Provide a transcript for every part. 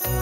you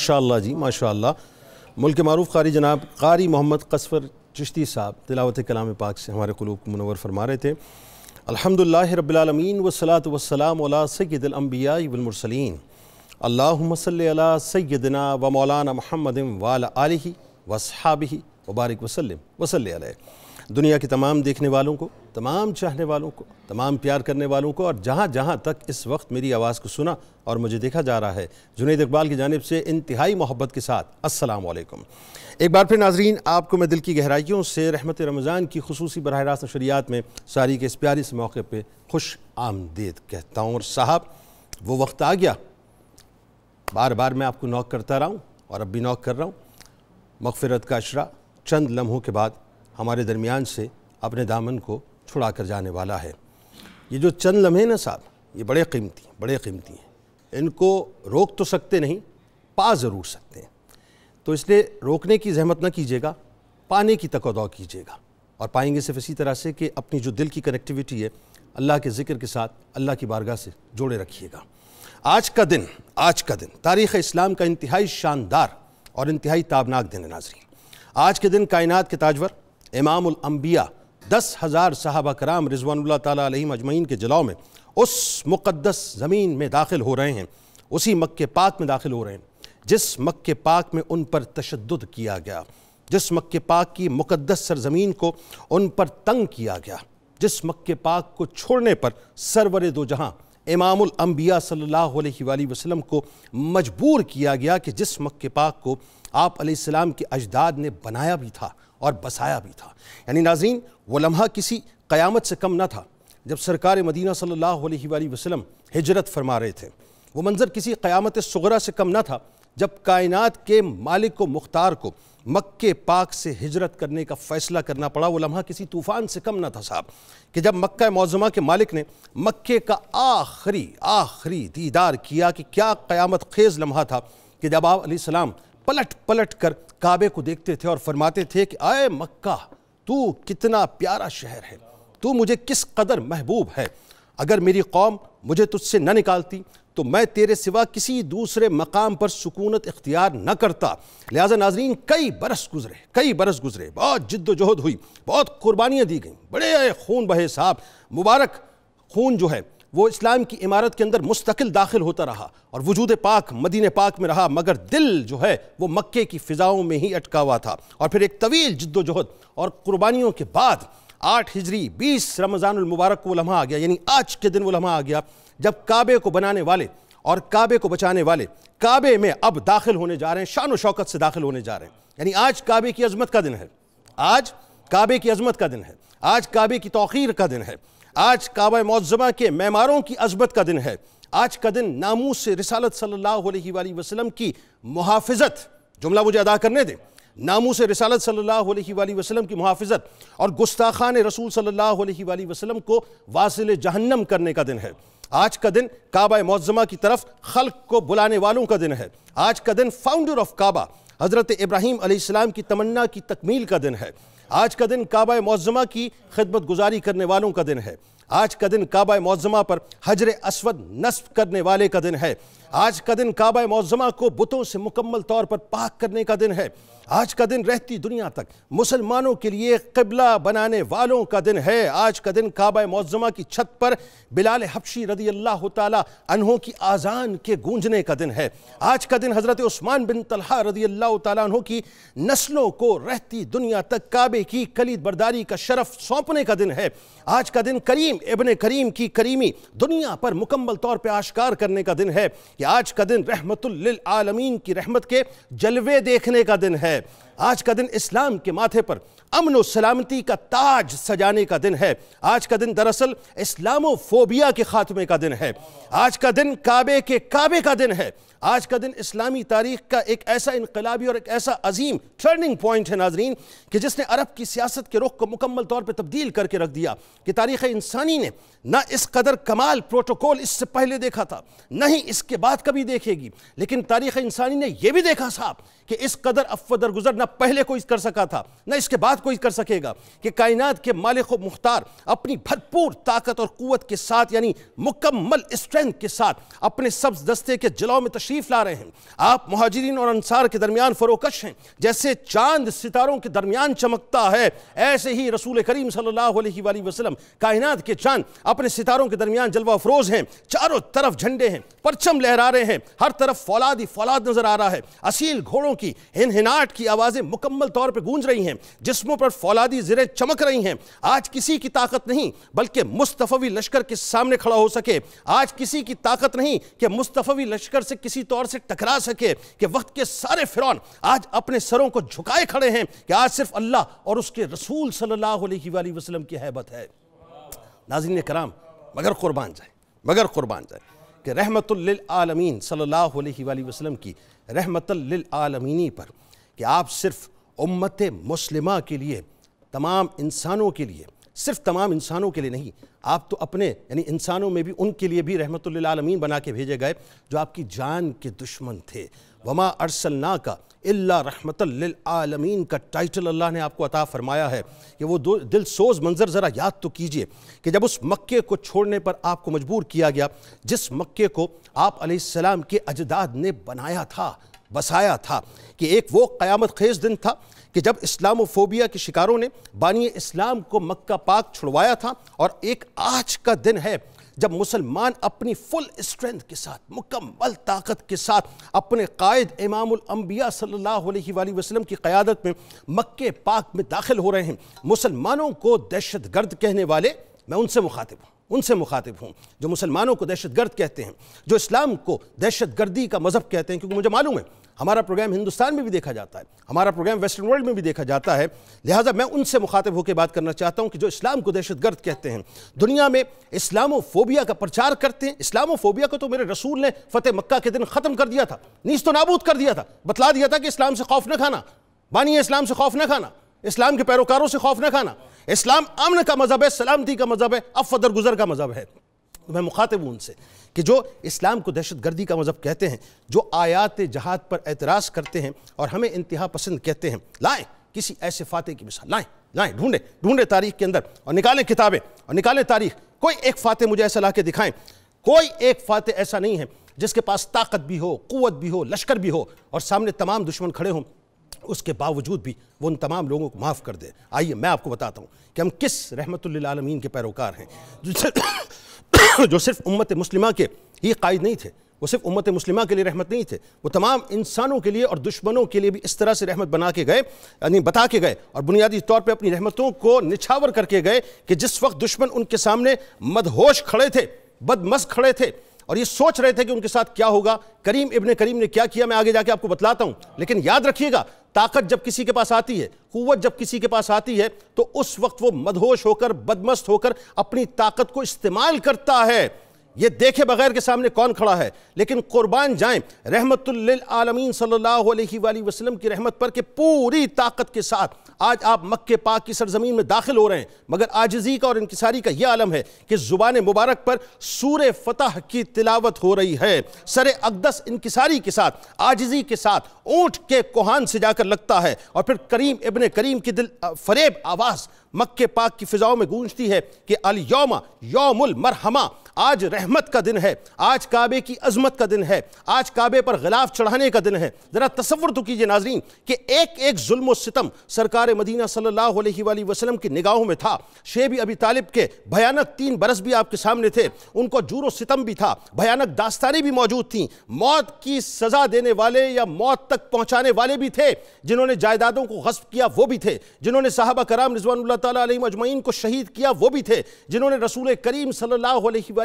माशा जी माशा मुल्क मरूफ कारी जनाब कारी मोहम्मद कसवर चिश्ती साहब तिलावत कलाम पाक से हमारे कुलूक मुनवर मनवर फरमा रहे थे अलहमदिल्ला रबालमीन वसलात वसलाम सैदलम्बियामरसलिन अल्लामसल सैदना व मौलाना महमद वाल आलि वसहाबी वबारक वसलम वसल दुनिया के तमाम देखने वालों को तमाम चाहने वालों को तमाम प्यार करने वालों को और जहाँ जहाँ तक इस वक्त मेरी आवाज़ को सुना और मुझे देखा जा रहा है जुनेद इकबाल की जानब से इंतहाई मोहब्बत के साथ असलकम एक बार फिर नाजरीन आपको मैं दिल की गहराइयों से रहमत रमज़ान की खसूस बरह रास्त नशरियात में सारी के इस प्यारी से मौके पर खुश आमदेद कहता हूँ और साहब वो वक्त आ गया बार बार मैं आपको नौक करता रहा हूँ और अब भी नॉक कर रहा हूँ मगफरत का अशरा चंद लम्हों के बाद हमारे दरमियान से अपने दामन को छुड़ा कर जाने वाला है ये जो चंद लम्हे ना साहब ये बड़े कीमती हैं बड़े कीमती हैं इनको रोक तो सकते नहीं पा ज़रूर सकते हैं तो इसलिए रोकने की जहमत ना कीजिएगा पाने की दौ कीजिएगा और पाएंगे सिर्फ इसी तरह से कि अपनी जो दिल की कनेक्टिविटी है अल्लाह के ज़िक्र के साथ अल्लाह की बारगाह से जोड़े रखिएगा आज का दिन आज का दिन तारीख़ इस्लाम का इंतहाई शानदार और इंतहाई ताबनाक दिन है नाज़री आज के दिन कायनात के ताजवर इमाम अम्बिया दस हज़ार सहाबा कराम रिजवानल्ला तलाम अजमैन के जलाओ में उस मुक़दस ज़मीन में दाखिल हो रहे हैं उसी मक्के पाक में दाखिल हो रहे हैं जिस मक्के पाक में उन पर तशद किया गया जिस मक्के पाक की मुक़दस सरजमीन को उन पर तंग किया गया जिस मक्के पाक को छोड़ने पर सरवर दो जहाँ इमामबिया सल्ला वसलम को मजबूर किया गया कि जिस मक्के पाक को आप सलाम के अजदाद ने बनाया भी था और बसाया भी था यानी नाजीन वो लम्हा किसी क़यामत से कम ना था जब सरकार मदीना सल्लल्लाहु अलैहि वसल्लम हिजरत फरमा रहे थे वो मंज़र किसी क़यामत सगरा से कम ना था जब कायनात के मालिक व मुख्तार को मक्के पाक से हिजरत करने का फ़ैसला करना पड़ा वो लम्हा किसी तूफ़ान से कम ना था साहब कि जब मक्का मौजमा के मालिक ने मक्के का आखिरी आखिरी दीदार किया कि क्या क़यामत खेज़ लम्हा था कि जब आप सलाम पलट पलट कर काबे को देखते थे और फरमाते थे कि आए मक्का तू कितना प्यारा शहर है तू मुझे किस कदर महबूब है अगर मेरी कौम मुझे तुझसे न निकालती तो मैं तेरे सिवा किसी दूसरे मकाम पर सुकूनत इख्तियार न करता लिहाजा नाजरीन कई बरस गुजरे कई बरस गुजरे बहुत जद्दोजहद हुई बहुत कुर्बानियाँ दी गई बड़े खून बहे साहब मुबारक खून जो है वो इस्लाम की इमारत के अंदर मुस्तकिल दाखिल होता रहा और वजूद पाक मदीन पाक में रहा मगर दिल जो है वो मक्के की फ़िज़ाओं में ही अटका हुआ था और फिर एक तवील जद्दोजहद और कुर्बानियों के बाद आठ हिजरी बीस रमज़ानमबारक को लम्हा आ गया यानी आज के दिन वो लम्हा आ गया जब काबे को बनाने वाले और काबे को बचाने वाले काबे में अब दाखिल होने जा रहे हैं शान शौकत से दाखिल होने जा रहे हैं यानी आज काबे की अजमत का दिन है आज काबे की अजमत का दिन है आज काबे की तोखीर का दिन है आज काबा मौजमा के मैमारों की अजबत का दिन है आज का दिन नामूस से रिसालत सल्लल्लाहु अलैहि वसल्लम की मुहाफत जुमला मुझे अदा करने दें नामू से रिसालत सल्लल्लाहु अलैहि वसल्लम की मुहाफिजत और गुस्ताखान रसूल सल्लल्लाहु अलैहि वसल्लम को वासिल जहन्नम करने का दिन है आज का दिन काबा मौजमा की तरफ खल्क को बुलाने वालों का दिन है आज का दिन फाउंडर ऑफ काबा हज़रत इब्राहिम की तमन्ना की तकमील का दिन है आज का दिन काबा मौजमा की खिदमत गुजारी करने वालों का दिन है आज का दिन काबा मौजमा पर हजर असवद नस्ब करने वाले का दिन है आज का दिन काबा मौजमा को बुतों से मुकम्मल तौर पर पाक करने का दिन है आज का दिन रहती दुनिया तक मुसलमानों के लिए कबला बनाने वालों का दिन है आज का दिन काबा मौजमा की छत पर बिलाल हफशी रदी अल्लाह तहों की आज़ान के गूंजने का दिन है आज का दिन हज़रत उस्मान बिन तलहा रदी अल्लाह तहों की नस्लों को रहती दुनिया तक काबे की कलीद बर्दारी का शरफ सौंपने का दिन है आज का दिन करीम इबन करीम की करीमी दुनिया पर मुकम्मल तौर पर आश्कार करने का दिन है कि आज का दिन रहमतुल्लिल आलमीन की रहमत के जलवे देखने का दिन है said आज का दिन इस्लाम के माथे पर अमन व सलामती का ताज सजाने का दिन है आज का दिन दरअसल इस्लामोफोबिया के खात्मे का दिन है आज का दिन काबे के काबे का दिन है आज का दिन इस्लामी तारीख का एक ऐसा इनकलाबी और एक ऐसा अजीम टर्निंग पॉइंट है नाजरीन कि जिसने अरब की सियासत के रुख को मुकम्मल तौर पर तब्दील करके रख दिया कि तारीख़ इंसानी ने ना इस कदर कमाल प्रोटोकॉल इससे पहले देखा था ना ही इसके बाद कभी देखेगी लेकिन तारीख़ इंसानी ने यह भी देखा साहब कि इस कदर अफ गुजर ना पहले कोई कर सका था ना इसके बाद कोई कर सकेगा कि कायनात के मालिक व मुख्तार अपनी भरपूर ताकत और क़वत के साथ यानी मुकम्मल स्ट्रेंथ के साथ अपने सब्ज दस्ते के जलाओं में तशरीफ़ ला रहे हैं आप महाजरीन और अनसार के दरमियान फरोकश हैं जैसे चांद सितारों के दरमियान चमकता है ऐसे ही रसूल करीम सल्लल्लाहु अलैहि वसल्लम कायनात के चांद अपने सितारों के दरमियान जलवा अफरोज हैं चारों तरफ झंडे हैं परचम लहरा रहे हैं हर तरफ फौलाद ही फौलाद नजर आ रहा है असील घोड़ों की हिनहिनाट की आवाज़ें आवाज़ें मुकम्मल तौर पर गूंज रही हैं जिसमों पर फौलादी ज़रें चमक रही हैं आज किसी की ताकत नहीं बल्कि मुस्तफ़वी लश्कर के सामने खड़ा हो सके आज किसी की ताकत नहीं कि मुस्तफ़वी लश्कर से किसी तौर से टकरा सके कि वक्त के सारे फिरौन आज अपने सरों को झुकाए खड़े हैं कि आज सिर्फ अल्लाह और उसके रसूल सल्लल्लाहु अलैहि वसल्लम की हैबत है नाजिन कराम मगर कुर्बान जाए मगर कुर्बान जाए कि रहमतुल्लिल आलमीन सल्लल्लाहु अलैहि वसल्लम की रहमतुल्लिल आलमीनी पर कि आप सिर्फ उम्मत मुस्लिमा के लिए तमाम इंसानों के लिए सिर्फ तमाम इंसानों के लिए नहीं आप तो अपने यानी इंसानों में भी उनके लिए भी रहमतमीन बना के भेजे गए जो आपकी जान के दुश्मन थे वमा ना का अल्ला आलमीन का टाइटल अल्लाह ने आपको अता फरमाया है कि वो दो दिल सोज मंज़र ज़रा याद तो कीजिए कि जब उस मक्के को छोड़ने पर आपको मजबूर किया गया जिस मक्के को आप के अजदाद ने बनाया था बसाया था कि एक वो क़यामत खेज दिन था कि जब इस्लामोफोबिया के शिकारों ने बानी इस्लाम को मक्का पाक छुड़वाया था और एक आज का दिन है जब मुसलमान अपनी फुल स्ट्रेंथ के साथ मुकम्मल ताकत के साथ अपने कायद इमामबिया सल्लल्लाहु अलैहि की क़्यादत में मक्के पाक में दाखिल हो रहे हैं मुसलमानों को दहशत गर्द कहने वाले मैं उनसे मुखातिब हूँ उनसे मुखातिब हूँ जो मुसलमानों को दहशत गर्द कहते हैं जो इस्लाम को दहशत गर्दी का मज़हब कहते हैं क्योंकि मुझे मालूम है हमारा प्रोग्राम हिंदुस्तान में भी देखा जाता है हमारा प्रोग्राम वेस्टर्न वर्ल्ड में भी देखा जाता है लिहाजा मैं उनसे मुखातिब होकर बात करना चाहता हूँ कि जो इस्लाम को दहशतगर्द कहते हैं दुनिया में इस्लामोफोबिया का प्रचार करते हैं इस्लामोफोबिया को तो मेरे रसूल ने फतेह मक्का के दिन ख़त्म कर दिया था नीस तो नाबूद कर दिया था बतला दिया था कि इस्लाम से खौफ न खाना बानिए इस्लाम से खौफ न खाना इस्लाम के पैरोकारों से खौफ न खाना इस्लाम अमन का मजहब है सलामती का मजहब है अफदर फदर गुजर का मजहब है तो मैं मुखातिब हूँ उनसे कि जो इस्लाम को दहशत गर्दी का मज़हब कहते हैं जो आयात जहाद पर एतराज़ करते हैं और हमें इंतहा पसंद कहते हैं लाएँ किसी ऐसे फातह की मिसाल लाएँ लाएँ ढूँढें ढूँढें तारीख के अंदर और निकालें किताबें और निकालें तारीख कोई एक फातह मुझे ऐसा ला के दिखाएँ कोई एक फातह ऐसा नहीं है जिसके पास ताकत भी हो क़वत भी हो लश्कर भी हो और सामने तमाम दुश्मन खड़े हों उसके बावजूद भी वो उन तमाम लोगों को माफ़ कर दे आइए मैं आपको बताता हूँ कि हम किस रहमत आलमीन के पैरोकार हैं जो सिर्फ उम्मत मुस्लिमा के ही कायद नहीं थे वो सिर्फ उम्मत मुस्लिमा के लिए रहमत नहीं थे वो तमाम इंसानों के लिए और दुश्मनों के लिए भी इस तरह से रहमत बना के गए यानी बता के गए और बुनियादी तौर पर अपनी रहमतों को निछावर करके गए कि जिस वक्त दुश्मन उनके सामने मदहोश खड़े थे बदमस खड़े थे और ये सोच रहे थे कि उनके साथ क्या होगा करीम इब्ने करीम ने क्या किया मैं आगे जाके आपको बतलाता हूं लेकिन याद रखिएगा ताकत जब किसी के पास आती है कुत जब किसी के पास आती है तो उस वक्त वो मदहोश होकर बदमस्त होकर अपनी ताकत को इस्तेमाल करता है ये देखे बगैर के सामने कौन खड़ा है लेकिन कुर्बान जाएं रहमत सल्लल्लाहु अलैहि की रहमत पर के पूरी ताकत के साथ आज आप मक्के पाक की सरजमीन में दाखिल हो रहे हैं मगर आजजी का और इनकसारी का यह आलम है कि ज़ुबान मुबारक पर सूर फतह की तिलावत हो रही है सर अकदस इनकसारी के साथ आजजी के साथ ऊँट के कोहान से जाकर लगता है और फिर करीम इबन करीम की दिल फरेब आवाज़ मक्के पाक की फ़िज़ाओं में गूंजती है कि योमा योमुल मरहमा आज रहमत का दिन है आज काबे की अजमत का दिन है आज काबे पर गिलाफ चढ़ाने का दिन है ज़रा तस्वुर तो कीजिए नाजरीन कि एक एक जुल्म सितम सरकार मदीना सल्लल्लाहु अलैहि की निगाहों में था शेब अभी तालिब के भयानक तीन बरस भी आपके सामने थे उनको जूर सितम भी था भयानक दास्तानें भी मौजूद थी मौत की सज़ा देने वाले या मौत तक पहुँचाने वाले भी थे जिन्होंने जायदादों को गस्फ़ किया वो भी थे जिन्होंने साहबा कराम रिजवान तजमैन को शहीद किया वो भी थे जिन्होंने रसूल करीम सल्ला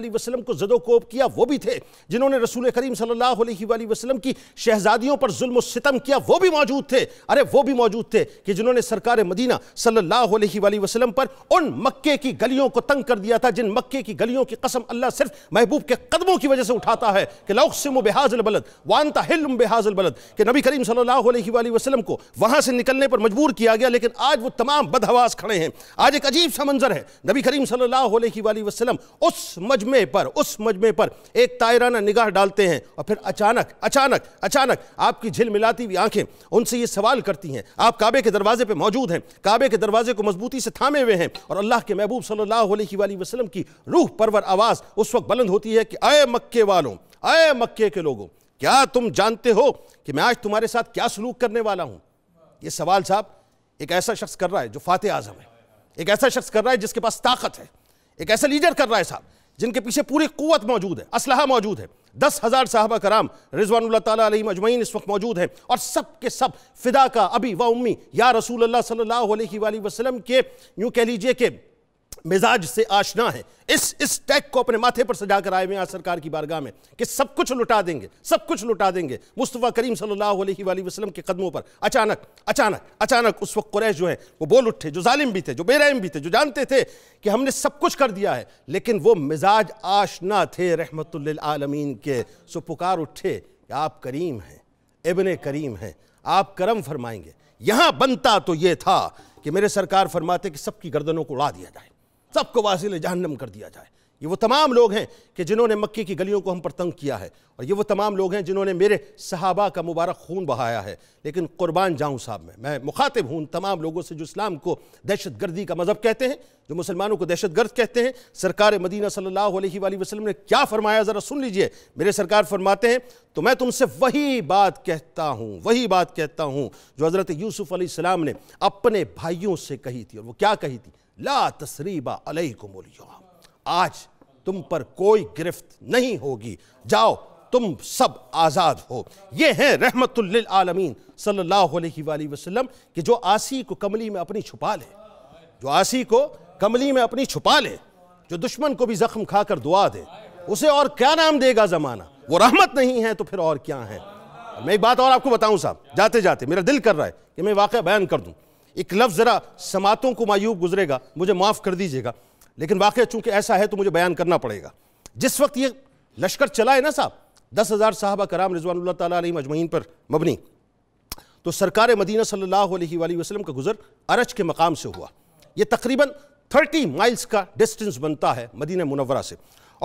वसल्लम को जदोकोब किया वो भी थे जिन्होंने रसूल करीम सल्लल्लाहु अलैहि वसल्लम की शहजादियों पर जुल्म सितम किया वो भी मौजूद थे अरे वो भी मौजूद थे कि जिन्होंने सरकार मदीना सल्लल्लाहु अलैहि वसल्लम पर उन मक्के की गलियों को तंग कर दिया था जिन मक्के की गलियों की कसम अल्लाह सिर्फ महबूब के कदमों की वजह से उठाता है कि लौसम बेहाजल बलद वानता हिल बेहाजल बलद कि नबी करीम सल्लल्लाहु अलैहि वसल्लम को वहां से निकलने पर मजबूर किया गया लेकिन आज वो तमाम बदहवास खड़े हैं आज एक अजीब सा मंजर है नबी करीम सल्लल्लाहु अलैहि वसल्लम उस मजमे मजमे पर उस मजमे पर एक तायराना निगाह डालते हैं और फिर अचानक अचानक अचानक आपकी झिलमिलाती हुई आंखें उनसे ये सवाल करती हैं आप काबे के दरवाजे पर मौजूद हैं काबे के दरवाजे को मजबूती से थामे हुए हैं और अल्लाह के महबूब सल्लल्लाहु अलैहि वसल्लम की रूह परवर आवाज़ उस वक्त बुलंद होती है कि अय मक्के वालों अय मक्के के लोगों क्या तुम जानते हो कि मैं आज तुम्हारे साथ क्या सलूक करने वाला हूँ ये सवाल साहब एक ऐसा शख्स कर रहा है जो फातह आजम है एक ऐसा शख्स कर रहा है जिसके पास ताकत है एक ऐसा लीडर कर रहा है साहब जिनके पीछे पूरी कुत मौजूद है असलाह मौजूद है दस हज़ार साहबा कराम रिजवान तम इस वक्त मौजूद हैं और सब के सब फिदा का अभी व उम्मी या रसूल सल्ला वसलम के यूँ कह लीजिए कि मिजाज से आशना है इस इस टैग को अपने माथे पर सजा कर आए हुए आज सरकार की बारगाह में कि सब कुछ लुटा देंगे सब कुछ लुटा देंगे मुस्तफ़ा करीम सल्लल्लाहु अलैहि के कदमों पर अचानक अचानक अचानक उस वक्त कुरैश जो है वो बोल उठे जो जालिम भी थे जो बेरहम भी थे जो जानते थे कि हमने सब कुछ कर दिया है लेकिन वो मिजाज आशना थे रहमत आलमीन के सो पुकार उठे आप करीम हैं इबन करीम हैं आप करम फरमाएंगे यहाँ बनता तो ये था कि मेरे सरकार फरमाते कि सबकी गर्दनों को उड़ा दिया जाए सबको वासिल जहन्नम कर दिया जाए ये वो तमाम लोग हैं कि जिन्होंने मक्के की गलियों को हम पर तंग किया है और ये वो तमाम लोग हैं जिन्होंने मेरे सहाबा का मुबारक खून बहाया है लेकिन कुर्बान जाऊँ साहब मैं मैं मुखातिब हूँ उन तमाम लोगों से जो इस्लाम को दहशत गर्दी का मज़हब कहते हैं जो मुसलमानों को दहशत गर्द कहते हैं सरकार मदीना सल्लल्लाहु अलैहि ने क्या फरमाया ज़रा सुन लीजिए मेरे सरकार फरमाते हैं तो मैं तुमसे वही बात कहता हूँ वही बात कहता हूँ जो हज़रत यूसुफ़ ने अपने भाइयों से कही थी और वो क्या कही थी ला तसरीबा अलैकुमुल आज तुम पर कोई गिरफ्त नहीं होगी जाओ तुम सब आज़ाद हो ये हैं रहमतुल्लिलआलमीन सल्लल्लाहु अलैहि वसल्लम कि जो आसी को कमली में अपनी छुपा ले जो आसी को कमली में अपनी छुपा ले जो दुश्मन को भी जख्म खाकर दुआ दे उसे और क्या नाम देगा ज़माना वो रहमत नहीं है तो फिर और क्या है मैं एक बात और आपको बताऊं साहब जाते जाते मेरा दिल कर रहा है कि मैं वाक़ बयान कर दूं एक लफ्ज़ ज़रा समातों को मायूब गुजरेगा मुझे माफ़ कर दीजिएगा लेकिन वाक़ चूँकि ऐसा है तो मुझे बयान करना पड़ेगा जिस वक्त ये लश्कर चला है ना साहब दस हज़ार साहबा कराम रिजवान तम पर मबनी तो सरकार मदीना सल्ला वसलम का गुज़र अरज के मकाम से हुआ ये तकरीबन थर्टी माइल्स का डिस्टेंस बनता है मदीना मुनवरा से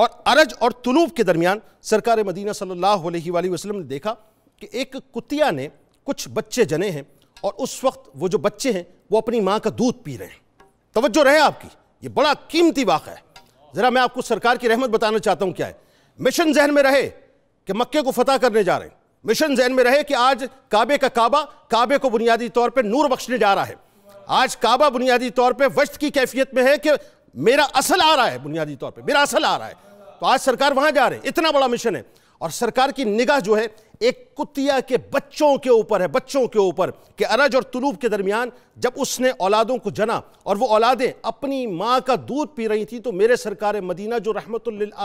और अरज और तुलूब के दरमियान सरकार मदीना सल्ला वसलम ने देखा कि एक कुतिया ने कुछ बच्चे जने हैं और उस वक्त वो जो बच्चे हैं वो अपनी माँ का दूध पी रहे हैं तवज्जो रहे आपकी ये बड़ा कीमती वाक़ है ज़रा मैं आपको सरकार की रहमत बताना चाहता हूँ क्या है मिशन जहन में रहे कि मक्के को फतेह करने जा रहे हैं मिशन जहन में रहे कि आज काबे का काबा काबे को बुनियादी तौर पर नूर बख्शने जा रहा है आज काबा बुनियादी तौर पर वस्त की कैफियत में है कि मेरा असल आ रहा है बुनियादी तौर पर मेरा असल आ रहा है तो आज सरकार वहां जा रहे इतना बड़ा मिशन है और सरकार की निगाह जो है एक कुतिया के बच्चों के ऊपर है बच्चों के ऊपर कि अरज और तुलूब के दरमियान जब उसने औलादों को जना और वो औलादें अपनी माँ का दूध पी रही थी तो मेरे सरकार मदीना जो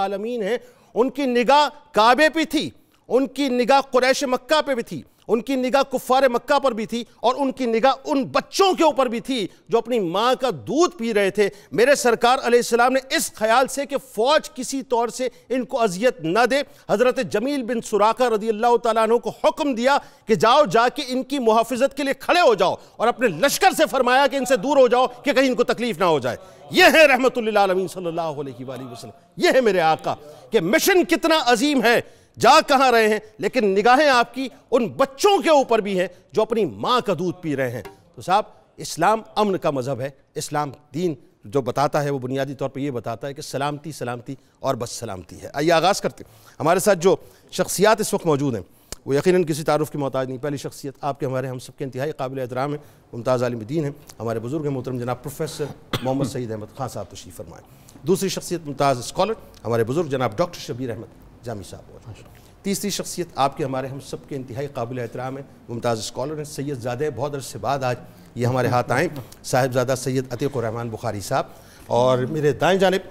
आलमीन है उनकी निगाह काबे पे थी उनकी निगाह कुरैश मक्का पे भी थी उनकी निगाह कुफ्फार मक्का पर भी थी और उनकी निगाह उन बच्चों के ऊपर भी थी जो अपनी माँ का दूध पी रहे थे मेरे सरकार अलैहिस्सलाम ने इस ख्याल से कि फ़ौज किसी तौर से इनको अजियत न दे हज़रत जमील बिन सुराका रदी अल्लाह को हुक्म दिया कि जाओ जाके इनकी मुहाफत के लिए खड़े हो जाओ और अपने लश्कर से फरमाया कि इनसे दूर हो जाओ कि कहीं इनको तकलीफ ना हो जाए यह है रहमत आलमीन सल्ला वसलम यह है मेरे आका कि मिशन कितना अजीम है जा कहां रहे हैं लेकिन निगाहें आपकी उन बच्चों के ऊपर भी हैं जो अपनी माँ का दूध पी रहे हैं तो साहब इस्लाम अमन का मज़हब है इस्लाम दीन जो बताता है वो बुनियादी तौर पर ये बताता है कि सलामती सलामती और बस सलामती है आइए आगाज़ करते हैं हमारे साथ जो शख्सियात इस वक्त मौजूद हैं वो यकीन किसी तारुफ की मोहताज नहीं पहली शख्सियत आपके हमारे हम सबके इंतहाई काबिल एहतराम है मुमताज़ दीन है हमारे बुज़ुर्ग हैं मोहतरम जनाब प्रोफेसर मोहम्मद सईद अहमद खान साहब तशीफ़ फरमाएँ दूसरी शख्सियत मुमताज़ स्कॉलर हमारे बुज़ुर्ग जनाब डॉक्टर शबीर अहमद जामी साहब और तीसरी शख्सियत आपके हमारे हम सब के इंतहाई काबिल एहतराम है मुमताज़ स्कॉलर हैं सैयद ज़ादा बहुत अरसे बाद आज ये हमारे हाथ आए साहिबजादा सैयद रहमान बुखारी साहब और मेरे दाएँ जानब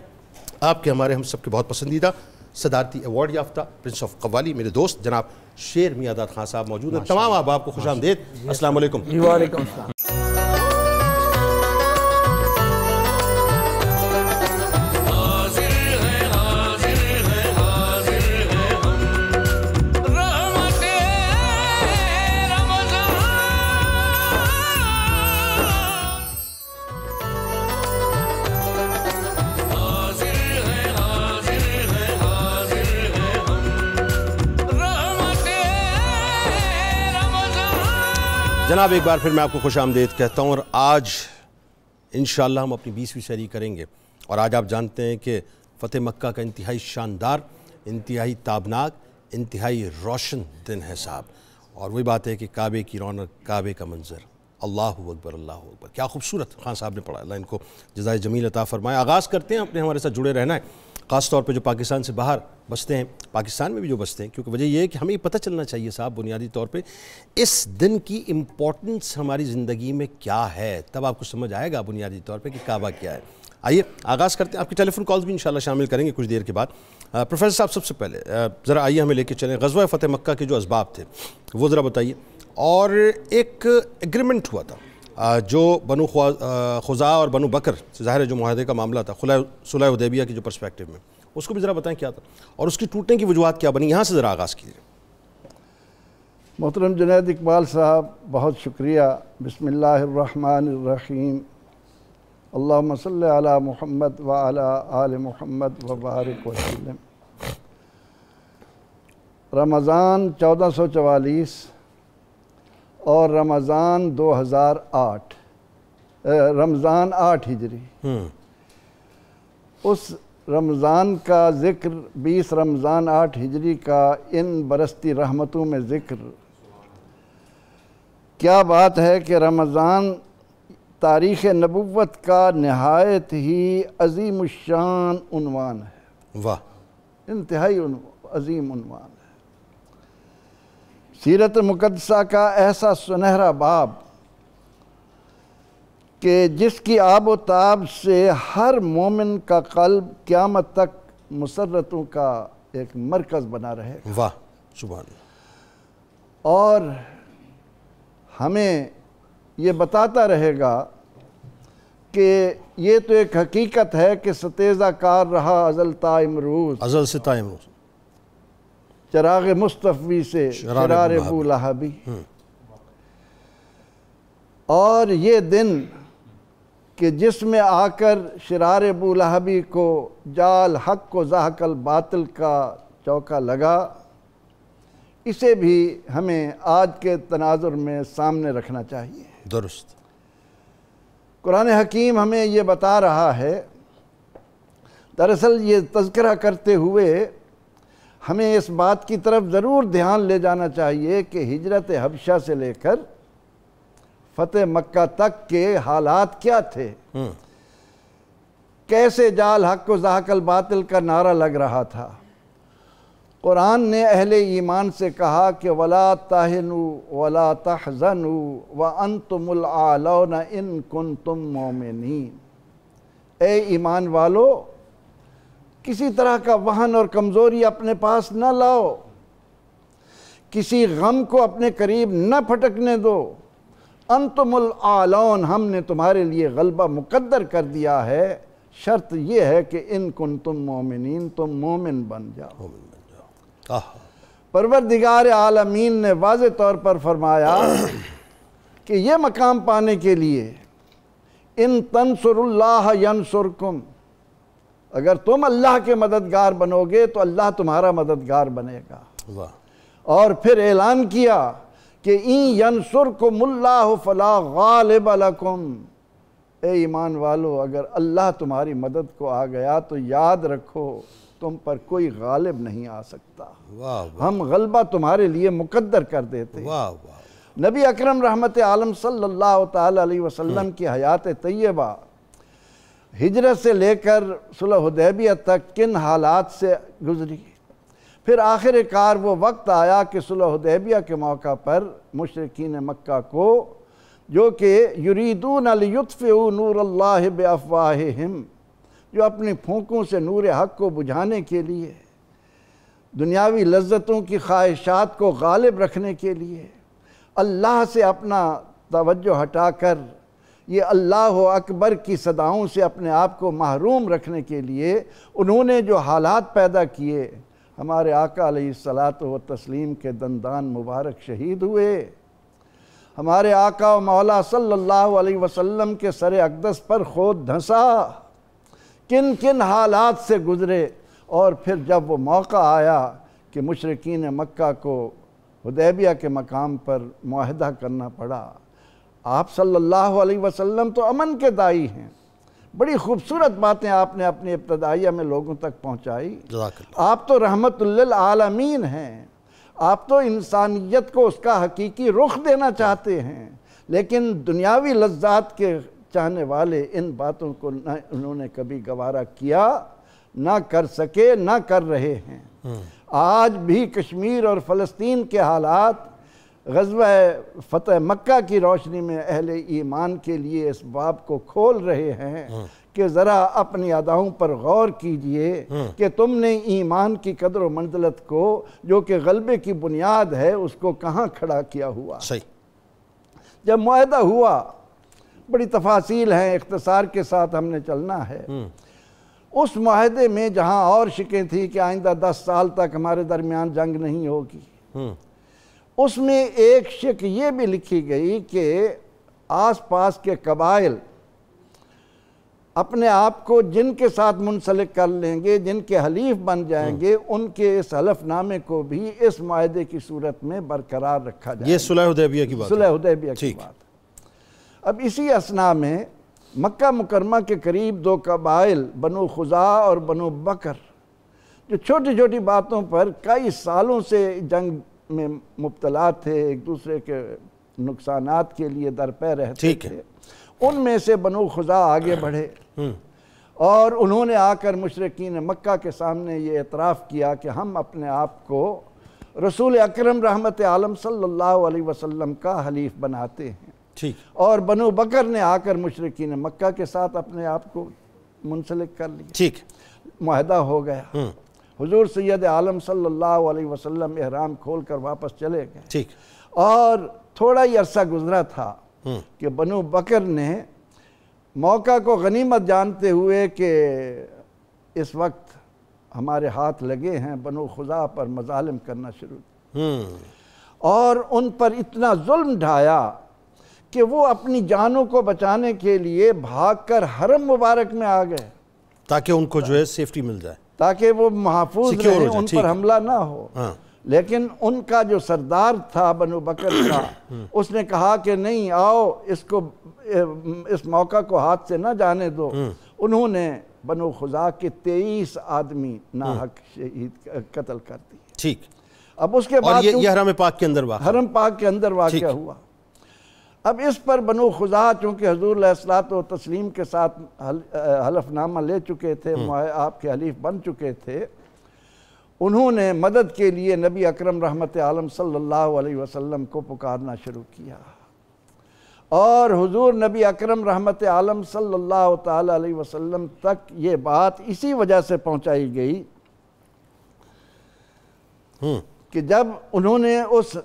आपके हमारे हम सब के बहुत पसंदीदा सदारती अवार्ड याफ्ता प्रिंस ऑफ कवाली मेरे दोस्त जनाब शेर मियादाद खान साहब मौजूद हैं तमाम आप आपको खुश आमदेद असल जनाब एक बार फिर मैं आपको खुश आमदेद कहता हूँ और आज इन हम अपनी बीसवीं शरी करेंगे और आज आप जानते हैं कि फ़तेह मक्का का इंतहाई शानदार इंतहाई ताबनाक इंतहाई रोशन दिन है साहब और वही बात है कि काबे की रौनक काबे का मंज़र अल्लाह अकबर अल्लाह अकबर क्या खूबसूरत खान साहब ने पढ़ा अल्लाह इनको जजाय जमील अता फरमाया आगाज़ करते हैं अपने हमारे साथ जुड़े रहना है ख़ास तौर पे जो पाकिस्तान से बाहर बसते हैं पाकिस्तान में भी जो बसते हैं क्योंकि वजह यह है कि हमें पता चलना चाहिए साहब बुनियादी तौर पे इस दिन की इम्पोर्टेंस हमारी ज़िंदगी में क्या है तब आपको समझ आएगा बुनियादी तौर पे कि काबा क्या है आइए आगाज़ करते हैं आपकी टेलीफोन कॉल्स भी इंशाल्लाह शामिल करेंगे कुछ देर के बाद प्रोफेसर साहब सबसे पहले ज़रा आइए हमें लेके चलें गजवा फ़तेह मक्का के जो इसबाब थे वो ज़रा बताइए और एक एग्रीमेंट हुआ था जो बनु खुजा और बनु बकर ज़ाहिर जो माहे का मामला था खुला सुलह उदैबिया की जो परस्पेक्टिव में उसको भी ज़रा बताएं क्या था और उसकी टूटने की वजूहत क्या बनी यहाँ से ज़रा आगाज़ कीजिए मोहतरम जुनेद इकबाल साहब बहुत शुक्रिया बसमीम अल्लाम सल महमद वाल महमद वबारक वसलम रमज़ान चौदह सौ चवालीस और रमज़ान 2008 रमज़ान आठ हिजरी हम्म। उस रमज़ान का ज़िक्र 20 रमज़ान आठ हिजरी का इन बरसती रहमतों में ज़िक्र क्या बात है कि रमज़ान तारीख़ नबूत का नहायत ही अजीम शानवान है वाह इंतहाई अजीम उनवान सीरत मुकदसा का ऐसा सुनहरा बाब कि जिसकी आब ताब से हर मोमिन का कल्ब क़्यामत तक मुसरतों का एक मरकज़ बना रहे वाह सुबह और हमें ये बताता रहेगा कि ये तो एक हकीकत है कि सतेज़ा कार रहा अजल तामरूज अजल से तामरूज चराग मुस्तफ़ी से शरार अबू लहाबी हम्म। और ये दिन कि जिसमें आकर शरार अबू लहाबी को जाल हक को जहाकल बातल का चौका लगा इसे भी हमें आज के तनाजुर में सामने रखना चाहिए दुरुस्त कुरान हकीम हमें ये बता रहा है दरअसल ये तस्करा करते हुए हमें इस बात की तरफ ज़रूर ध्यान ले जाना चाहिए कि हिजरत हबशा से लेकर फतेह मक्का तक के हालात क्या थे हम्म। कैसे जाल हक को जहाकल बातिल का नारा लग रहा था कुरान ने अहले ईमान से कहा कि वला ताहनु वला तहजनु व अनतमुल आलौन इन कुन तुम मोमिन ए ईमान वालो किसी तरह का वाहन और कमज़ोरी अपने पास न लाओ किसी गम को अपने करीब न फटकने दो अंतमुल आलोन हमने तुम्हारे लिए गलबा मुकद्दर कर दिया है शर्त यह है कि इन कुन तुम मोमिन तुम मोमिन बन जाओ परवर दिगार आलमीन ने वाज तौर पर फरमाया कि यह मकाम पाने के लिए इन तनसरल्ला अगर तुम अल्लाह के मददगार बनोगे तो अल्लाह तुम्हारा मददगार बनेगा और फिर ऐलान किया कि यंसुर को मुल्ला फला गालिब ए ईमान वालो अगर अल्लाह तुम्हारी मदद को आ गया तो याद रखो तुम पर कोई गालिब नहीं आ सकता वाह वाह हम गलबा तुम्हारे लिए मुकद्दर कर देते वाह वाह नबी अकरम रहमत आलम सल्लल्लाहु अलैहि वसल्लम की हयात तय्यबा हिजरत से लेकर सुलहदैबिया तक किन हालात से गुजरी फिर आखिरकार वो वक्त आया कि सुलहदैबिया के मौका पर मशरकिन मक्का को जो कि युरीदून अलयुतफ़ नूर अल्लाह बफ़वाहिम जो अपनी फूकों से नूर हक को बुझाने के लिए दुनियावी लज्जतों की ख्वाहिशात को गालिब रखने के लिए अल्लाह से अपना तवज्जो हटाकर ये अल्लाह अकबर की सदाओं से अपने आप को महरूम रखने के लिए उन्होंने जो हालात पैदा किए हमारे आका सलात व तस्लीम के दंदान मुबारक शहीद हुए हमारे आका मौला सल्लल्लाहु अलैहि वसल्लम के सर अकदस पर खोद धंसा किन किन हालात से गुज़रे और फिर जब वो मौका आया कि मशरकिन मक्का को हदैबिया के मकाम पर माहदा करना पड़ा आप सल्लल्लाहु अलैहि वसल्लम तो अमन के दाई हैं बड़ी खूबसूरत बातें आपने अपनी इब्तदाइया में लोगों तक पहुँचाई आप तो रहमत आलमीन हैं आप तो इंसानियत को उसका हकीकी रुख देना चाहते हैं लेकिन दुनियावी लज्जात के चाहने वाले इन बातों को ना उन्होंने कभी गवारा किया ना कर सके ना कर रहे हैं हम्म। आज भी कश्मीर और फ़लस्तीन के हालात गजब फतेह मक्का की रोशनी में अहल ईमान के लिए इस बाब को खोल रहे हैं हम्म। कि ज़रा अपनी अदाओं पर गौर कीजिए हम्म। कि तुमने ईमान की कदर व मंजलत को जो कि गलबे की बुनियाद है उसको कहाँ खड़ा किया हुआ सही जब माह हुआ बड़ी तफासिल हैं इख्तसार के साथ हमने चलना है हम्म। उस माहे में जहाँ और शिकें थी कि आइंदा दस साल तक हमारे दरमियान जंग नहीं होगी उसमें एक शिक ये भी लिखी गई कि आसपास के कबाइल अपने आप को जिनके साथ मुंसलिक कर लेंगे जिनके हलीफ बन जाएंगे हम्म। उनके इस हलफनामे को भी इस माहे की सूरत में बरकरार रखा जाए ये सुलहदैबिया की बात सुलहदैबिया की बात अब इसी असना में मक्का मुकरमा के करीब दो कबाइल बनो खुजा और बनो बकर जो छोटी छोटी बातों पर कई सालों से जंग में मुबतला थे एक दूसरे के नुकसान के लिए दरपे रहते थे उनमें से बनो खुजा आगे बढ़े हम्म। और उन्होंने आकर मशरकिन मक्का के सामने ये एतराफ़ किया कि हम अपने आप को रसूल अकरम रहमत आलम सल्लल्लाहु अलैहि वसल्लम का हलीफ बनाते हैं ठीक और बनु बकर ने आकर मशरकिन मक्का के साथ अपने आप को मुंसलिक कर लिया ठीक माहदा हो गया हम्म। हुजूर सैद आलम सल्लल्लाहु अलैहि वसल्लम एहराम खोल कर वापस चले गए ठीक और थोड़ा ही अरसा गुजरा था हम्म। कि बनु बकर ने मौका को गनीमत जानते हुए कि इस वक्त हमारे हाथ लगे हैं बनु खुदा पर मजालम करना शुरू हम्म। और उन पर इतना जुल्म ढाया कि वो अपनी जानों को बचाने के लिए भागकर हरम मुबारक में आ गए ताकि उनको जो है सेफ्टी मिल जाए ताकि वो महफूज रहे उन पर हमला ना हो हाँ। लेकिन उनका जो सरदार था बनु बकर का हम्म। उसने कहा कि नहीं आओ इसको इस मौका को हाथ से ना जाने दो हम्म। उन्होंने बनु खुजा के तेईस आदमी नाहक हम्म। शहीद कत्ल कर दिए ठीक अब उसके बाद ये, ये हरम पाक के अंदर हरम पाक के अंदर वाक्य हुआ अब इस पर बनो खुदा चूँकि हजूर असलात व तस्लीम के साथ हल, हलफनामा ले चुके थे हम्म। आपके हलीफ बन चुके थे उन्होंने मदद के लिए नबी अकरम रहमत आलम सल्लल्लाहु अलैहि वसल्लम को पुकारना शुरू किया और हुजूर नबी अकरम रहमत आलम सल्लल्लाहु ताला अलैहि वसल्लम तक ये बात इसी वजह से पहुंचाई गई हम्म। कि जब उन्होंने उस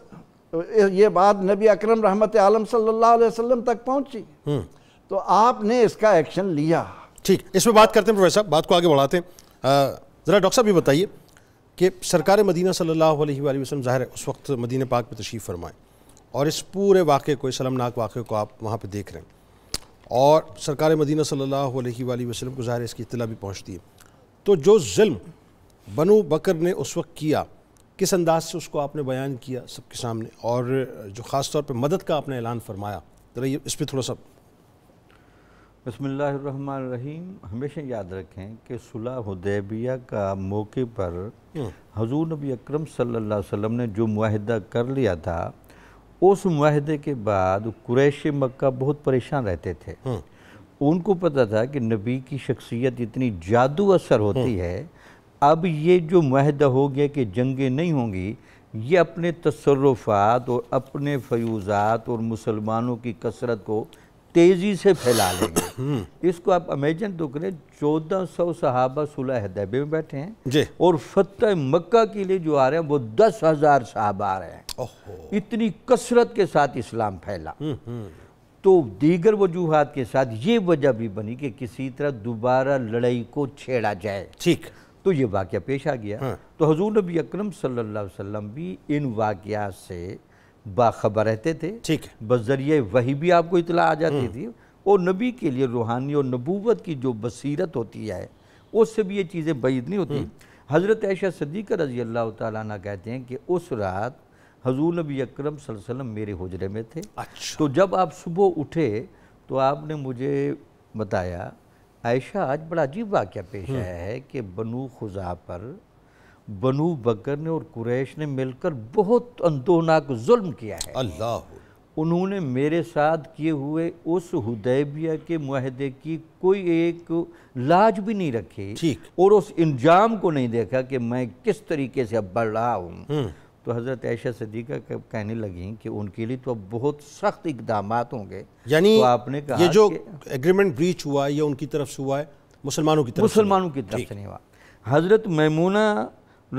तो ये बात नबी अकरम रहमत आलम सल्लल्लाहु अलैहि वसल्लम तक पहुंची हम्म। तो आपने इसका एक्शन लिया ठीक इस पर बात करते हैं प्रोफेसर बात को आगे बढ़ाते हैं ज़रा डॉक्टर साहब ये बताइए कि सरकार मदीना सल्लल्लाहु अलैहि वसल्लम ज़ाहिर है उस वक्त मदीन पाक पर तशरीफ़ फरमाए और इस पूरे वाक़े को इस अलमनाक वाक़े को आप वहाँ पर देख रहे हैं और सरकार मदीना सल्लल्लाहु अलैहि वसल्लम को ज़ाहिर इसकी इतला भी पहुँचती है तो जो जुल्म बनु बकर ने उस वक्त किया किस अंदाज से उसको आपने बयान किया सबके सामने और जो ख़ास तौर पर मदद का आपने ऐलान फरमाया ज़रा ये इस पर थोड़ा सा बसमीम हमेशा याद रखें कि सुलह हुदैबिया का मौके पर हम्म। हजूर नबी अक्रम सल्लल्लाहु ने जो माहिदा कर लिया था उस माहदे के बाद कुरैश मक्का बहुत परेशान रहते थे हम्म। उनको पता था कि नबी की शख्सियत इतनी जादू असर होती हम्म। है अब ये जो महद हो गया कि जंगें नहीं होंगी ये अपने तसरफात और अपने फयूजात और मुसलमानों की कसरत को तेज़ी से फैला लेंगे हम्म। इसको आप अमेजन तो करें चौदह सौ सहाबा सुलह हैदैबे में बैठे हैं और फतेह मक्का के लिए जो आ रहे हैं वो दस हज़ार सहाबा आ रहे हैं इतनी कसरत के साथ इस्लाम फैला हम्म, हम्म। तो दीगर वजूहत के साथ ये वजह भी बनी कि किसी तरह दोबारा लड़ाई को छेड़ा जाए ठीक तो ये वाक़ पेश आ गया हाँ। तो हजूर नबी अक्रम सल्लाम भी इन वाक़ात से बाखबर रहते थे ठीक है बजरिए वही भी आपको इतला आ जाती हम्म। थी और नबी के लिए रूहानी और नबूवत की जो बसीरत होती है उससे भी ये चीज़ें बैद नहीं होती हम्म। हज़रत ऐशा सदीक़ रजी अल्लाह तहते कहते हैं कि उस रात हजूर नबी अक्रम सल्लम मेरे हजरे में थे अच्छा। तो जब आप सुबह उठे तो आपने मुझे बताया आयशा आज बड़ा अजीब वाक्य पेश हम्म। आया है कि बनू खुजा पर बनू बकर ने और कुरैश ने मिलकर बहुत अंदोनाक जुल्म किया है अल्लाह उन्होंने मेरे साथ किए हुए उस हुदैबिया के माहदे की कोई एक लाज भी नहीं रखी ठीक और उस इंजाम को नहीं देखा कि मैं किस तरीके से अब बढ़ रहा हूँ हम्म। तो हज़रत ऐशा सदीक़ा कहने लगी कि उनके लिए तो अब बहुत सख्त इकदाम होंगे यानी तो आपने कहा ये जो एग्रीमेंट ब्रीच हुआ है ये उनकी तरफ से हुआ है मुसलमानों की तरफ मुसलमानों की तरफ से नहीं हुआ हज़रत ममूना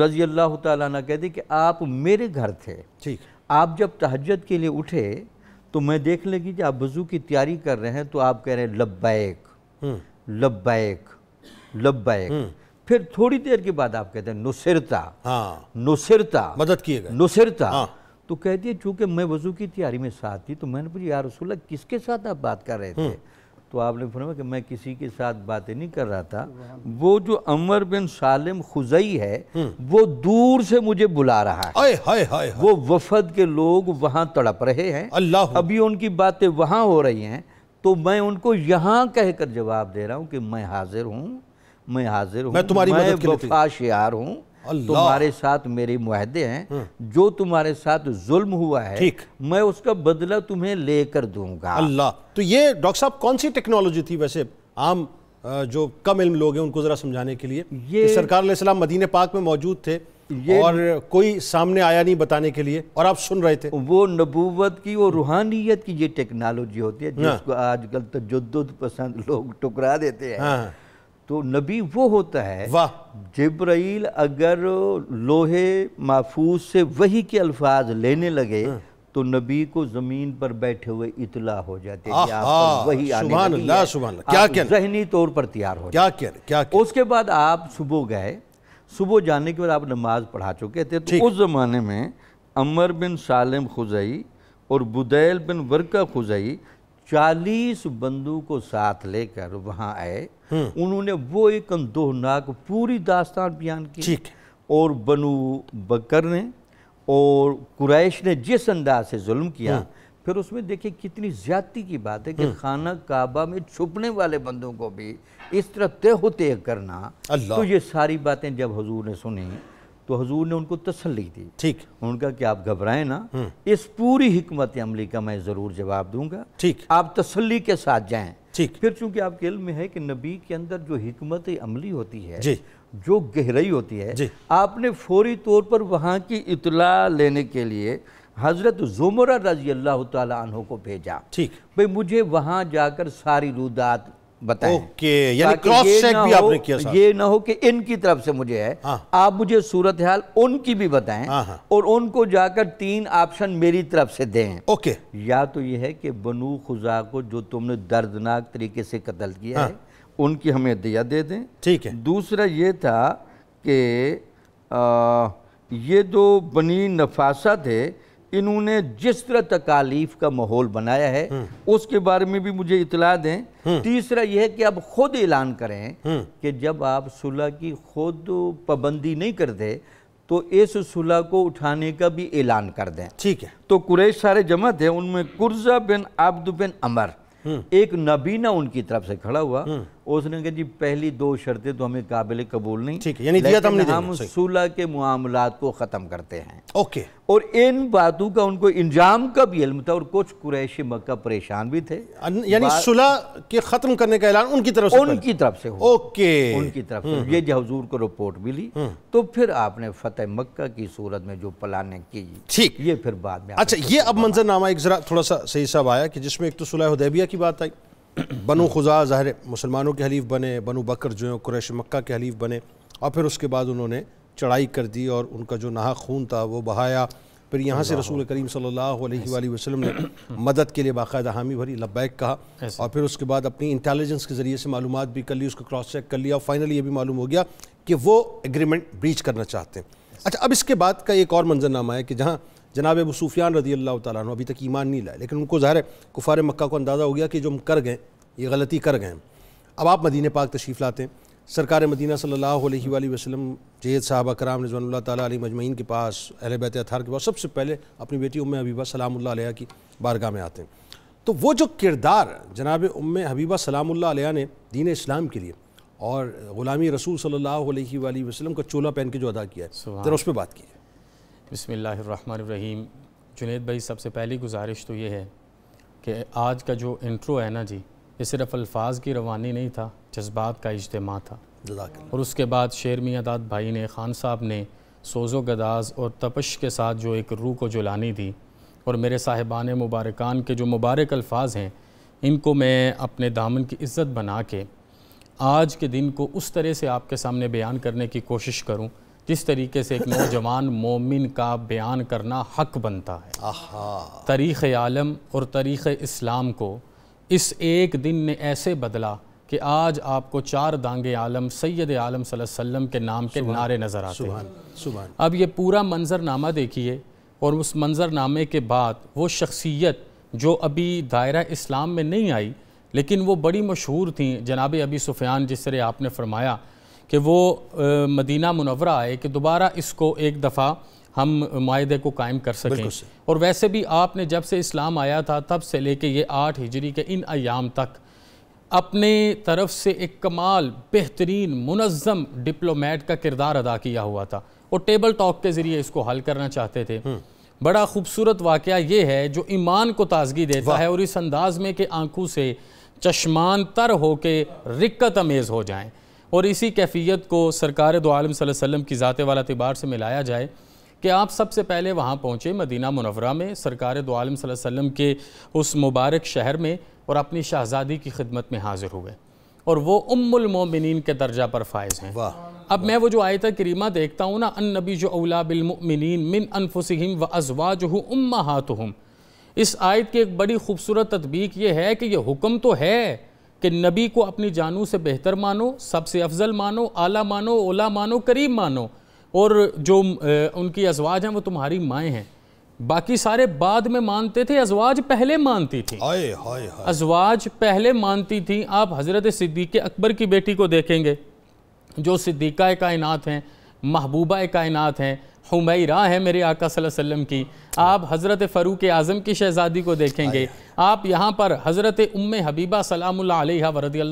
रजी अल्लाह तह कि आप मेरे घर थे ठीक आप जब तहजद के लिए उठे तो मैं देख लगी कि आप वज़ू की तैयारी कर रहे हैं तो आप कह रहे हैं लब्बैक हम्म। लब्बैक लब्बैक हम्म। फिर थोड़ी देर के बाद आप कहते हैं नुसरता हाँ नुसरता मदद किए नुसरता हाँ। तो कहती है चूंकि मैं वजू की तैयारी में साथ थी तो मैंने पूछा यार रसूल किसके साथ आप बात कर रहे थे हम्म। तो आपने फरमाया कि मैं किसी के साथ बातें नहीं कर रहा था वो जो अमर बिन सालिम खुजई है हम्म। वो दूर से मुझे बुला रहा है आए, हाय, हाय, हाय। वो वफद के लोग वहाँ तड़प रहे हैं अल्लाह अभी उनकी बातें वहां हो रही हैं तो मैं उनको यहाँ कहकर जवाब दे रहा हूँ कि मैं हाजिर हूँ मैं हाजिर हूँ मैं तुम्हारी मैं वफा शियार हूँ तुम्हारे साथ मेरे मुहदे हैं हम्म। जो तुम्हारे साथ जुल्म हुआ है ठीक मैं उसका बदला तुम्हें लेकर दूंगा अल्लाह तो ये डॉक्टर साहब कौन सी टेक्नोलॉजी थी वैसे आम जो कम इल्म लोग हैं उनको ज़रा समझाने के लिए ये सरकार सलाम मदीने पाक में मौजूद थे ये और कोई सामने आया नहीं बताने के लिए और आप सुन रहे थे वो नबूवत की वो रूहानियत की ये टेक्नोलॉजी होती है हाँ। जिसको आजकल तजुद तो पसंद लोग टुकरा देते हैं हाँ। तो नबी वो होता है वाह जब्राइल अगर लोहे महफूज से वही के अल्फाज लेने लगे हाँ। तो नबी को जमीन पर बैठे हुए इतला हो जाते वही जहनी तौर पर तैयार हो क्या क्या क्या उसके बाद आप सुबह गए सुबह जाने के बाद आप नमाज पढ़ा चुके थे तो उस ज़माने में अमर बिन सालिम खुजई और बुदैल बिन वर्का खुजई चालीस बंदू को साथ लेकर वहाँ आए हम्म। उन्होंने वो एक अंदोहनाक पूरी दास्तान बयान की ठीक और बनु बकर ने और कुरैश ने जिस अंदाज से जुल्म किया हम्म। फिर उसमें देखिए कितनी ज्यादती की बात है कि हम्म। खाना काबा में छुपने वाले बंदों को भी इस तरह तय होते करना तो ये सारी बातें जब हजूर ने सुनी तो हजूर ने उनको तसली दी ठीक उनका कि आप घबराएं ना इस पूरी हमत अमली का मैं ज़रूर जवाब दूंगा ठीक आप तसली के साथ जाएं ठीक फिर चूंकि आपके इल्म में है कि नबी के अंदर जो हमत अमली होती है जी जो गहराई होती है जी आपने फौरी तौर पर वहाँ की इतला लेने के लिए हज़रत जुमरा रजी अल्लाह तहों को भेजा ठीक भाई मुझे वहाँ जाकर सारी रुदात बताएं ओके यानी क्रॉस चेक भी आपने किया साथ? ये ना हो कि इनकी तरफ से मुझे है हाँ। आप मुझे सूरत हाल उनकी भी बताएं हाँ, हाँ। और उनको जाकर तीन ऑप्शन मेरी तरफ से दें ओके या तो ये है कि बनू खुजा को जो तुमने दर्दनाक तरीके से कत्ल किया हाँ। है उनकी हमें दिया दे दें ठीक है दूसरा ये था कि ये जो बनी नफासत है इन्होंने जिस तरह तकालीफ का माहौल बनाया है हम्म। उसके बारे में भी मुझे इतला दें हम्म। तीसरा यह है कि आप खुद ऐलान करें हम्म। कि जब आप सुलह की खुद पाबंदी नहीं करते तो इस सुलह को उठाने का भी ऐलान कर दें ठीक है तो कुरेश सारे जमा थे उनमें कुर्जा बिन आब्द बिन अमर एक नबीना उनकी तरफ से खड़ा हुआ उसने कहा जी पहली दो शर्तें तो हमें काबिल कबूल नहीं ठीक है यानी दिया तो हमने हम सुलह के मामला को ख़त्म करते हैं ओके और इन बातों का उनको इंजाम का भी इल्म था और कुछ कुरैश मक्का परेशान भी थे यानी सुलह के ख़त्म करने का ऐलान उनकी तरफ से उनकी तरफ से हो ओके उनकी तरफ से हम्म, हम्म। ये जो हजूर को रिपोर्ट मिली हम्म। तो फिर आपने फतेह मक्का की सूरत में जो प्लानिंग की ठीक ये फिर बाद में अच्छा ये अब मंजरनामा एक ज़रा थोड़ा सा सही साहब आया कि जिसमें एक तो सुलह उदैबिया की बात आई बनु खुजा ज़ाहिर मुसलमानों के हलीफ बने बनु बकर जो हैं क्रैश मक्का के हलीफ बने और फिर उसके बाद उन्होंने चढ़ाई कर दी और उनका जो नहा खून था वो बहाया फिर यहाँ से रसूल करीम सल्लल्लाहु अलैहि वसल्लम ने मदद के लिए बाकायदा हामी भरी लब्बैक कहा और फिर उसके बाद अपनी इंटेलिजेंस के ज़रिए से मालूम भी कर ली उसको क्रॉस चेक कर लिया और फाइनली ये भी मालूम हो गया कि वो एग्रीमेंट ब्रीच करना चाहते हैं अच्छा अब इसके बाद का एक और मंजरनामा है कि जहाँ जनाब अबू सूफियान रदी अल्लाह तुम अभी तक ईमान नहीं लाए लेकिन उनको ज़ाहिर कुफ़ार मक्का को अंदाज़ा हो गया कि जो हम कर गए ये गलती कर गए अब आप मदीन पाक तशरीफ़ लाते हैं सरकार मदीना सल्ला वसलम जैद साहबा कराम रजवान ताली मजमैन के पास अहल बैत अतार के पास सबसे पहले अपनी बेटी उम हबीबा सलाम की बारगाह में आते हैं तो वो जो किरदार जनाब उम हबीबा सलाम ने दीन इस्लाम के लिए और ग़ुलामी रसूल सल्ला वसलम का चोला पहन के जो अदा किया है ज़रा उस पर बात की बसमीम जुनेद भाई सबसे पहली गुजारिश तो ये है कि आज का जो इंट्रो है ना जी ये सिर्फ अल्फाज की रवानी नहीं था जज्बात का इज्तम था और उसके बाद शेर मियादाद भाई ने खान साहब ने सोज़ो गदाज और तपश के साथ जो एक रूह को जुलानी दी और मेरे साहिबान मुबारकान के जो मुबारक अल्फाज हैं इनको मैं अपने दामन की इज़्ज़त बना के आज के दिन को उस तरह से आपके सामने बयान करने की कोशिश करूँ जिस तरीके से एक नौजवान मोमिन का बयान करना हक बनता है तारीख़ आलम और तारीख़ इस्लाम को इस एक दिन ने ऐसे बदला कि आज आपको चार दांगे आलम सैद आलम वसल्लम के नाम के नारे नज़र आते हैं अब ये पूरा मंजरनामा देखिए और उस मंजरनामे के बाद वो शख्सियत जो अभी दायरा इस्लाम में नहीं आई लेकिन वो बड़ी मशहूर थी जनाब अबी सुफियान जिस तरह आपने फरमाया कि वो मदीना मुनवरा आए कि दोबारा इसको एक दफ़ा हम माहे को कायम कर सकें और वैसे भी आपने जब से इस्लाम आया था तब से लेके ये आठ हिजरी के इन अयाम तक अपने तरफ से एक कमाल बेहतरीन मुनज़म डिप्लोमेट का किरदार अदा किया हुआ था और टेबल टॉक के ज़रिए इसको हल करना चाहते थे हम्म। बड़ा खूबसूरत वाक़ ये है जो ईमान को ताजगी देता है और इस अंदाज़ में कि आंखों से चश्मान तर हो के रिक्कत अमेज़ हो जाएँ और इसी कैफियत को सरकार दो आलम की ज़ात वाला तबार से मिलाया जाए कि आप सबसे पहले वहाँ पहुँचे मदीना मुनवरा में सरकार दो आलम के उस मुबारक शहर में और अपनी शहज़ादी की खिदमत में हाजिर हुए और वह उम्मिन के दर्जा पर फायज़ हैं वाह अब मैं वो जो आयत करीमा देखता हूँ ना अन नबी जो अला बिलमिन मिन अनफुसम व जो हूँ उम्मा हाथ इस आयत की एक बड़ी खूबसूरत तदबीक ये है कि यह हुक्म तो है कि नबी को अपनी जानू से बेहतर मानो सबसे अफजल मानो आला मानो ओला मानो करीब मानो और जो उनकी अजवाज हैं वो तुम्हारी माएँ हैं बाकी सारे बाद में मानते थे अजवाज पहले मानती थी आए, आए, आए। अजवाज पहले मानती थी आप हज़रत सिद्दीक अकबर की बेटी को देखेंगे जो सिद्दीक़ा कायनात हैं महबूबा कायनात हैं हुमैरा है मेरे आका वसल्लम की आप हज़रत फ़रूक आज़म की शहज़ादी को देखेंगे आप यहाँ पर हज़रत उम हबीबा सलाम वरदी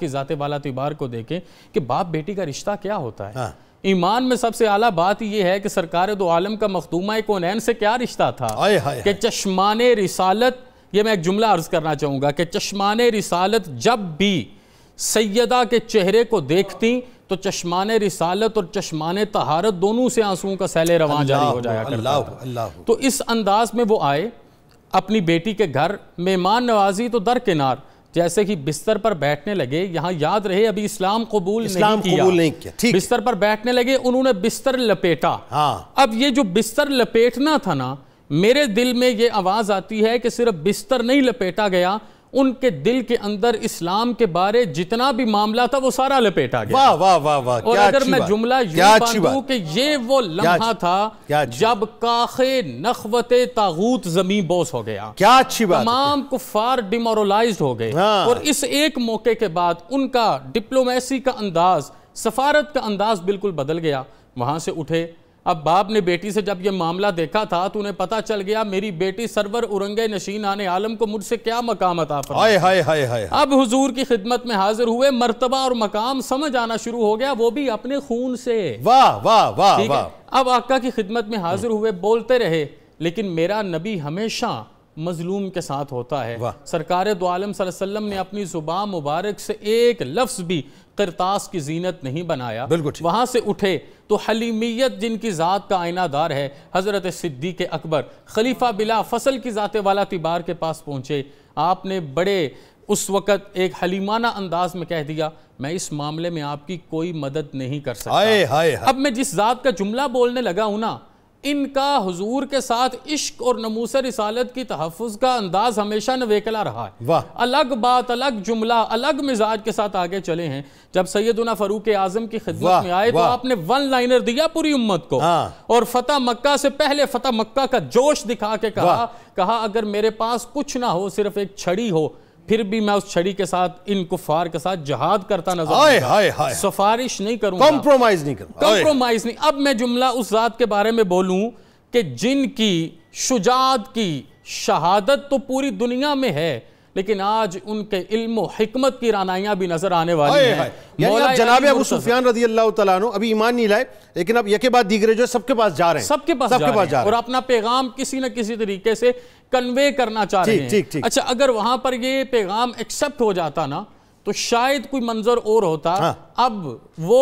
की ज़ात वाला तबार को देखें कि बाप बेटी का रिश्ता क्या होता है हाँ। ईमान में सबसे आला बात यह है कि सरकार दो आलम का मखदूमा कौनैन से क्या रिश्ता था कि चश्मान रिसालत ये मैं एक जुमला अर्ज़ करना चाहूँगा कि चश्मान रिसालत जब भी सैदा के चेहरे को देखती तो चश्मान रिसालत और चश्मान तहारत दोनों से आंसुओं का सैले रवान जारी हो जाया करता अल्लाह तो इस अंदाज में वो आए अपनी बेटी के घर मेहमान नवाजी तो दरकिनार जैसे कि बिस्तर पर बैठने लगे यहाँ याद रहे अभी इस्लाम कबूल इस्लाम नहीं किया, नहीं किया। बिस्तर पर बैठने लगे उन्होंने बिस्तर लपेटा हाँ। अब ये जो बिस्तर लपेटना था ना मेरे दिल में ये आवाज आती है कि सिर्फ बिस्तर नहीं लपेटा गया उनके दिल के अंदर इस्लाम के बारे जितना भी मामला था वो सारा लपेटा गया वाह वाह वाह वाह अगर मैं जुमला यूं कि ये वो लम्हा था जब काखे नखवत तागूत जमीन बोस हो गया क्या अच्छी बात तमाम कुफार डिमोरलाइज हो गए हाँ। और इस एक मौके के बाद उनका डिप्लोमेसी का अंदाज सफारत का अंदाज बिल्कुल बदल गया वहां से उठे अब बाप ने बेटी से जब यह मामला देखा था तो उन्हें पता चल गया मेरी बेटी सरवर उरंगे नशीन आने आलम को मुझसे क्या मकाम अता हाय हाय हाय हाय अब हुजूर की खिदमत में हाजिर हुए मर्तबा और मकाम समझ आना शुरू हो गया वो भी अपने खून से वाह वाह वाह वाह अब आका की खिदमत में हाजिर हुए बोलते रहे लेकिन मेरा नबी हमेशा मजलूम के साथ होता है सरकार दो आलम वसल्लम ने अपनी जुबा मुबारक से एक लफ्ज भी करतास की जीनत नहीं बनाया बिल्कुल वहां से उठे तो हलीमियत जिनकी ज़ात का आयनादार है हज़रत सिद्दीक अकबर खलीफा बिला फसल की ज़ात वाला तिबार के पास पहुंचे आपने बड़े उस वक़्त एक हलीमाना अंदाज में कह दिया मैं इस मामले में आपकी कोई मदद नहीं कर सकता हाय हाय अब मैं जिस ज़ात का जुमला बोलने लगा हूँ ना इनका हजूर के साथ इश्क और नमूस रिसालत की तहफ़ का अंदाज हमेशा नवेकला रहा है वाह अलग बात अलग जुमला अलग मिजाज के साथ आगे चले हैं जब सैदना फ़रूक आज़म की खिदमत में आए तो आपने वन लाइनर दिया पूरी उम्मत को हाँ। और फतेह मक्का से पहले फतेह मक्का का जोश दिखा के कहा कहा अगर मेरे पास कुछ ना हो सिर्फ एक छड़ी हो फिर भी मैं उस छड़ी के साथ इन कुफार के साथ जहाद करता नजर आए हाय हाय सिफारिश नहीं करूंगा कॉम्प्रोमाइज नहीं करूंगा कॉम्प्रोमाइज नहीं अब मैं जुमला उस जात के बारे में बोलूं कि जिनकी शुजात की शहादत तो पूरी दुनिया में है लेकिन आज उनके इल्म हिकमत की रानाइयां भी नजर आने वाली हैं है। जनाब अबू सुफियान रजी अल्लाह अभी ईमान नहीं लाए लेकिन अब यके बाद दीगरे जो सबके पास जा रहे हैं सबके पास सबके पास जा रहे हैं और अपना पैगाम किसी न किसी तरीके से कन्वे करना चाह रहे हैं अच्छा अगर वहां पर ये पैगाम एक्सेप्ट हो जाता ना तो शायद कोई मंजर और होता हाँ। अब वो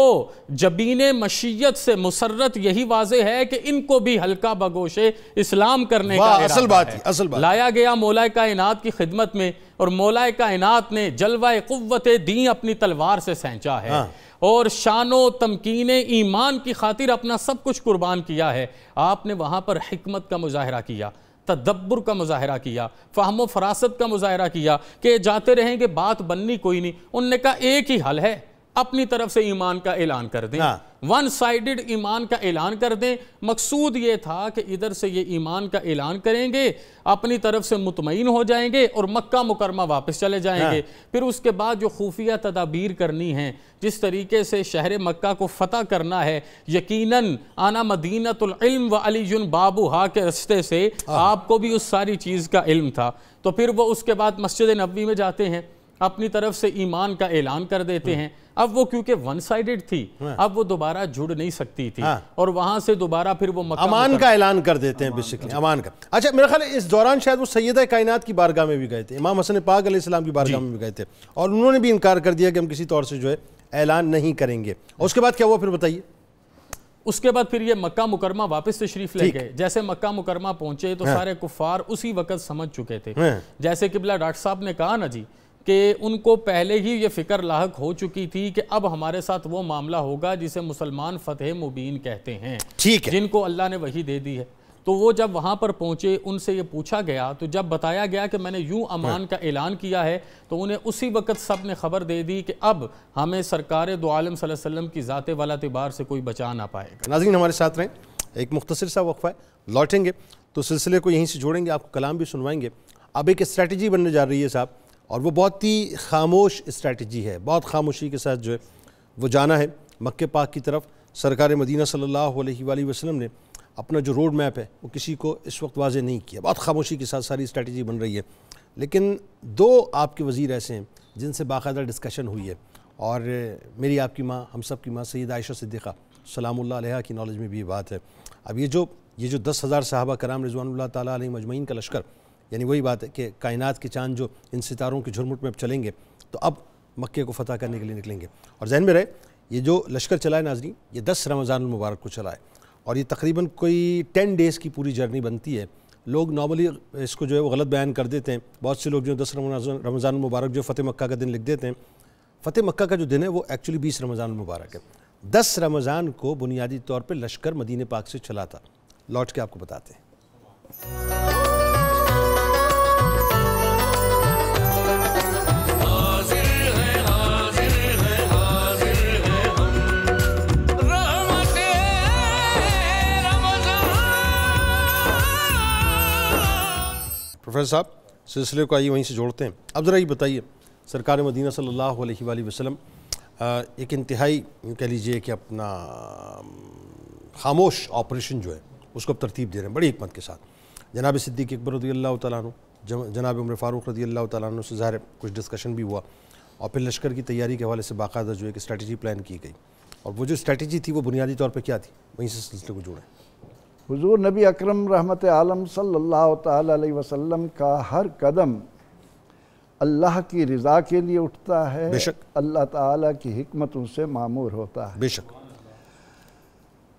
जबीन मशीयत से मुसरत यही वाजे है कि इनको भी हल्का बगोशे इस्लाम करने का असल बात है असल बात लाया गया मोलाए कायनात की खिदमत में और मोलाए कायनात ने जलवा कुत दी अपनी तलवार से सेंचा है हाँ। और शानो तमकीन ईमान की खातिर अपना सब कुछ कुर्बान किया है आपने वहां पर हमत का मुजाहरा किया तदब्बर का मुजाहरा किया फ़हम फरासत का मुजाहरा किया कि जाते रहेंगे बात बननी कोई नहीं उनने कहा एक ही हल है अपनी तरफ से ईमान का ऐलान कर दें वन हाँ। साइडेड ईमान का ऐलान कर दें मकसूद ये था कि इधर से ये ईमान का ऐलान करेंगे अपनी तरफ से मुतमिन हो जाएंगे और मक्का मुकरमा वापस चले जाएंगे हाँ। फिर उसके बाद जो खुफिया तदाबीर करनी है जिस तरीके से शहर मक्का को फ़तह करना है यकीनन आना मदीनतम व जुन बाबू हा के रस्ते से हाँ। आपको भी उस सारी चीज़ का इल्म था तो फिर वो उसके बाद मस्जिद नबी में जाते हैं अपनी तरफ से ईमान का ऐलान कर देते हैं अब वो क्योंकि वन साइडेड थी हाँ। अब वो दोबारा जुड़ नहीं सकती थी हाँ। और वहां से दोबारा फिर वो अमान का ऐलान कर देते हैं बेसिकली अमान का अच्छा मेरा ख्याल इस दौरान शायद वो सैदा कायनात की बारगाह में भी गए थे इमाम हसन पाक की बारगाह में भी गए थे और उन्होंने भी इनकार कर दिया कि हम किसी तौर से जो है ऐलान नहीं करेंगे उसके बाद क्या हुआ फिर बताइए उसके बाद फिर ये मक्का मुकरमा वापस तशरीफ ले गए जैसे मक्का मुकरमा पहुंचे तो हाँ। सारे कुफार उसी वक्त समझ चुके थे जैसे किबला डॉक्टर साहब ने कहा ना जी कि उनको पहले ही ये फ़िक्र लाक हो चुकी थी कि अब हमारे साथ वो मामला होगा जिसे मुसलमान फ़तेह मुबीन कहते हैं ठीक है जिनको अल्लाह ने वही दे दी है तो वो जब वहाँ पर पहुँचे उनसे ये पूछा गया तो जब बताया गया कि मैंने यूँ अमान का ऐलान किया है तो उन्हें उसी वक्त सब ने खबर दे दी कि अब हमें सरकार दो आलम सल्लम की ज़ात वाला तिबार से कोई बचा ना पाएगा नाजीन हमारे साथ रहें एक मुख्तर सा वक्फ़ा है लौटेंगे तो सिलसिले को यहीं से जोड़ेंगे आपको कलाम भी सुनवाएंगे अब एक स्ट्रैटेजी बनने जा रही है साहब और वो बहुत ही खामोश स्ट्रैटी है बहुत खामोशी के साथ जो है वो जाना है मक्के पाक की तरफ सरकार मदीना सल्लल्लाहु अलैहि वसल्लम ने अपना जो रोड मैप है वो किसी को इस वक्त वाजे नहीं किया बहुत खामोशी के साथ सारी स्ट्रैटी बन रही है लेकिन दो आपके वज़ीर ऐसे हैं जिनसे बाकायदा डिस्कशन हुई है और मेरी आपकी माँ हम सब की माँ सैद आयशा सिद्दीक़ा सलाम्ला की नॉलेज में भी ये बात है अब ये जो ये जो दस हज़ार साहबा कराम रजवानल्ला तजमैन का लश्कर यानी वही बात है कि कायनात के चांद जो इन सितारों के झुरमुट में अब चलेंगे तो अब मक्के को फतह करने के लिए निकलेंगे और जहन में रहे ये जो लश्कर चलाए नाजरी ये दस रमज़ान मुबारक को चलाए और ये तकरीबन कोई टेन डेज़ की पूरी जर्नी बनती है लोग नॉर्मली इसको जो है वो गलत बयान कर देते हैं बहुत से लोग जो दस रमज़ान मुबारक जो फ़तेह मक्का का दिन लिख देते हैं फ़तेह मक्का का जो दिन है वो एक्चुअली बीस रमज़ान मुबारक है दस रमज़ान को बुनियादी तौर पर लश्कर मदीन पाक से चला था लौट के आपको बताते हैं प्रोफेसर साहब सिलसिले को आइए वहीं से जोड़ते हैं अब ज़रा ये बताइए सरकार मदीना सल्लल्लाहु अलैहि वसल्लम एक इंतहाई कह लीजिए कि अपना खामोश ऑपरेशन जो है उसको अब तरतीब दे रहे हैं बड़ी हमत के साथ जनाब सिद्दीक अकबर रदी अल्लाह तु जनाब उम्र फ़ारूक रदी अल्लाह तु से ज़ाहिर कुछ डिस्कशन भी हुआ और फिर लश्कर की तैयारी के हवाले से बाकायदा जो है कि स्ट्रेटी प्लान की गई और वो जो स्ट्रेटी थी वो बुनियादी तौर पर क्या थी वहीं से सिलसिले को जोड़ें हुजूर नबी अकरम रहमत आलम सल्लल्लाहु अलैहि वसल्लम का हर कदम अल्लाह की रज़ा के लिए उठता है अल्लाह ताला की हमतों से मामूर होता है बेशक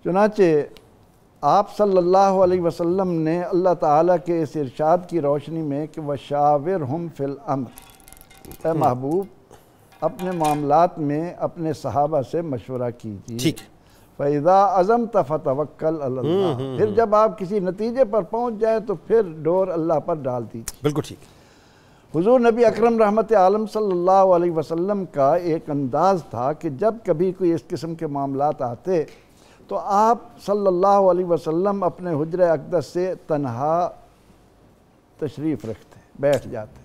चुनाचे आप सल्लल्लाहु अलैहि वसल्लम ने अल्लाह ताला के इस इरशाद की रोशनी में कि वशाविर हम फिल अमर महबूब अपने मामलात में अपने सहाबा से मशवरा कीजिए ठीक फैदा अज़म तफ़तवक्ल फिर हम्म। जब आप किसी नतीजे पर पहुंच जाए तो फिर डोर अल्लाह पर डाल दीजिए बिल्कुल ठीक हुजूर नबी अकरम रहमत आलम सल्लल्लाहु अलैहि वसल्लम का एक अंदाज़ था कि जब कभी कोई इस किस्म के मामला आते तो आप सल्लल्लाहु अलैहि वसल्लम अपने हजर अकदस से तनहा तशरीफ़ रखते बैठ जाते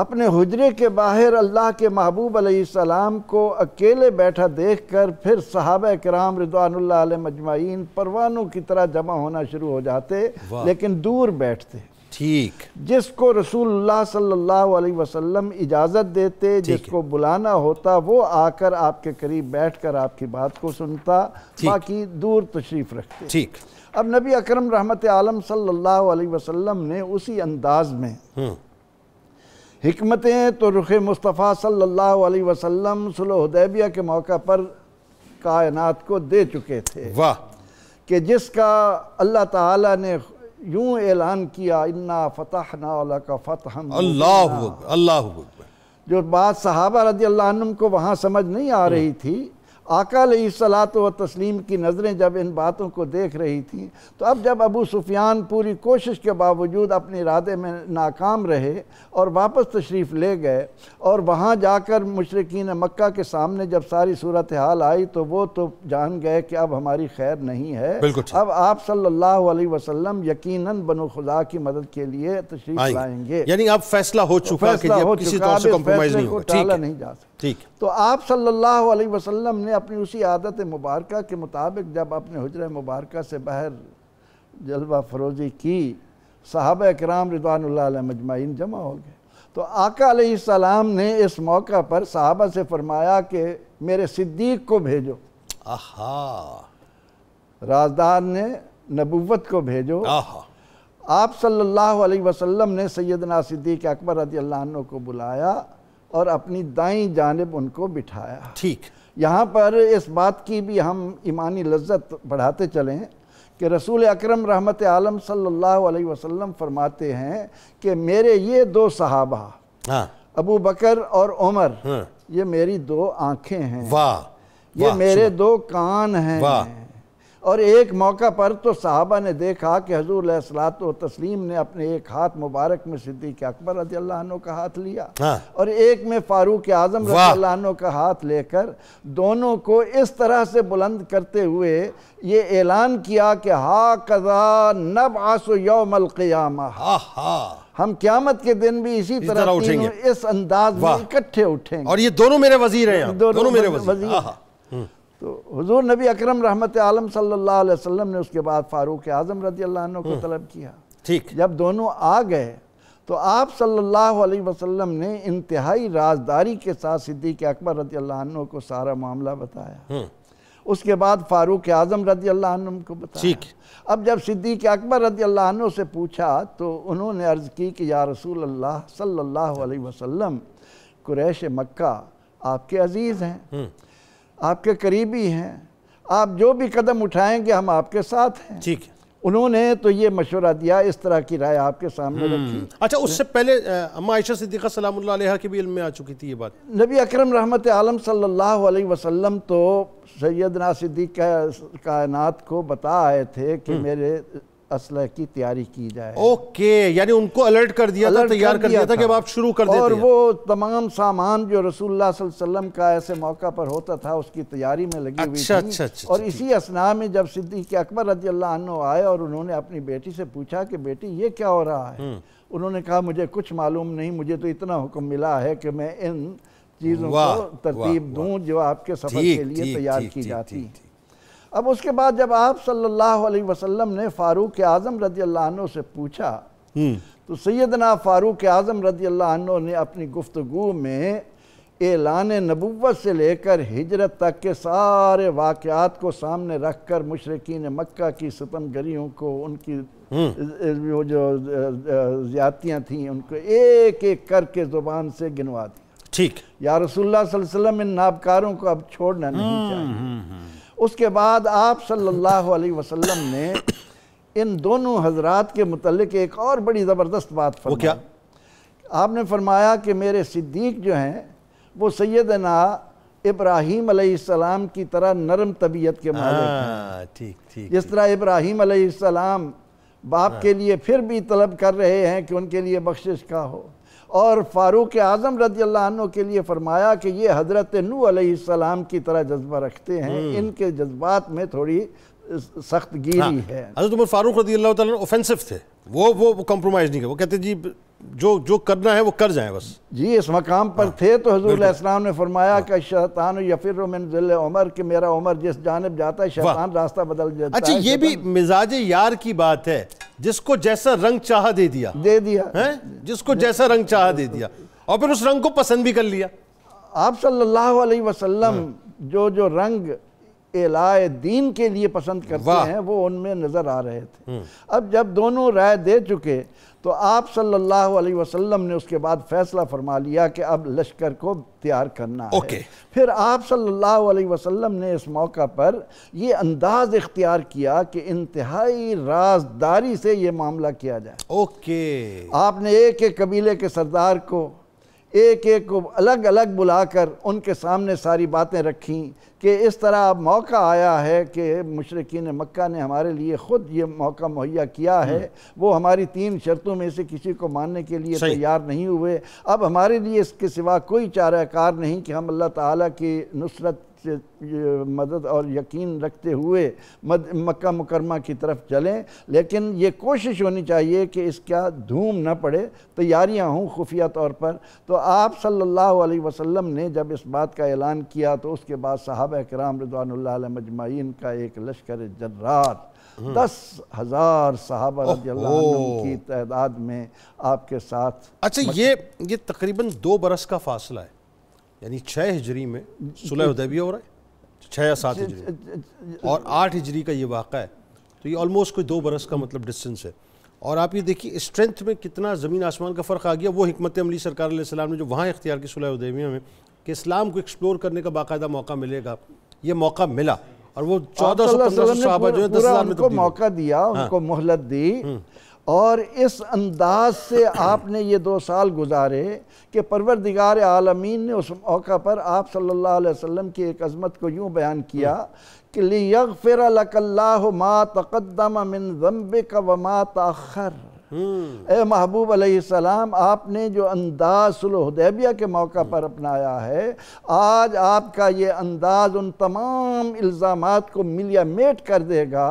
अपने हजरे के बाहर अल्लाह के महबूब आलाम को अकेले बैठा देख कर फिर साहब कराम रिदवानल्ला मजमाइन परवानों की तरह जमा होना शुरू हो जाते लेकिन दूर बैठते ठीक जिसको रसूलुल्लाह सल्लल्लाहु अलैहि वसल्लम इजाज़त देते जिसको बुलाना होता वो आकर आपके करीब बैठकर आपकी बात को सुनता बाकी दूर तशरीफ़ रखते ठीक अब नबी अकरम रहमत आलम सल्लल्लाहु अलैहि वसल्लम ने उसी अंदाज में हम्म। हमतें तो रुख मुस्तफ़ा सल्ला वसम सुलहदैबिया के मौका पर कायनात को दे चुके थे वाह कि जिसका अल्लाह ताला ने यूं ऐलान किया इन्ना फ़तह का फ़तह अल्लाह अल्लाह जो बात सहाबा रदी अल्लाह को वहाँ समझ नहीं आ रही थी आका सलात व तस्लीम की नज़रें जब इन बातों को देख रही थी तो अब जब अबू सुफियान पूरी कोशिश के बावजूद अपने इरादे में नाकाम रहे और वापस तशरीफ़ ले गए और वहाँ जाकर मशरकिन मक्का के सामने जब सारी सूरत हाल आई तो वो तो जान गए कि अब हमारी खैर नहीं है अब आप सल्लल्लाहु अलैहि वसल्लम यकीनन बनो खुदा की मदद के लिए तशरीफ़ लाएंगे यानी अब फैसला हो चुका है कि नहीं जा सकता ठीक तो आप सल्लल्लाहु अलैहि वसल्लम ने अपनी उसी आदत मुबारक के मुताबिक जब अपने हजर मुबारक से बाहर जलवा फरोजी की साहब कराम रिदवान मजमाइन जमा हो गए तो आका सलाम ने इस मौका पर साहबा से फरमाया कि मेरे सिद्दीक को भेजो आहा राजदार ने नबूवत को भेजो आहा आप सल्लल्लाहु अलैहि वसल्लम ने सैदना सिद्दीक अकबर रजी को बुलाया और अपनी दाई जानब उनको बिठाया ठीक यहाँ पर इस बात की भी हम ईमानी लज्जत बढ़ाते चले कि रसूल अकरम रहमत आलम सल्लल्लाहु अलैहि वसल्लम फरमाते हैं कि मेरे ये दो सहाबा हाँ। अबू बकर और उमर हाँ। ये मेरी दो आंखें हैं वाह ये वा, मेरे दो कान हैं और एक मौका पर तो साहबा ने देखा कि हजूर सलात तस्लीम ने अपने एक हाथ मुबारक में सिद्दीक अकबर रजील्ला का हाथ लिया हाँ। और एक में फारूक आजम रजील्ला का हाथ लेकर दोनों को इस तरह से बुलंद करते हुए ये ऐलान किया कि हा कदा नब आसो यौमल क़यामा हा हा हम क्यामत के दिन भी इसी तरह, तरह उठेंगे इस अंदाज में इकट्ठे उठेंगे और ये दोनों मेरे वजीर हैं दोनों, दोनों मेरे वजीर, वजीर। तो हजूर नबी अकरम रहमत आलम सल्लल्लाहु अलैहि वसल्लम ने उसके बाद फ़ारूक आज़म रजी अल्लाह को हम्म। तलब किया ठीक जब दोनों आ गए तो आप सल्लल्लाहु अलैहि वसल्लम ने इंतहाई राजदारी के साथ सिद्दीक अकबर रजी अल्लाह को सारा मामला बताया हम्म। उसके बाद फ़ारूक आज़म रजी अल्लाह को बताया ठीक अब जब सिद्दीक अकबर रजी अल्लाह से पूछा तो उन्होंने अर्ज़ की कि या रसूल अल्लाह सल्लल्लाहु अलैहि वसल्लम कुरैश मक्का आपके अज़ीज़ हैं हम्म। आपके करीबी हैं आप जो भी कदम उठाएंगे हम आपके साथ हैं ठीक है उन्होंने तो ये मशवरा दिया इस तरह की राय आपके सामने हम्म। रखी अच्छा उससे पहले आयशा सिद्दीक़ा सलामुल्लाह के भी इल्म में आ चुकी थी ये बात नबी अकरम रहमत आलम सल्लल्लाहु अलैहि वसल्लम तो सैदना सिद्दीक कायनात को बता आए थे कि हम्म। मेरे असलह की तैयारी की जाए ओके यानी उनको अलर्ट कर दिया अलर्ट था तैयार कर, कर दिया था, था कि आप शुरू कर और वो तमाम सामान जो रसूलुल्लाह वसल्लम का ऐसे मौका पर होता था उसकी तैयारी में लगी अच्छा, हुई थी अच्छा, अच्छा, और अच्छा, इसी असना में जब सिद्दी के अकबर रजील्ला आए और उन्होंने अपनी बेटी से पूछा कि बेटी ये क्या हो रहा है हम्म। उन्होंने कहा मुझे कुछ मालूम नहीं मुझे तो इतना हुक्म मिला है कि मैं इन चीज़ों को तरतीब दूँ जो आपके सफर के लिए तैयार की जाती अब उसके बाद जब आप सल्लल्लाहु अलैहि वसल्लम ने फ़ारूक आज़म रदी अल्लाह से पूछा हम्म। तो सैदना फ़ारूक आज़म रदी अल्लाह ने अपनी गुफ्तु में एलान नबूवत से लेकर हिजरत तक के सारे वाक़ात को सामने रख कर मशरकिन मक्का की गरीों को उनकी हम्म। वो जो ज़्यादतियाँ थीं उनको एक एक करके ज़ुबान से गिनवा दी ठीक या रसोल्ला वसलम इन नाबकारों को अब छोड़ना नहीं हम्म, चाहिए उसके बाद आप सल्लल्लाहु अलैहि वसल्लम ने इन दोनों हजरात के मतलब एक और बड़ी ज़बरदस्त बात वो क्या आपने फरमाया कि मेरे सिद्दीक जो हैं वो सैदना इब्राहिम सलाम की तरह नरम तबीयत के मालिक हाँ, ठीक ठीक जिस तरह इब्राहिम सलाम बाप हाँ। के लिए फिर भी तलब कर रहे हैं कि उनके लिए बख्शिश का हो और फ़ारूक आज़म रदी अल्लाह के लिए फ़रमाया कि ये हज़रत नू सलाम की तरह जज्बा रखते हैं हम्म। इनके जज्बात में थोड़ी सख्त गिरी हाँ, है हजरत उमर फारूक रदी अल्लाह तफेंसिव थे वो वो, वो कॉम्प्रोमाइज़ नहीं किया वो कहते जी जो जो करना है वो कर जाए बस जी इस मकाम पर हाँ, थे तो हजूर इस्लाम ने फरमाया हाँ, कि शैतान यफिर मिन उमर कि मेरा उमर जिस जानब जाता है शैतान रास्ता बदल जाता अच्छा है ये भी मिजाज यार की बात है जिसको जैसा रंग चाह दे दिया दे दिया है जिसको जैसा रंग चाह दे दिया और फिर उस रंग को पसंद भी कर लिया आप सल्लल्लाहु अलैहि हाँ। जो जो रंग एलाए दीन के लिए पसंद करते हैं वो उनमें नज़र आ रहे थे हम्म। अब जब दोनों राय दे चुके तो आप सल्लल्लाहु अलैहि वसल्लम ने उसके बाद फैसला फरमा लिया कि अब लश्कर को तैयार करना ओके। है फिर आप सल्लल्लाहु अलैहि वसल्लम ने इस मौका पर यह अंदाज इख्तियार किया कि इंतहाई राजदारी से ये मामला किया जाए ओके आपने एक एक कबीले के सरदार को एक एक को अलग अलग बुलाकर उनके सामने सारी बातें रखी कि इस तरह अब मौका आया है कि मशरकिन मक्का ने हमारे लिए ख़ुद ये मौका मुहैया किया है हम्म। वो हमारी तीन शर्तों में से किसी को मानने के लिए तैयार नहीं हुए अब हमारे लिए इसके सिवा कोई चारा कार नहीं कि हम अल्लाह ताला की नुसरत से मदद और यकीन रखते हुए मद मक्का मुकरमा की तरफ चलें लेकिन ये कोशिश होनी चाहिए कि इसका धूम ना पड़े तैयारियां हों खुफिया तौर पर तो आप सल्लल्लाहु अलैहि वसल्लम ने जब इस बात का ऐलान किया तो उसके बाद साहब कराम रजवान मजमाइन का एक लश्कर जर्रात हम्म। दस हजार साहबा की तादाद में आपके साथ अच्छा ये ये तकरीबन दो बरस का फासला है यानी छः हिजरी में सुलह उदैबिया हो रहा है छः या सात हिजरी और आठ हिजरी का ये वाक़ा है तो ये ऑलमोस्ट कोई दो बरस का मतलब डिस्टेंस है और आप ये देखिए स्ट्रेंथ में कितना ज़मीन आसमान का फ़र्क आ गया वो हमत अमली सरकार ने जो वहाँ इख्तियार की सुलह उदैबिया में कि इस्लाम को एक्सप्लोर करने का बाकायदा मौका मिलेगा ये मौका मिला और वो चौदह सौ पंद्रह सौ में मौका दिया हाँ। उनको मोहलत दी हम्म। और इस अंदाज से आपने ये दो साल गुजारे कि परवरदिगार आलमीन ने उस मौका पर आप सल्लल्लाहु अलैहि वसल्लम की एक अजमत को यूँ बयान किया कि लियग फिर मा तकदम मिन जम्बे का व मा तखर हम्म। ए महबूब सलाम आपने जो अंदाज सुलहदैबिया के मौका पर अपनाया है आज आपका ये अंदाज़ उन तमाम इल्ज़ाम को मिलिया मेट कर देगा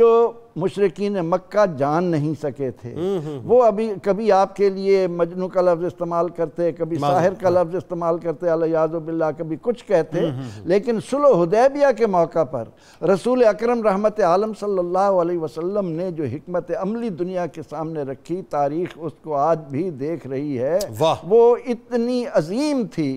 जो मुशरकिन मक्का जान नहीं सके थे हम्म, हम्म, हम्म। वो अभी कभी आपके लिए मजनू का लफ्ज़ इस्तेमाल करते कभी साहिर का हाँ। लफ्ज़ इस्तेमाल करते अलियाज़बिल्ला कभी कुछ कहते लेकिन सुलह हदैबिया के मौका पर रसूल अक्रम रहमत आलम सल्ला वसलम ने जो हमत अमली दुनिया के सामने रखी तारीख उसको आज भी देख रही है वो इतनी अजीम थी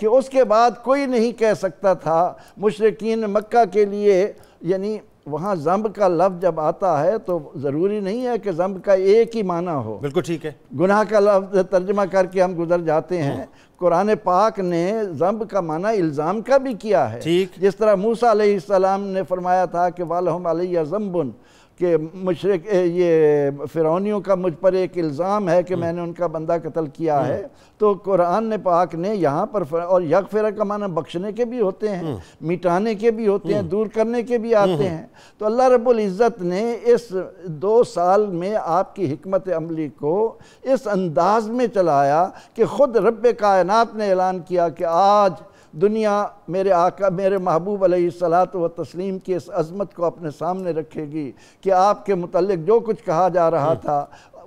कि उसके बाद कोई नहीं कह सकता था मुशरकिन मक्का के लिए यानी वहाँ जम्ब का लफ्ज जब आता है तो ज़रूरी नहीं है कि जम्ब का एक ही माना हो बिल्कुल ठीक है गुनाह का लफ्ज तर्जमा करके हम गुजर जाते हैं हाँ। कुरान पाक ने जम्ब का माना इल्ज़ाम का भी किया है ठीक जिस तरह मूसा सलाम ने फरमाया था कि वालहम अलैया जम्बुन कि मशरक ये फ़िरौनियों का मुझ पर एक इल्ज़ाम है कि हम्म। मैंने उनका बंदा कत्ल किया हम्म। है तो कुरान ने पाक ने यहाँ पर और यक फिर का माना बख्शने के भी होते हैं हम्म। मिटाने के भी होते हैं दूर करने के भी आते हैं तो अल्लाह रब्बुल इज़्ज़त ने इस दो साल में आपकी हमत अमली को इस अंदाज में चलाया कि ख़ुद रब कायनात ने ऐलान किया कि आज दुनिया मेरे आका मेरे महबूब सलात व तस्लीम की इस अज़मत को अपने सामने रखेगी कि आपके मतलब जो कुछ कहा जा रहा था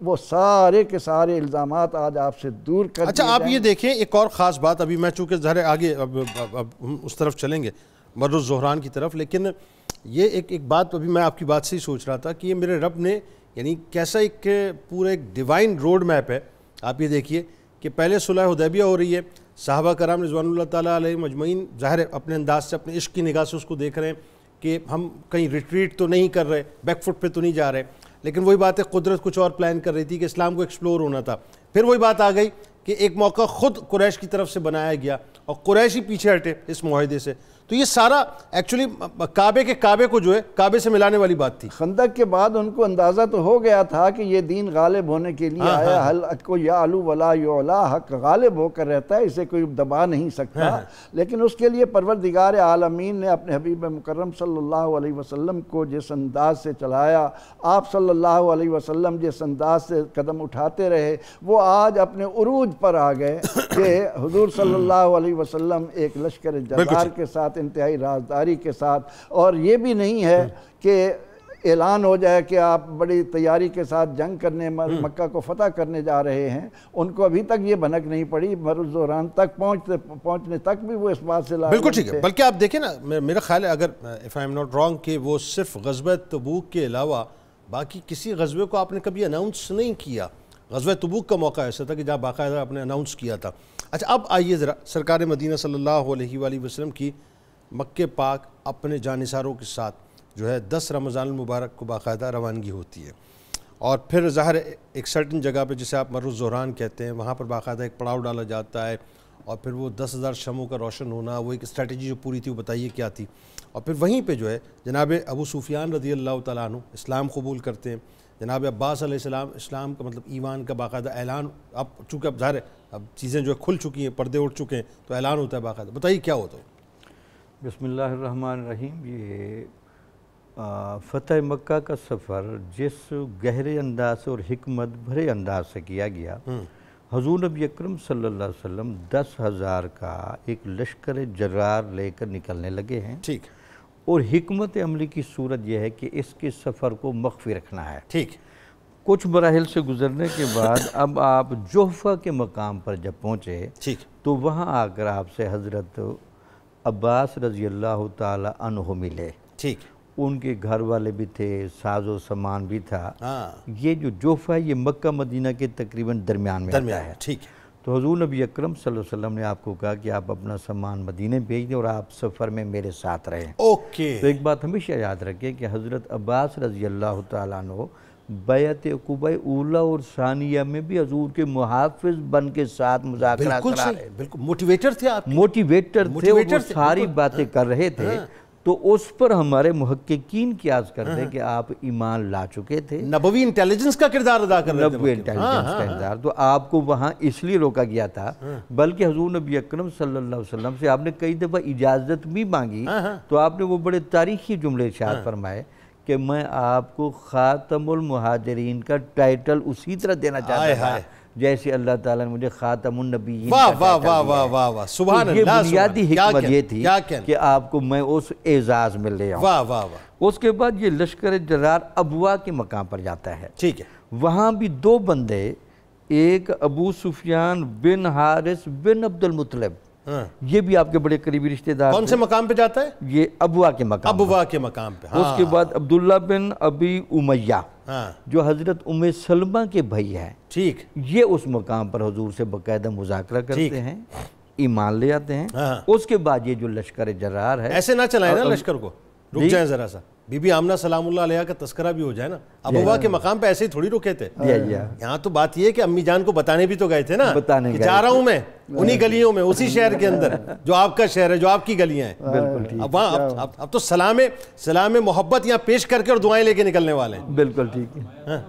वो सारे के सारे इल्ज़ाम आज आपसे दूर कर अच्छा आप ये देखें एक और ख़ास बात अभी मैं चूँकि ज़हर आगे अब, अब, अब अब उस तरफ चलेंगे मर्रज़ जहरान की तरफ लेकिन ये एक एक बात अभी मैं आपकी बात से ही सोच रहा था कि ये मेरे रब ने यानी कैसा एक पूरा एक डिवाइन रोड मैप है आप ये देखिए कि पहले सुलह उदैबिया हो रही है साहबा कराम रिजवान तैल मजमैन ज़ाहिर अपने अंदाज से अपने इश्क की निगाह से उसको देख रहे हैं कि हम कहीं रिट्रीट तो नहीं कर रहे बैकफुट पे तो नहीं जा रहे लेकिन वही बात है कुदरत कुछ और प्लान कर रही थी कि इस्लाम को एक्सप्लोर होना था फिर वही बात आ गई कि एक मौका ख़ुद कुरैश की तरफ से बनाया गया और कुरैश ही पीछे हटे इस माहे से तो ये सारा एक्चुअली काबे के काबे को जो है काबे से मिलाने वाली बात थी खंदक के बाद उनको अंदाज़ा तो हो गया था कि ये दीन गालिब होने के लिए हाँ, आया हाँ, हाँ। हल को या आलू वला योला हक गालिब होकर रहता है इसे कोई दबा नहीं सकता हाँ, लेकिन उसके लिए परवर दिगार आलमीन ने अपने हबीब मुकर्रम सल्लल्लाहु अलैहि वसल्लम को जिस अंदाज से चलाया आप सल्लल्लाहु अलैहि वसल्लम जिस अंदाज से कदम उठाते रहे वो आज अपने उरूज पर आ गए कि हजूर सल्ला वसम एक लश्कर जबार के साथ साथ इंतहाई राजदारी के साथ और ये भी नहीं है कि ऐलान हो जाए कि आप बड़ी तैयारी के साथ जंग करने हम्म। मक्का को फतह करने जा रहे हैं उनको अभी तक ये भनक नहीं पड़ी मरुजोरान तक पहुंचते पहुंचने तक भी वो इस बात से बिल्कुल ठीक है बल्कि आप देखें ना मेरा ख्याल है अगर if I am not wrong कि वो सिर्फ गजब तबूक के अलावा बाकी किसी गजबे को आपने कभी अनाउंस नहीं किया गजब तबूक का मौका ऐसा था कि जहाँ बाकायदा आपने अनाउंस किया था अच्छा अब आइए ज़रा सरकार मदीना सल्ला वसलम की मक्के पाक अपने जानसारों के साथ जो है दस रमज़ान मुबारक को बाकायदा रवानगी होती है और फिर ज़ाहिर एक सर्टन जगह पर जिसे आप मरुज जहरान कहते हैं वहाँ पर बाकायदा एक पड़ाव डाला जाता है और फिर वो दस हज़ार शमों का रोशन होना वो एक स्ट्रेटी जो पूरी थी वो बताइए क्या थी और फिर वहीं पर जो है जनाब अबू सूफियान रदी अल्लाह तु इस्लाम कबूल करते हैं जनाब अब्बास इस्लाम का मतलब ईमान का बाकायदा ऐलान अब चूँकि अब ज़ाहिर अब चीज़ें जो है खुल चुकी हैं पर्दे उठ चुके हैं तो ऐलान होता है बाकायदा बताइए क्या होता है बसमीम ये फ़तेह मक्का का सफ़र जिस गहरे अंदाज से और हमत भरे अंदाज से किया गया हम्म। हजूर नबी अक्रम सल्ला दस हज़ार का एक लश्कर जरार लेकर निकलने लगे हैं ठीक और हमत अमली की सूरत यह है कि इसके सफ़र को मख्फी रखना है ठीक कुछ मराहल से गुजरने के बाद अब आप जोहफा के मकाम पर जब पहुँचे ठीक तो वहाँ आकर आपसे हज़रत अब्बास रजी अल्लाह तह मिले ठीक उनके घर वाले भी थे साजो सामान भी था हाँ। ये जो जोफा है ये मक्का मदीना के तकरीबन दरमियान में दरमियान है ठीक है तो हजूर नबी अक्रम वसल्लम ने आपको कहा कि आप अपना सामान मदीने भेज दें और आप सफ़र में मेरे साथ रहें ओके तो एक बात हमेशा याद रखें कि हज़रत अब्बास रजी अल्लाह तु बैत कुबई उला और सानिया में भी हजूर के मुहाफिज बन के साथ मुजाकर बिल्कुल बिल्कुल मोटिवेटर थे आप मोटिवेटर थे मोटिवेटर थे, सारी बातें कर रहे थे हाँ। तो उस पर हमारे मुहक्कीन क्यास कर हाँ। कि आप ईमान ला चुके थे नबवी इंटेलिजेंस का किरदार अदा कर रहे थे इंटेलिजेंस हाँ, का हाँ, किरदार तो आपको वहाँ इसलिए रोका गया था बल्कि हजूर नबी अकरम सल्लल्लाहु अलैहि वसल्लम से आपने कई दफ़ा इजाज़त भी मांगी तो आपने वो बड़े तारीखी जुमले शाद फरमाए कि मैं आपको ख़ातमुल महाजरीन का टाइटल उसी तरह देना चाहता था जैसे अल्लाह ताला ने मुझे खातमुन नबी तो ये बुनियादी हिकमत ये थी कि आपको मैं उस एजाज़ में ले वाह वाह वाह उसके बाद ये लश्कर जरार अबुआ के मकाम पर जाता है ठीक है वहाँ भी दो बंदे एक अबू सुफियान बिन हारिस बिन अब्दुल मुतलब हाँ। ये भी आपके बड़े करीबी रिश्तेदार कौन से मकाम पे जाता है ये अबुआ के मकाम अबुआ के मकाम पे हाँ। उसके बाद अब्दुल्ला बिन अबी उमैया हाँ। जो हजरत उमे सलमा के भाई है ठीक ये उस मकाम पर हजूर से बाकायदा मुजाकरा करते हैं ईमान ले आते हैं हाँ। उसके बाद ये जो लश्कर जरार है ऐसे ना चलाए ना लश्कर को रुक जाए जरा सा बीबी आमना सलामुल्ला का तस्करा भी हो जाए ना अबुआ के मकाम पे ऐसे ही थोड़ी रुके थे यहाँ तो बात यह है कि अम्मी जान को बताने भी तो गए थे ना बताने कि जा रहा हूँ मैं उन्हीं गलियों में उसी शहर के अंदर जो आपका शहर है जो आपकी गलियां हैं अब वहाँ अब, अब, अब तो सलाम सलाम मोहब्बत यहाँ पेश करके और दुआएं लेके निकलने वाले हैं बिल्कुल ठीक है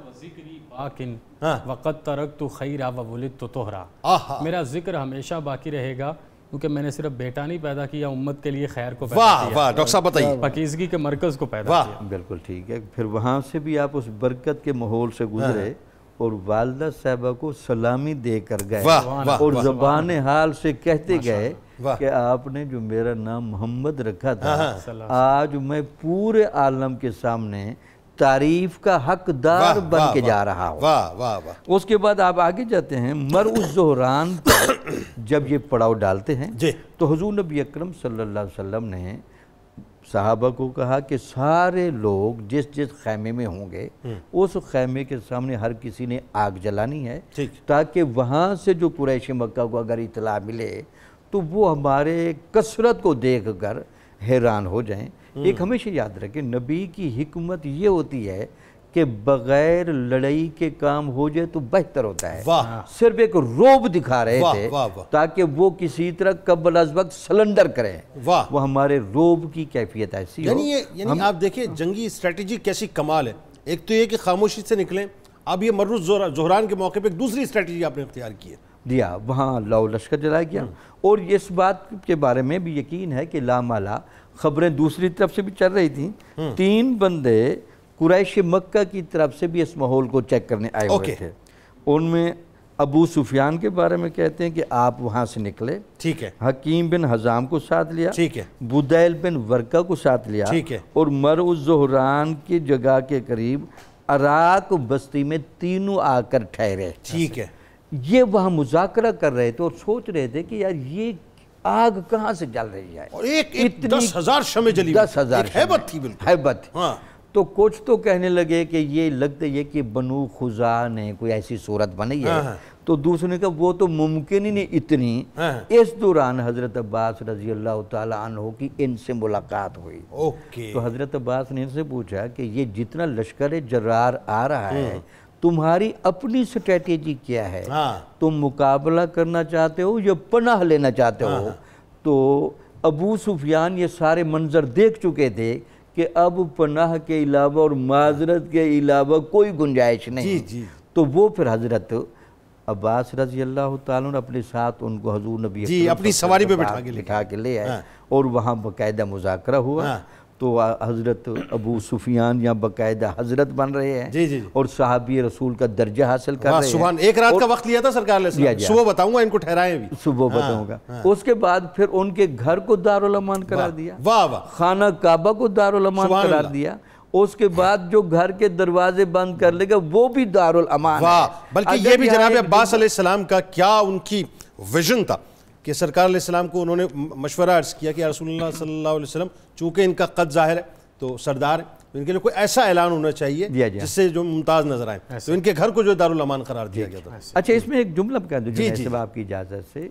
वक़्त तरक तो खैरा वलिद तो तोहरा मेरा जिक्र हमेशा बाकी रहेगा क्योंकि मैंने सिर्फ बेटा नहीं पैदा किया उम्मत के लिए खैर को वाह वाह डॉक्टर साहब बताइए पकीजगी के मरकज़ को पैदा वाह बिल्कुल ठीक है फिर वहाँ से भी आप उस बरकत के माहौल से हाँ। गुजरे और वालदा साहबा को सलामी दे कर गए और जबान हाल से कहते गए कि आपने जो मेरा नाम मोहम्मद रखा था हाँ, हाँ। आज मैं पूरे आलम के सामने तारीफ का हकदार बन के जा रहा हो वाह वाह वाह उसके बाद आप आगे जाते हैं मर जहरान पर जब ये पड़ाव डालते हैं तो हजूर नबी अक्रम सल्लाम ने साहबा को कहा कि सारे लोग जिस जिस खैमे में होंगे हम्म। उस खैमे के सामने हर किसी ने आग जलानी है ताकि वहाँ से जो कुरैश मक्का को अगर इतला मिले तो वो हमारे कसरत को देख कर हैरान हो जाएं हम्म। एक हमेशा याद रखें नबी की हिकमत ये होती है कि बगैर लड़ाई के काम हो जाए तो बेहतर होता है हाँ। सिर्फ एक रोब दिखा रहे थे ताकि वो किसी तरह कबल अज वक्त सलेंडर करें वाह वो हमारे रोब की कैफियत ऐसी यानी ये यानी हम... आप देखिए जंगी स्ट्रेटजी कैसी कमाल है एक तो ये कि खामोशी से निकलें अब ये मर्रूज जोहरान के मौके पर एक दूसरी स्ट्रेटजी आपने अख्तियार की है दिया वहाँ लाओ लश्कर जलाया गया हम्म। और इस बात के बारे में भी यकीन है कि लामाला खबरें दूसरी तरफ से भी चल रही थी हम्म। तीन बंदे कुरैश मक्का की तरफ से भी इस माहौल को चेक करने आए हुए थे उनमें अबू सुफियान के बारे में कहते हैं कि आप वहाँ से निकले ठीक है हकीम बिन हजाम को साथ लिया ठीक है बुदैल बिन वर्का को साथ लिया ठीक है और मरुजहरान की जगह के करीब अराक बस्ती में तीनों आकर ठहरे ठीक है ये वह मुजाकरा कर रहे थे और सोच रहे थे कि यार ये आग कहां से जल रही है और एक, एक इतनी दस हजार शमे जली दस हजार हैबत थी बिल्कुल हैबत थी हाँ। तो कुछ तो कहने लगे कि ये लगता है कि बनु खुजा ने कोई ऐसी सूरत बनी है हाँ, हाँ। तो दूसरे का वो तो मुमकिन ही नहीं इतनी हाँ, इस दौरान हजरत अब्बास रजी अल्लाह तहो की इनसे मुलाकात हुई ओके तो हजरत अब्बास ने इनसे पूछा कि ये जितना लश्कर जर्रार आ रहा है हम्म। तुम्हारी अपनी स्ट्रेटेजी क्या है हाँ। तुम मुकाबला करना चाहते हो या पनाह लेना चाहते हाँ। हो हाँ। तो अबू सुफियान ये सारे मंजर देख चुके थे कि अब पनाह के अलावा और माजरत के अलावा कोई गुंजाइश नहीं जी, जी। तो वो फिर हजरत अब्बास रजी अल्लाह अपने साथ उनको हजूर नबी अपनी सवारी पे बिठा के बिठा के ले आए हाँ। और वहाँ बाकायदा मुजाकरा हुआ हाँ। तो हज़रत अबू सुफियान या बाकायदा हज़रत बन रहे हैं जी जी और सहाबी रसूल का दर्जा हासिल कर रहे हैं एक रात का वक्त लिया था सरकार ने सुबह बताऊंगा इनको ठहराए भी सुबह हाँ, बताऊंगा हाँ। उसके बाद फिर उनके घर को दारुलमान करार दिया वाह वाह खाना काबा को दारुलमान करार दिया उसके बाद जो घर के दरवाजे बंद कर लेगा वो भी दारुल अमान वाह बल्कि ये भी जनाब अब्बास का क्या उनकी विजन था कि सरकार सलाम को उन्होंने मशवरा अर्ज़ किया कि रसोल्ला सल्ला अलैहि चूँकि इनका कद ज़ाहिर है तो सरदार है तो इनके लिए कोई ऐसा ऐलान होना चाहिए जिससे जो मुमताज़ नजर आए तो इनके घर को जो दारमान करार दिया गया था अच्छा इसमें एक जुमला कह दूँ जी, जी, आपकी इजाज़त से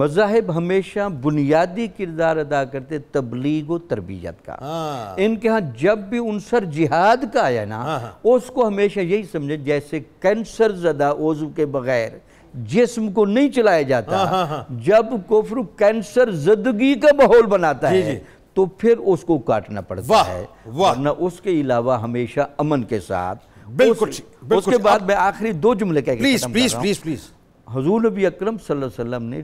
मजाहब हमेशा बुनियादी किरदार अदा करते तबलीग व तरबियत का हाँ। इनके यहाँ जब भी उनसर जिहाद का आया ना हाँ।, हाँ। उसको हमेशा यही समझे जैसे कैंसर ज़दा ओजू के बगैर जिस्म को नहीं चलाया जाता हाँ हाँ।, हाँ। जब कुफर कैंसर जिंदगी का माहौल बनाता जी है जी। तो फिर उसको काटना पड़ता है वरना उसके अलावा हमेशा अमन के साथ बिल्कुल उस, उसके बाद मैं आखिरी दो जुमले कह प्लीज प्लीज प्लीज प्लीज हजूर नबी अक्रम सल्लम ने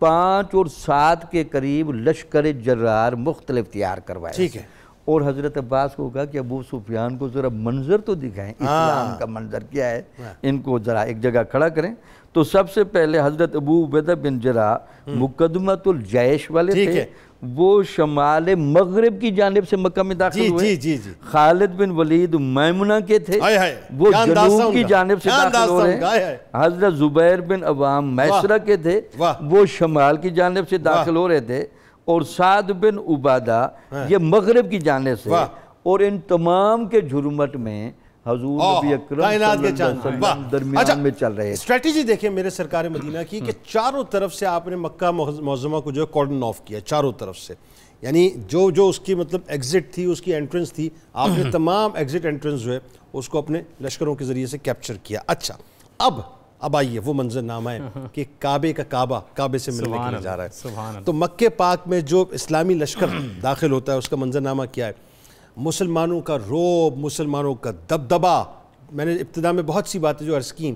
पांच और सात के करीब लश्कर जर्रार मुख्तलिफ तैयार करवाए ठीक है और हज़रत अब्बास को कहा कि अबू सुफियान को ज़रा मंजर तो दिखाएं हाँ। इस्लाम का मंजर क्या है हाँ। इनको ज़रा एक जगह खड़ा करें तो सबसे पहले हजरत अबू उबैद बिन जरा हम्म। मुकदमतुल जैश वाले थे वो शमाल मगरब की जानब से मक्का में दाखिल हुए खालिद बिन वलीद मैमुना के थे आए, आए। वो जनूब की जानब से दाखिल हो रहे हजरत जुबैर बिन अवाम मैसरा के थे वो शमाल की जानब से दाखिल हो रहे थे और साद बिन उबादा हाँ। ये मगरब की जानब से और इन तमाम के झुरमट में हजूर हाँ, कायनात अच्छा, में चल रहे स्ट्रेटजी देखिए मेरे सरकार मदीना की कि चारों तरफ से आपने मक्का मौजमा को जो है कॉर्डन ऑफ किया चारों तरफ से यानी जो जो उसकी मतलब एग्जिट थी उसकी एंट्रेंस थी आपने हम्म। तमाम एग्जिट एंट्रेंस जो है उसको अपने लश्करों के ज़रिए से कैप्चर किया अच्छा अब अब आइए वो मंजरनामा है कि काबे का काबा काबे से मिलने के लिए जा रहा है तो मक्के पाक में जो इस्लामी लश्कर दाखिल होता है उसका मंजरनामा क्या है मुसलमानों का रोब मुसलमानों का दबदबा मैंने इब्तदा में बहुत सी बातें जो अर्ज़ की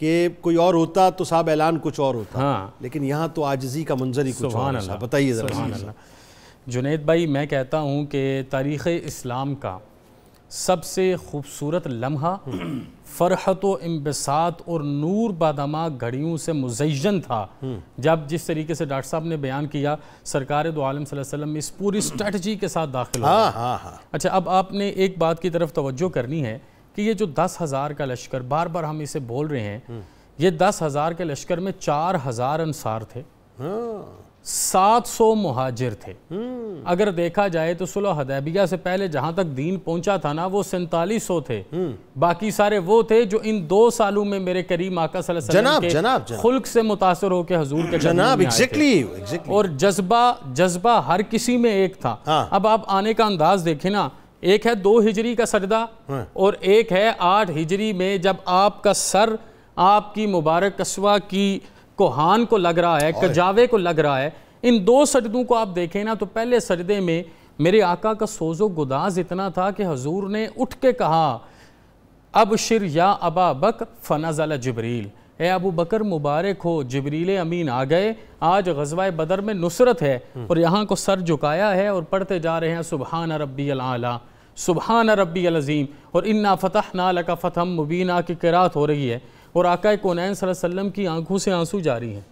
कि कोई और होता तो साहब ऐलान कुछ और होता हाँ। लेकिन यहाँ तो आजजी का मंजर ही कुछ बताइए जुनेद भाई मैं कहता हूँ कि तारीख़ इस्लाम का सबसे खूबसूरत लम्हा फ़रहत इम्बसात और नूर बादमा घड़ियों से मुजयन था जब जिस तरीके से डॉक्टर साहब ने बयान किया सरकार दो आलम वसल्लम इस पूरी स्ट्रेटजी के साथ दाखिल हुआ हाँ, हाँ, हाँ। अच्छा अब आपने एक बात की तरफ तवज्जो करनी है कि ये जो दस हज़ार का लश्कर बार बार हम इसे बोल रहे हैं ये दस हज़ार के लश्कर में चार हज़ार अनसार थे हाँ। सात सौ मुहाजिर थे हम्म। अगर देखा जाए तो सुलह हदैबिया से पहले जहां तक दीन पहुंचा था ना वो सैंतालीस थे हम्म। बाकी सारे वो थे जो इन दो सालों में मेरे करीम आका जनाब, जनाब, जनाब खुल्क से मुतासर होकर हजूर के जनाब एग्जैक्टली exactly, और जज्बा जज्बा हर किसी में एक था हाँ। अब आप आने का अंदाज देखे ना एक है दो हिजरी का सजदा हाँ। और एक है आठ हिजरी में जब आपका सर आपकी मुबारक कस्बा की कोहान को लग रहा है कजावे को लग रहा है इन दो सजदों को आप देखें ना तो पहले सजदे में मेरे आका का सोजो गुदाज इतना था कि हजूर ने उठ के कहा अब शिर या अबा बक फनाजला जबरील ए अबू बकर मुबारक हो जबरील अमीन आ गए आज गजवा बदर में नुसरत है हम्म। और यहाँ को सर झुकाया है और पढ़ते जा रहे हैं सुबहान रबी अला सुबहान रबी अज़ीम और इन्ना फ़तह नाल का फ़तह मुबीना की किरात हो रही है और आका कोनैन सल्लम की आंखों से आंसू जारी हैं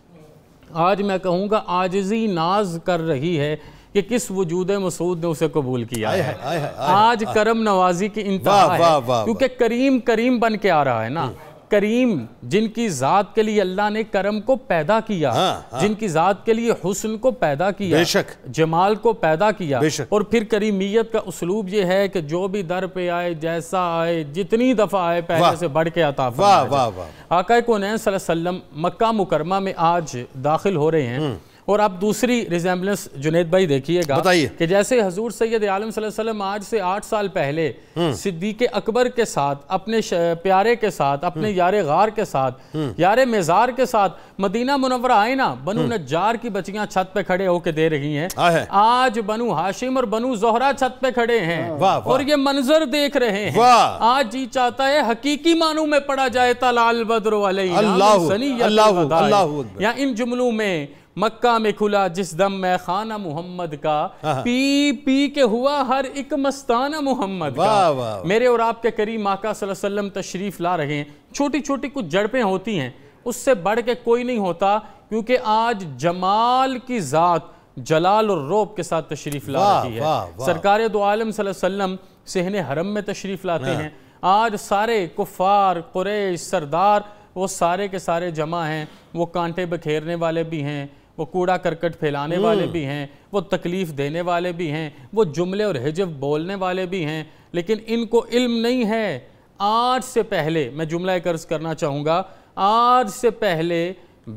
आज मैं कहूँगा आजजी नाज कर रही है कि किस वजूद मसूद ने उसे कबूल किया आए है, आए है, आए आज करम नवाजी की इंतहा है क्योंकि करीम करीम बन के आ रहा है ना हम्म। करीम जिनकी ज़ात के लिए अल्लाह ने करम को पैदा किया हाँ, हाँ। जिनकी ज़ात के लिए हुसन को पैदा किया बेशक जमाल को पैदा किया और फिर करीमियत का उसलूब यह है कि जो भी दर पे आए जैसा आए जितनी दफ़ा आए पहले से बढ़ के आता वाह वाह वाह आका को नैन सल्लम मक्का मुकरमा में आज दाखिल हो रहे हैं हम्म। और आप दूसरी रिजेम्बलेंस जुनेद भाई देखिएगा बताइए कि जैसे हजूर सैयद आलम वसल्लम आज से आठ साल पहले हम्म। सिद्दीक अकबर के साथ अपने प्यारे के साथ अपने हम्म। यार गार के साथ हम्म। यार मेजार के साथ मदीना मुनवरा आए ना बनु नजार की बचियां छत पे खड़े होके दे रही हैं आज बनु हाशिम और बनु जोहरा छत पे खड़े हैं और ये मंजर देख रहे हैं आज जी चाहता है हकीकी मानू में पड़ा जाए तलाल बद्र वाले या इन जुमलों में मक्का में खुला जिस दम मैं खाना मोहम्मद का हाँ, हाँ। पी पी के हुआ हर एक मस्ताना मोहम्मद का मेरे और आपके करीब माका वसल्लम तशरीफ ला रहे हैं छोटी छोटी कुछ जड़पें होती हैं उससे बढ़ के कोई नहीं होता क्योंकि आज जमाल की ज़ात जलाल और रोब के साथ तशरीफ ला रही है सरकार दो आलम सल्लम सहन हरम में तशरीफ लाते हाँ। हैं आज सारे कुफार कुरेश सरदार वो सारे के सारे जमा हैं वो कांटे बखेरने वाले भी हैं वो कूड़ा करकट फैलाने वाले हम्म। भी हैं वो तकलीफ़ देने वाले भी हैं वो जुमले और हिजब बोलने वाले भी हैं लेकिन इनको इल्म नहीं है आज से पहले मैं जुमला एक अर्ज़ करना चाहूँगा आज से पहले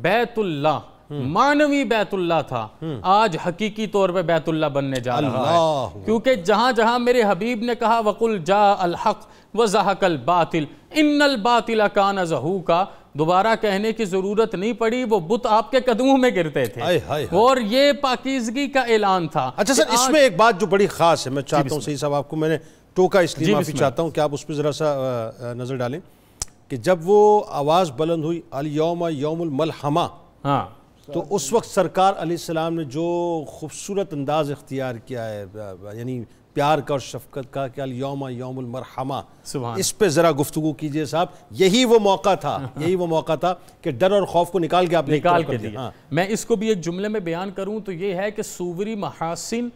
बैतुल्ला हम्म। मानवी बैतुल्ला था हम्म। आज हकीकी तौर पे बैतुल्ला बनने जा रहा है क्योंकि जहां जहां मेरे हबीब ने कहा वकुल जा अल हक व बातिल इन बातिल काना जहू का दोबारा कहने की ज़रूरत नहीं पड़ी वो बुत आपके कदमों में गिरते थे आए, आए, आए। और ये पाकिजगी का ऐलान था अच्छा सर इसमें एक बात जो बड़ी खास है मैं चाहता हूँ सही साहब आपको मैंने टोका इसलिए माफ़ी चाहता हूँ कि आप उस पर ज़रा सा नज़र डालें कि जब वो आवाज़ बुलंद हुई अल योम अलयोम यौमलमलहमा हाँ तो उस वक्त सरकार अली सलाम ने जो खूबसूरत अंदाज इख्तियार किया है यानी प्यार का और शफकत का क्या योम योमुल इस पे ज़रा गुफ्तु कीजिए साहब यही वो मौका था यही वो मौका था कि डर और खौफ को निकाल के आप निकाल के दिया हाँ। मैं इसको भी एक जुमले में बयान करूं तो ये है कि सूवरी महासिन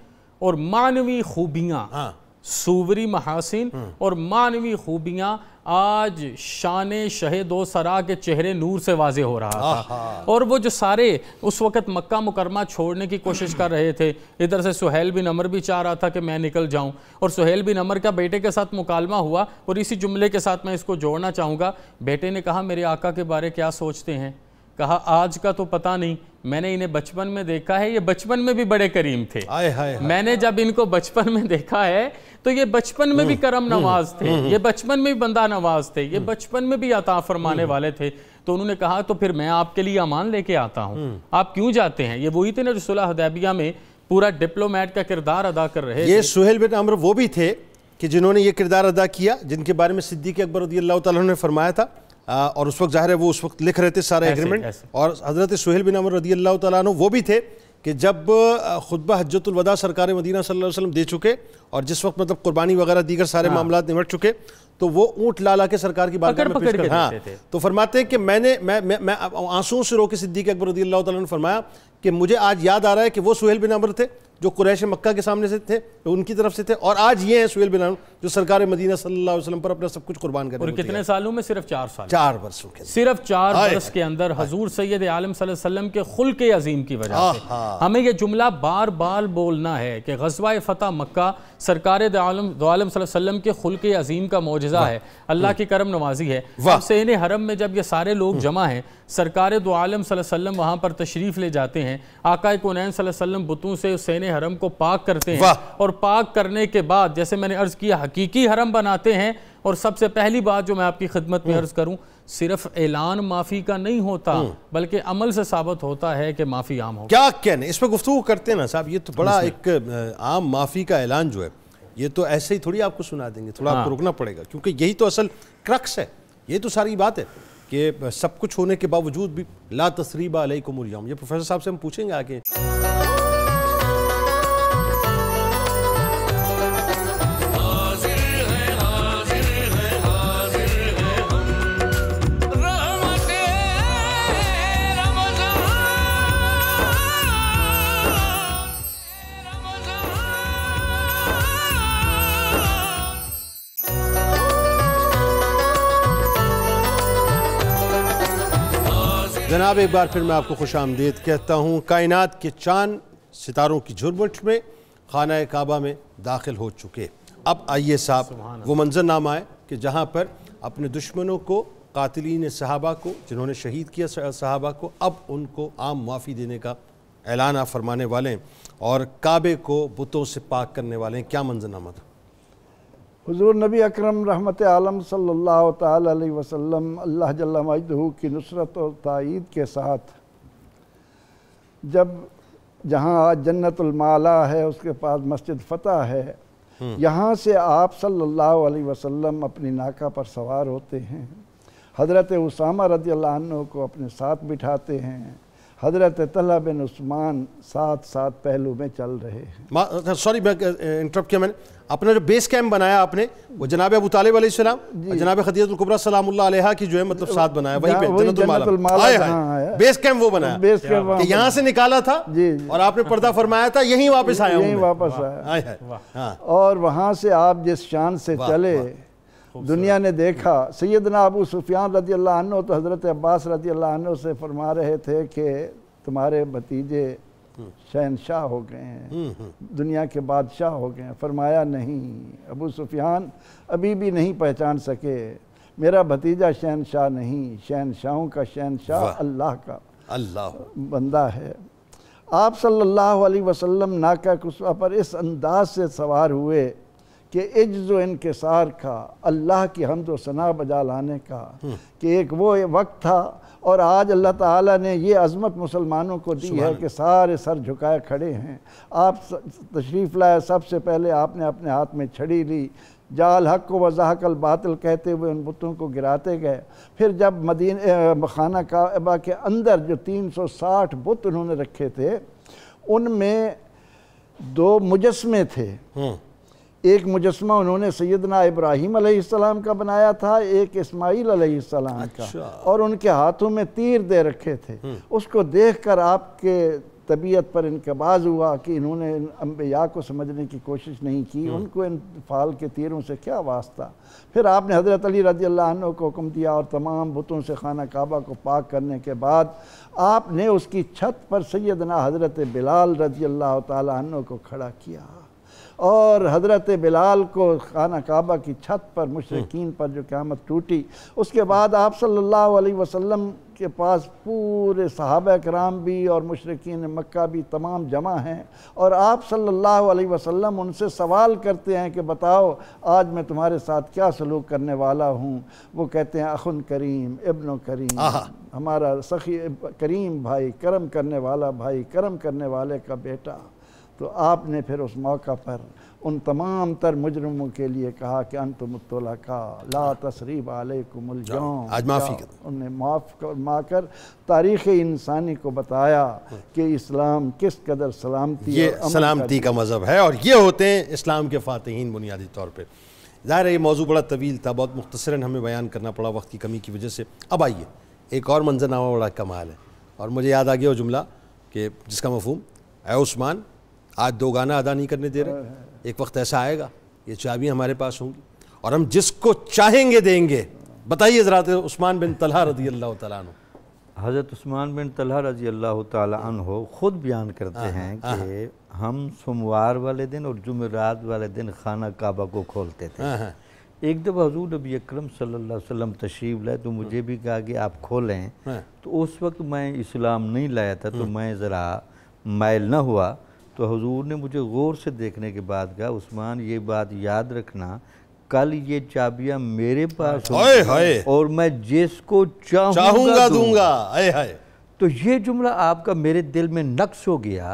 और मानवी खूबियां हाँ। सूवरी महासिन हम्म। और मानवी खूबियां आज शान शह दो सरा के चेहरे नूर से वाजे हो रहा था और वो जो सारे उस वक़्त मक्का मुकरमा छोड़ने की कोशिश कर रहे थे इधर से सुहेल बिन अमर भी चाह रहा था कि मैं निकल जाऊं और सुहेल बिन अमर का बेटे के साथ मुकालमा हुआ और इसी जुमले के साथ मैं इसको जोड़ना चाहूँगा बेटे ने कहा मेरे आका के बारे क्या सोचते हैं कहा आज का तो पता नहीं मैंने इन्हें बचपन में देखा है ये बचपन में भी बड़े करीम थे आए, आए, आए, मैंने जब इनको बचपन में देखा है तो ये बचपन में भी हम्म, करम हम्म, नवाज थे हम्म, ये बचपन में भी बंदा नवाज थे ये बचपन में भी अता फरमाने वाले थे तो उन्होंने कहा तो फिर मैं आपके लिए अमान लेके आता हूँ आप क्यों जाते हैं ये वही थे ना जो सुलहदैबिया में पूरा डिप्लोमेट का किरदार अदा कर रहे ये सुहेल बिन अमर वो भी थे कि जिन्होंने ये किरदार अदा किया जिनके बारे में सिद्दीक अकबर रदी अल्लाह ने फरमाया था और उस वक्त ज़ाहिर है वो उस वक्त लिख रहे थे सारे एग्रीमेंट और हज़रत सुहेल बिन अमर रदी अल्लाह तु वो भी थे कि जब खुतबा हजतुलवदा सरकार मदीना सल्लल्लाहु अलैहि वसल्लम दे चुके और जिस वक्त मतलब कुर्बानी वगैरह दीगर सारे हाँ। मामला निमट चुके तो वो ऊंट लाला के सरकार की बात पकड़, पकड़ हाँ, तो फरमाते हैं कि मैंने मैं मैं, मैं आंसुओं से रोके सिद्दीक अकबर रदी अल्लाह ने फरमाया कि मुझे आज याद आ रहा है कि वो सुहेल बिन अमर थे जो कुरैश मक्का के सामने से थे तो उनकी तरफ से थे और आज ये हैं सुहेल बिन अमर जो सरकार मदीना सल्लल्लाहु अलैहि वसल्लम पर अपना सब कुछ कुर्बान कर और कितने सालों में सिर्फ चार साल चार वर्षों के सिर्फ चार वर्ष के अंदर हजूर सैद आलम सल्लम के खुल के अजीम की वजह हमें यह जुमला बार बार बोलना है कि गजवा फतेह मक्का सरकार वसल्लम के खुल के अजीम का मुआजा है अल्लाह हम्म। की करम नवाजी है हुसैन हरम में जब ये सारे लोग हम्म। जमा हैं सरकार दोम वसल्लम वहाँ पर तशरीफ़ ले जाते हैं आकाए कुनैन वसल्लम बुतों से हुसैन हरम को पाक करते हैं और पाक करने के बाद जैसे मैंने अर्ज़ किया हकीकी हरम बनाते हैं और सबसे पहली बात जो मैं आपकी खिदमत में हम्म। अर्ज़ करूँ सिर्फ ऐलान माफ़ी का नहीं होता हम्म। बल्कि अमल से साबित होता है कि माफ़ी आम हो क्या कहने इस पर गुफ्तु करते हैं ना साहब ये तो बड़ा एक आम माफ़ी का ऐलान जो है ये तो ऐसे ही थोड़ी आपको सुना देंगे थोड़ा हाँ। आपको रुकना पड़ेगा क्योंकि यही तो असल क्रक्स है ये तो सारी बात है कि सब कुछ होने के बावजूद भी ला तसरीबा अलैकुम ये प्रोफेसर साहब से हम पूछेंगे आगे जनाब एक बार फिर मैं आपको खुश आमदीद कहता हूँ कायनात के चांद सितारों की झुरमुट में खाना काबा में दाखिल हो चुके अब आइए साहब वो मंजरनामा है कि जहाँ पर अपने दुश्मनों को कातलिन सहाबा को जिन्होंने शहीद किया सहाबा को अब उनको आम माफ़ी देने का ऐलान फरमाने वाले और काबे को बुतों से पाक करने वाले हैं क्या मंजरनामा था हुजूर नबी अकरम रहमत आलम सल्लल्लाहु अलैहि वसल्लम अल्लाह जल्ला मजदू की नुसरत और तइद के साथ जब जहाँ आज जन्नतमाला है उसके पास मस्जिद फ़तह है हम्म। यहाँ से आप सल्लल्लाहु अलैहि वसल्लम अपनी नाका पर सवार होते हैं हज़रत उसामा रदी को अपने साथ बिठाते हैं हजरत तला बिन उस्मान साथ साथ पहलू में चल रहे हैं सॉरी मैं इंटरप्ट किया मैंने अपना जो बेस कैंप बनाया आपने वो जनाब अबू तालब अलैहिस्सलाम जनाब खदीजतुल्कुबरा सलाम अलैहा की जो है मतलब साथ बनाया वहीं पे बेस कैंप वो बनाया बेस कैंप यहाँ से निकाला था जी और आपने पर्दा फरमाया था यहीं वापस आया यहीं वापस आया हाँ। और वहाँ से आप जिस शान से चले दुनिया ने देखा सैदना अबू सुफियान रदी अल्लाह तो हज़रत अब्बास रदी अल्लाह से फरमा रहे थे कि तुम्हारे भतीजे हम्म। शहनशाह हो गए हैं हम्म, हम्म। दुनिया के बादशाह हो गए हैं फरमाया नहीं अबू सुफियान अभी भी नहीं पहचान सके मेरा भतीजा शहनशाह नहीं शहनशाहों का शहनशाह अल्लाह का अल्लाह बंदा है आप सल्लल्लाहु अलैहि वसल्लम नाका कुसवा पर इस अंदाज से सवार हुए कि इज्ज़ इनकसार का अल्लाह की हमद तो सना बजा लाने का हम्म। कि एक वो वक्त था और आज अल्लाह ताला ने ये अज़मत मुसलमानों को दी है कि सारे सर झुकाए खड़े हैं आप तशरीफ़ लाए सबसे पहले आपने अपने हाथ में छड़ी ली जाल हक को वजाहकल कहते हुए उन बुतों को गिराते गए फिर जब मदीन खाना काबा के अंदर जो 360 बुत उन्होंने रखे थे उनमें दो मुजस्मे थे हम्म। एक मुजस्मा उन्होंने सैदना इब्राहिम अलैहिस्सलाम का बनाया था एक इस्माइल अलैहिस्सलाम अच्छा। का और उनके हाथों में तीर दे रखे थे हम्म। उसको देखकर आपके तबीयत पर इनकबाज हुआ कि इन्होंने इन अम्बिया को समझने की कोशिश नहीं की हम्म। उनको इन फाल के तीरों से क्या वास्ता फिर आपने हज़रत अली रजी अल्लाह को हुक्म दिया और तमाम बुतों से खाना काबा को पाक करने के बाद आपने उसकी छत पर सैदना हज़रत बिलाल रजी अल्लाह तु को खड़ा किया और हज़रत बिलाल को खाना काबा की छत पर मुशरकिन हम्म। पर जो क्यामत टूटी उसके बाद आप सल्लल्लाहु अलैहि वसल्लम के पास पूरे सहाब कराम भी और मशरकिन मक्का भी तमाम जमा हैं और आप सल्लल्लाहु अलैहि वसल्लम उनसे सवाल करते हैं कि बताओ आज मैं तुम्हारे साथ क्या सलूक करने वाला हूँ वो कहते हैं अखुन करीम इब्न करीम हमारा सखी करीम भाई करम करने वाला भाई करम करने वाले का बेटा तो आपने फिर उस मौका पर उन तमाम तर मुजरमों के लिए कहा कि अंत मुतला का ला तसरीब कर उन्हें माफ़ कर माँ कर तारीख़ इंसानी को बताया कि इस्लाम किस कदर सलामती ये सलामती का, का मज़हब है और ये होते हैं इस्लाम के फ़ातहन बुनियादी तौर पर ज़ाहिर ये मौजू बड़ा तवील था बहुत मुख्तसरा हमें बयान करना पड़ा वक्त की कमी की वजह से अब आइए एक और मंजरनामा बड़ा कमाल है और मुझे याद आ गया वो जुमला कि जिसका मफहूम ए उस्मान आज दो गाना अदा नहीं करने दे रहे एक वक्त ऐसा आएगा ये चाबी हमारे पास होंगी और हम जिसको चाहेंगे देंगे बताइए ज़रा तो उस्मान बिन तलहा रजी अल्लाह तु हज़रत उस्मान बिन तलहा रजी अल्लाह तहो ख़ुद बयान करते हैं कि हम सोमवार वाले दिन और जुमेरात वाले दिन खाना काबा को खोलते थे एक दफ़ा हजूर नबी अक्रम सल्लम तशरीफ़ लाए तो मुझे हाँ। भी कहा कि आप खोलें हाँ। तो उस वक्त मैं इस्लाम नहीं लाया था तो हाँ। मैं ज़रा मायल ना हुआ तो हजूर ने मुझे गौर से देखने के बाद कहा उस्मान ये बात याद रखना कल ये चाबियां मेरे पास हाय हाय और मैं जिसको चाहूंगा, दूंगा हाय हाय तो ये जुमला आपका मेरे दिल में नक्श हो गया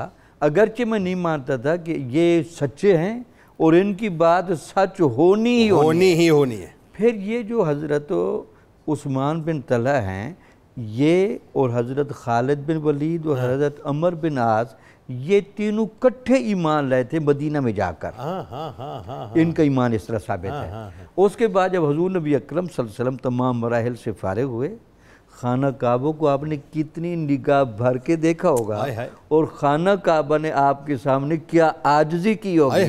अगरचे मैं नहीं मानता था कि ये सच्चे हैं और इनकी बात सच होनी ही होनी, होनी ही होनी है फिर ये जो हज़रत उस्मान बिन तला हैं ये और हज़रत खालिद बिन वलीद और हाँ। हज़रत अमर बिन आस ये तीनों कट्ठे ईमान लाए थे मदीना में जाकर हाँ, हाँ, हाँ, इनका ईमान इस तरह साबित है उसके बाद जब हजूर नबी अक्रम सलम तमाम मराहल से फारग हुए खाना काबों को आपने कितनी निगाह भर के देखा होगा और खाना काबा ने आपके सामने क्या आजजी की होगी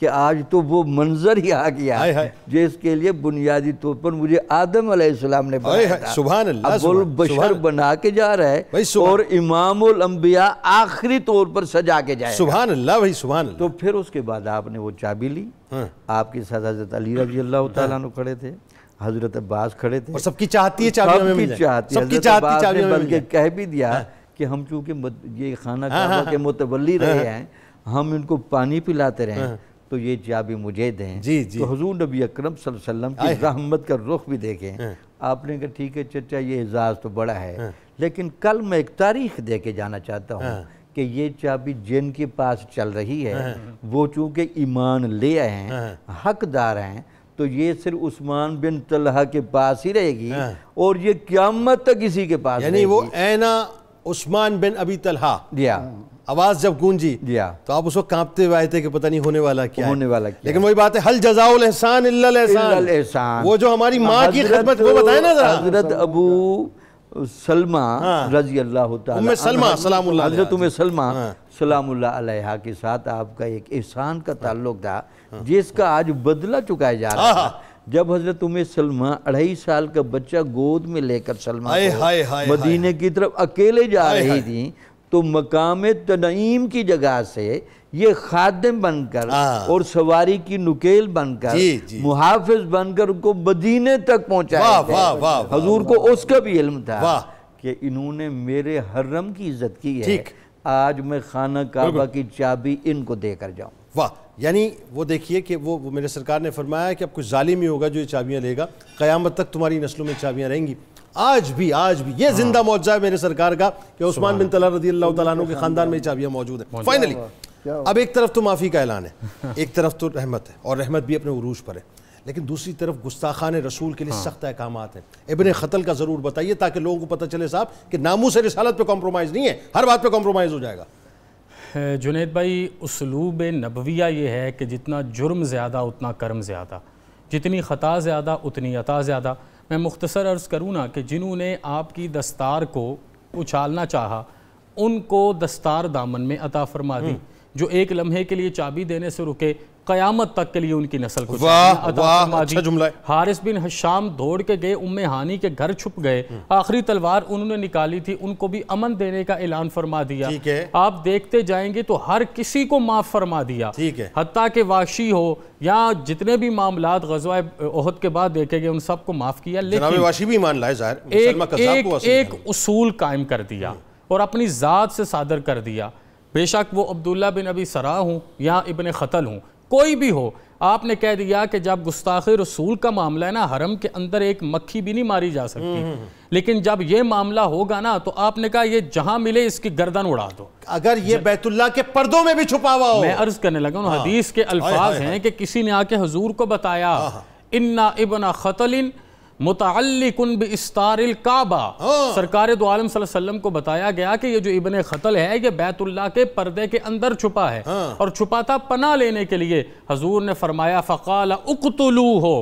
कि आज तो वो मंजर ही आ गया है जिसके लिए बुनियादी तौर पर मुझे आदम अलैहिस्सलाम ने बनाया बोल बशर बना के जा रहा है और इमाम अम्बिया आखिरी तौर पर सजा के जाए सुबह अल्लाह भाई सुबह तो फिर उसके बाद आपने वो चाबी ली हाँ। आपके साथ हजरत अली रजी अल्लाह तु खड़े थे हजरत अब्बास खड़े थे सबकी चाहती है चाबी मिल जाए सबकी चाहती है चाबी बल्कि कह भी दिया हाँ। कि हम चूंकि ये खाना खाने हाँ, के मुतवली रहे हैं हम इनको पानी पिलाते रहे तो ये जिया भी मुझे दें जी जी तो हजूर नबी अक्रम सल्लम की रहमत का रुख भी देखें हाँ। आपने कहा ठीक है चचा ये एजाज़ तो बड़ा है हाँ। लेकिन कल मैं एक तारीख दे के जाना चाहता हूँ हाँ। कि ये चाबी जिन के पास चल रही है वो चूंकि ईमान ले आए हैं हकदार हैं तो ये सिर्फ उस्मान बिन तलहा के पास ही रहेगी और ये क्यामत तक इसी के पास यानी वो ऐना उस्मान बिन अबी तलहा दिया आवाज जब गूंजी दिया तो आप उसको कांपते हुए आए थे कि पता नहीं होने वाला क्या होने है? वाला क्या लेकिन वही बात है हल जजाउल एहसान एहसान एहसान वो जो हमारी माँ की खिदमत वो बताए ना जरा हजरत अबू सलमा हाँ। रजी अल्लाह सलमा सलाम हजरत उम सलमा हाँ। सलाम के साथ आपका एक एहसान का ताल्लुक था हाँ। जिसका आज बदला चुकाया जा रहा है जब हजरत उम्मे सलमा अढ़ाई साल का बच्चा गोद में लेकर सलमा हाय हाय हाय मदीने की तरफ अकेले जा रही थी तो मकाम तनईम की जगह से ये खादम बनकर हाँ। और सवारी की नुकेल बनकर मुहाफिज बनकर उनको मदीने तक पहुँचाया हजूर को उसका भी इल्म था कि इन्होंने मेरे हर्रम की इज्जत की है आज मैं खाना काबा की चाबी इनको देकर जाऊँ वाह यानी वो देखिए कि वो, वो मेरे सरकार ने फरमाया कि अब कुछ जालिम ही होगा जो ये चाबियाँ लेगा क़्यामत तक तुम्हारी नस्लों में चाबियाँ रहेंगी आज भी आज भी ये हाँ। जिंदा मुआवजा है मेरे सरकार का कि उस्मान बिन तला रजी अल्लाह तु के ख़ानदान में चाबियाँ मौजूद हैं फाइनली अब एक तरफ तो माफ़ी का ऐलान है एक तरफ तो रहमत है और रहमत भी अपने उरूज पर है लेकिन दूसरी तरफ गुस्ताखान रसूल के लिए हाँ। सख्त अहकाम हैं इबन ख़तल का ज़रूर बताइए ताकि लोगों को पता चले साहब कि नामू से रिसालत पर कॉम्प्रोमाइज़ नहीं है हर बात पर कॉम्प्रोमाइज़ हो जाएगा जुनेद भाई उसलूब नबविया ये है कि जितना जुर्म ज़्यादा उतना कर्म ज़्यादा जितनी ख़ता ज़्यादा उतनी अता ज़्यादा मैं मुख्तसर अर्ज़ करूँ ना कि जिन्होंने आपकी दस्तार को उछालना चाहा उनको दस्तार दामन में अता फरमा दी हम्म। जो एक लम्हे के लिए चाबी देने से रुके कयामत तक के लिए उनकी नस्ल को अच्छा हारिस बिन हशाम दौड़ के गए उम्मे हानि के घर छुप गए हम्म। आखिरी तलवार उन्होंने निकाली थी उनको भी अमन देने का ऐलान फरमा दिया आप देखते जाएंगे तो हर किसी को माफ फरमा दिया ठीक है हती के वाशी हो या जितने भी मामला गजवाए ओहद के बाद देखे गए उन सबको माफ किया लेकिन एक, उसूल कायम कर दिया हम्म। और अपनी ज़ात से सादर कर दिया बेशक वो अब्दुल्ला बिन अबी सरा हूँ या इबन ख़तल हूँ कोई भी हो आपने कह दिया कि जब गुस्ताखी रसूल का मामला है ना हरम के अंदर एक मक्खी भी नहीं मारी जा सकती हम्म, हम्म, हम्म। लेकिन जब ये मामला होगा ना तो आपने कहा ये जहां मिले इसकी गर्दन उड़ा दो अगर ये बैतुल्ला के पर्दों में भी छुपा हुआ हो मैं अर्ज करने लगा हाँ। हदीस के अल्फाज हैं कि किसी ने आके हजूर को बताया हाँ, हाँ। इन्ना इबना खतलिन मुतल बिस्तारिल काबा हाँ। सरकार दो आलम वसल्लम को बताया गया कि ये जो इबन खतल है ये बैतुल्ला के पर्दे के अंदर छुपा है हाँ। और छुपा था पना लेने के लिए हजूर ने फरमाया फ़काल उकतलू हो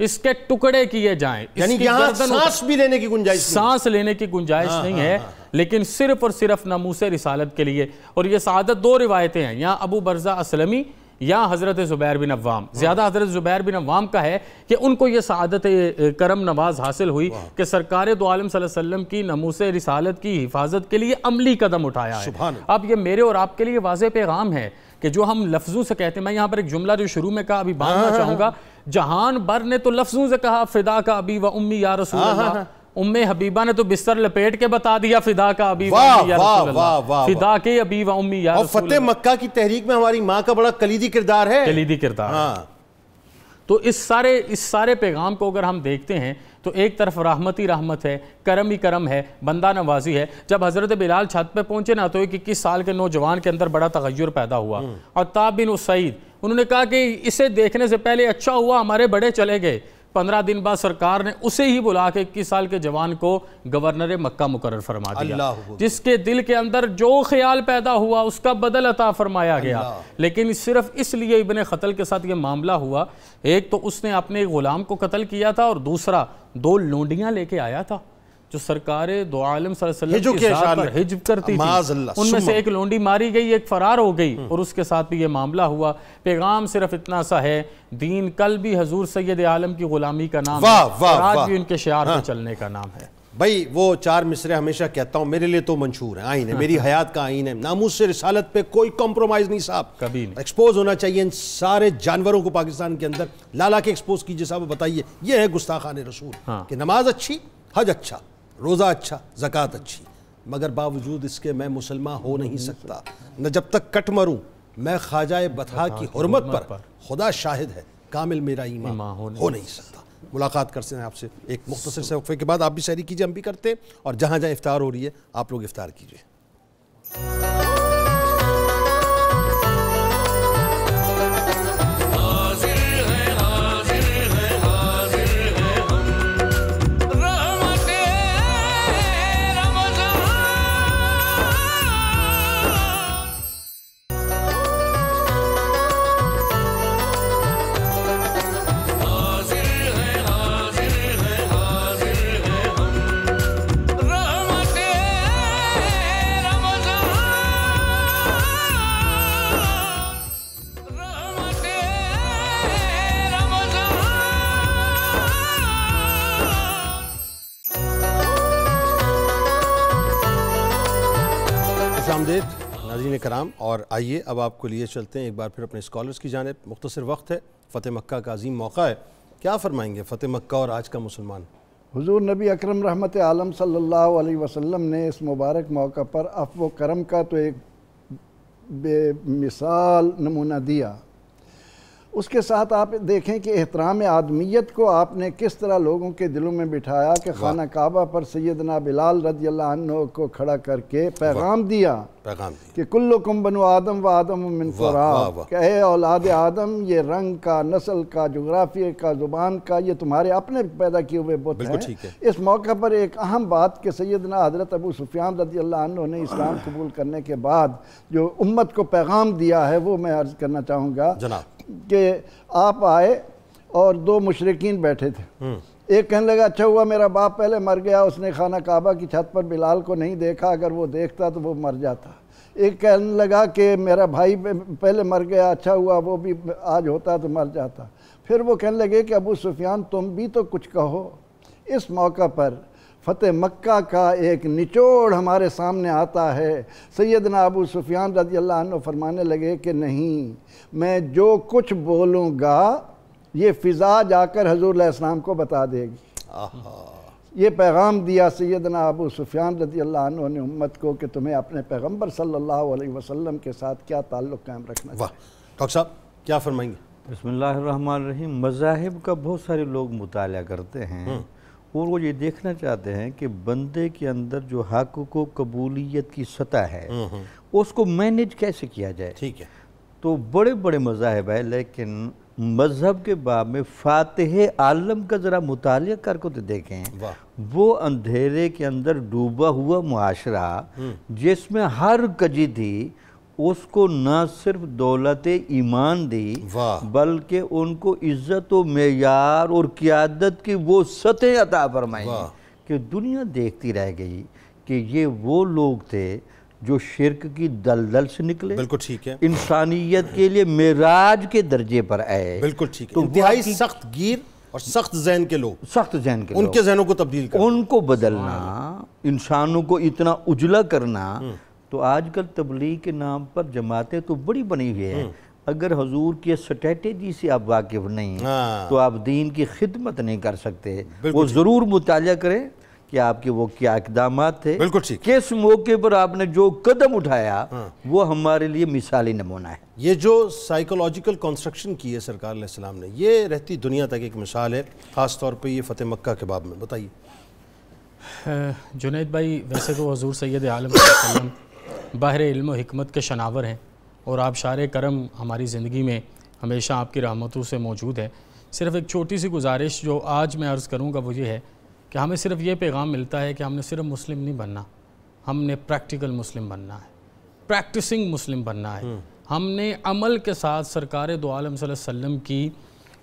इसके टुकड़े किए जाएं यानी सांस भी लेने की गुंजाइश सांस लेने की गुंजाइश हाँ, नहीं हाँ, है हाँ, हाँ। लेकिन सिर्फ और सिर्फ नमूस रिसालत के लिए और ये सदत दो रिवायतें हैं यहाँ अबू बरजा असलमी या हज़रत ज़ुबैर बिन अवाम ज़्यादा हज़रत ज़ुबैर बिन अवाम का है कि उनको ये सदत करम नवाज हासिल हुई कि सरकार दो तो आलम वसल्लम की नमूस रिसालत की हिफाजत के लिए अमली कदम उठाया है अब ये मेरे और आपके लिए वाज पैगाम है कि जो हम लफ्जों से कहते हैं मैं यहाँ पर एक जुमला जो शुरू में कहा अभी बांधना हाँ, हाँ, हाँ। चाहूँगा जहान भर ने तो लफ्जों से कहा फिदा का अभी व उम्मी या रसूल उम्मे हबीबा ने तो बिस्तर लपेट के बता दिया फिदा का अबी फिदा के अबीवा उम्मी यार फतेह मक्का की तहरीक में हमारी माँ का बड़ा कलीदी किरदार है कलीदी किरदार हाँ। तो इस सारे इस सारे पैगाम को अगर हम देखते हैं तो एक तरफ ही रहमत है करम ही करम है बंदा नवाजी है जब हज़रत बिलाल छत पे पहुंचे ना तो एक इक्कीस साल के नौजवान के अंदर बड़ा तगैर पैदा हुआ और हम्म। ताबिन उस उसद उन्होंने कहा कि इसे देखने से पहले अच्छा हुआ हमारे बड़े चले गए पंद्रह दिन बाद सरकार ने उसे ही बुला के इक्कीस साल के जवान को गवर्नर मक्का मुकर फरमा दिया जिसके दिल के अंदर जो ख्याल पैदा हुआ उसका बदल अता फरमाया गया लेकिन सिर्फ इसलिए इबन कतल के साथ ये मामला हुआ एक तो उसने अपने गुलाम को कत्ल किया था और दूसरा दो लोंडियाँ लेके आया था जो सरकार दो आलम हिजब करती थी उनमें से एक लोंडी मारी गई एक फरार हो गई हम्म। और उसके साथ भी ये मामला हुआ पैगाम सिर्फ इतना सा है दीन कल भी हजूर सैद आलम की गुलामी का नाम है आज भी उनके शार हाँ। चलने का नाम है भाई वो चार मिसरे हमेशा कहता हूँ मेरे लिए तो मंशूर है आइन है मेरी हाँ। हयात का आइन है नामूस से रिसालत पे कोई कॉम्प्रोमाइज़ नहीं साहब कभी नहीं एक्सपोज होना चाहिए इन सारे जानवरों को पाकिस्तान के अंदर लाला के एक्सपोज कीजिए साहब बताइए ये है गुस्ताखान रसूल हाँ। कि नमाज अच्छी हज अच्छा रोज़ा अच्छा ज़क़़त अच्छी मगर बावजूद इसके मैं मुसलमान हो नहीं, सकता न जब तक कट मरूँ मैं ख्वाजा बथा की हरमत पर, खुदा शाहिद है कामिल मेरा ईमान हो नहीं, नहीं सकता मुलाकात करते हैं आपसे एक मुख्तर तो- से वक्फे के बाद आप भी शायरी कीजिए हम भी करते हैं और जहाँ जहाँ इफ्तार हो रही है आप लोग इफ्तार कीजिए कराम और आइए अब आपको लिए चलते हैं एक बार फिर अपने स्कॉलर्स की जानब मुख्तर वक्त है फ़तेह मक्का का अजीम मौका है क्या फ़रमाएंगे फ़तेह मक्का और आज का मुसलमान हुजूर नबी अकरम रहमत आलम सल्लल्लाहु अलैहि वसल्लम ने इस मुबारक मौका पर अफ़ करम का तो एक बेमिसाल नमूना दिया उसके साथ आप देखें कि एहतराम आदमीत को आपने किस तरह लोगों के दिलों में बिठाया कि खाना काबा पर सैदना बिलाल रदी को खड़ा करके पैगाम दिया पैगाम कि कुल्लुकुम बनो आदम व आदम कहे औलाद आदम ये रंग का नस्ल का जोग्राफिया का ज़ुबान का ये तुम्हारे अपने पैदा किए हुए बुत हैं इस मौके पर एक अहम बात कि सैदना हज़रत अबू सुफियान रदी ने इस्लाम कबूल करने के बाद जो उम्मत को पैगाम दिया है वो मैं अर्ज़ करना चाहूँगा कि आप आए और दो मुशरकिन बैठे थे हम्म। एक कहने लगा अच्छा हुआ मेरा बाप पहले मर गया उसने खाना काबा की छत पर बिलाल को नहीं देखा अगर वो देखता तो वो मर जाता एक कहने लगा कि मेरा भाई पहले मर गया अच्छा हुआ वो भी आज होता तो मर जाता फिर वो कहने लगे कि अबू सुफियान तुम भी तो कुछ कहो इस मौका पर फ़तेह मक्का का एक निचोड़ हमारे सामने आता है सैदना अबू सुफियान रजी फरमाने लगे कि नहीं मैं जो कुछ बोलूँगा ये फ़िज़ा जाकर हजूर इस्लाम को बता देगी ये पैगाम दिया सैदना अबू सुफियान रजी ने उम्मत को कि तुम्हें अपने पैगम्बर सल्ला वसलम के साथ क्या ताल्लुक़ कायम रखना वाह डॉक्टर साहब क्या फ़रमाएंगे बसमीम मज़ाहिब का बहुत सारे लोग मुताल करते हैं हम्म। और वो ये देखना चाहते हैं कि बंदे के अंदर जो हक को कबूलियत की सतह है हम्म, हम्म। उसको मैनेज कैसे किया जाए ठीक है तो बड़े बड़े मजाहब है लेकिन मज़हब के बाब में फातह आलम का ज़रा मुताल कर को तो देखें वो अंधेरे के अंदर डूबा हुआ माशरा हम्म। जिसमें हर कजी थी उसको न सिर्फ दौलत ईमान दी बल्कि उनको इज्जत व मैार और क्यादत की वो सतह अता फरमाई कि दुनिया देखती रह गई कि ये वो लोग थे जो शिरक की दलदल से निकले बिल्कुल ठीक है इंसानियत के लिए मेराज के दर्जे पर आए बिल्कुल ठीक है तो सख्त गिर और सख्त जहन के लोग सख्त जहन के उनके जहनों को तब्दील उनको बदलना इंसानों को इतना उजला करना हम्म। तो आजकल तबलीग के नाम पर जमातें तो बड़ी बनी हुई है हम्म। अगर हजूर की स्ट्रेटेजी से आप वाकिफ नहीं हाँ। तो आप दीन की खिदमत नहीं कर सकते वो ज़रूर मुताल करें कि आपके वो क्या इकदाम थे बिल्कुल ठीक किस मौके पर आपने जो कदम उठाया हाँ। वो हमारे लिए मिसाली नमूना है ये जो साइकोलॉजिकल कंस्ट्रक्शन की है सरकार ने ये रहती दुनिया तक एक मिसाल है ख़ास तौर पर ये फ़तेह मक्का के बाब में बताइए जुनेद भाई वैसे तो हजूर सैद आलम बाहर इल्म हमत के शनावर हैं और आप शार करम हमारी ज़िंदगी में हमेशा आपकी रहमतों से मौजूद है सिर्फ़ एक छोटी सी गुजारिश जो आज मैं अर्ज़ करूँगा वो ये है कि हमें सिर्फ ये पैगाम मिलता है कि हमने सिर्फ मुस्लिम नहीं बनना हमने प्रैक्टिकल मुस्लिम बनना है प्रैक्टिसिंग मुस्लिम बनना है हम्म। हमने अमल के साथ सरकार दो आलम की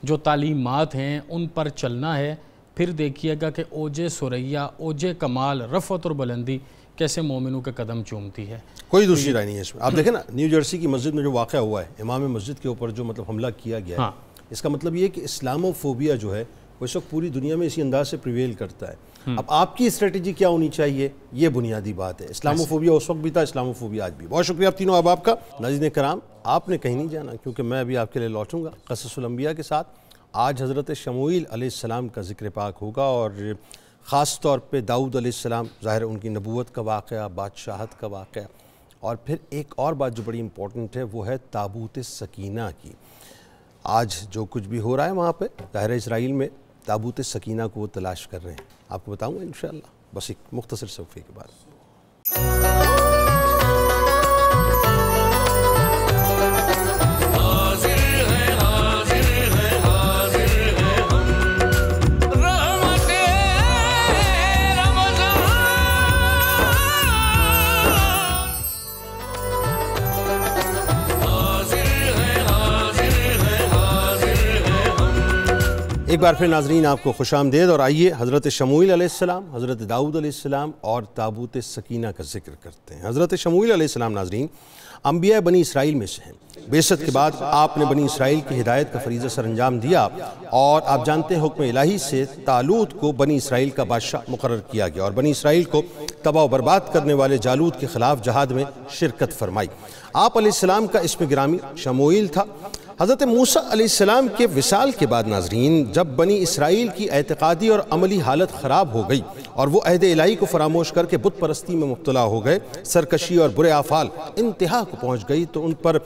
जो तालीमत हैं उन पर चलना है फिर देखिएगा कि ओजे सुरैया ओजे कमाल रफ़त और बुलंदी कैसे मोमिनों के कदम चूमती है कोई तो दूसरी राय नहीं है इसमें आप देखें ना न्यू जर्सी की मस्जिद में जो वाक़ हुआ है इमाम मस्जिद के ऊपर जो मतलब हमला किया गया हाँ। है इसका मतलब ये कि इस्लामोफोबिया जो है वो इस वक्त पूरी दुनिया में इसी अंदाज से प्रिवेल करता है हम्म। अब आपकी स्ट्रेटजी क्या होनी चाहिए ये बुनियादी बात है इस्लामोफोबिया उस वक्त भी था इस्लामोफोबिया आज भी बहुत शुक्रिया आप तीनों अब आपका नजीन कराम आपने कहीं नहीं जाना क्योंकि मैं अभी आपके लिए लौटूंगा कससलम्बिया के साथ आज हज़रत शमूल सलाम का जिक्र पाक होगा और ख़ास तौर पे दाऊद अलैहिस्सलाम ज़ाहिर उनकी नबूत का वाक़ बादशाहत का वाक़ और फिर एक और बात जो बड़ी इम्पोर्टेंट है वो है ताबूत सकीना की आज जो कुछ भी हो रहा है वहाँ पर ज़ाहिर इसराइल में ताबूत सकीना को वो तलाश कर रहे हैं आपको बताऊँगा इन बस एक मुख्तर सफ़े के बाद एक बार फिर नाजरीन आपको खुश आमदेद और आइए हज़रत शमूल आसमाम हज़रत दाऊद आसमाम और ताबूत सकीना का जिक्र करते हैं हज़रत शमूल आसमाम नाजरीन अम्बिया बनी इसराइल में से हैं बेसत के बाद आपने बनी इसराइल की हिदायत का फरीज़ा सर अंजाम दिया और आप जानते हैं हुक्म इलाही से तालूद को बनी इसराइल का बादशाह मुकर किया गया और बनी इसराइल को तबाह बर्बाद करने वाले जालूद के ख़िलाफ़ जहाद में शिरकत फरमाई आप का इसमें ग्रामी शमोईल था हज़रत मूसा अलैहिस्सलाम के विसाल के बाद नाजरीन जब बनी इसराइल की एतकादी और अमली हालत ख़राब हो गई और वो अहद इलाही को फरामोश करके बुत परस्ती में मुबला हो गए सरकशी और बुरे आफाल इंतहा को पहुँच गई तो उन पर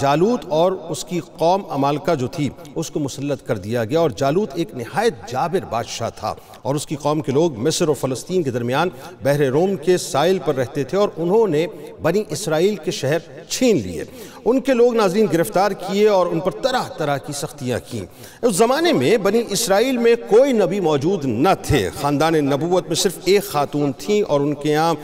जालूत और उसकी कौम अमालका जो थी उसको मुसलत कर दिया गया और जालूत एक नहायत जाबिर बादशाह था और उसकी कौम के लोग मिस्र और फ़लस्तीन के दरमियान बहर रोम के साइल पर रहते थे और उन्होंने बनी इसराइल के शहर छीन लिए उनके लोग नाजरीन गिरफ़्तार किए और उन पर तरह तरह की सख्तियाँ की उस ज़माने में बनी इसराइल में कोई नबी मौजूद न थे ख़ानदान नबूत में सिर्फ एक खातून थी और उनके यहाँ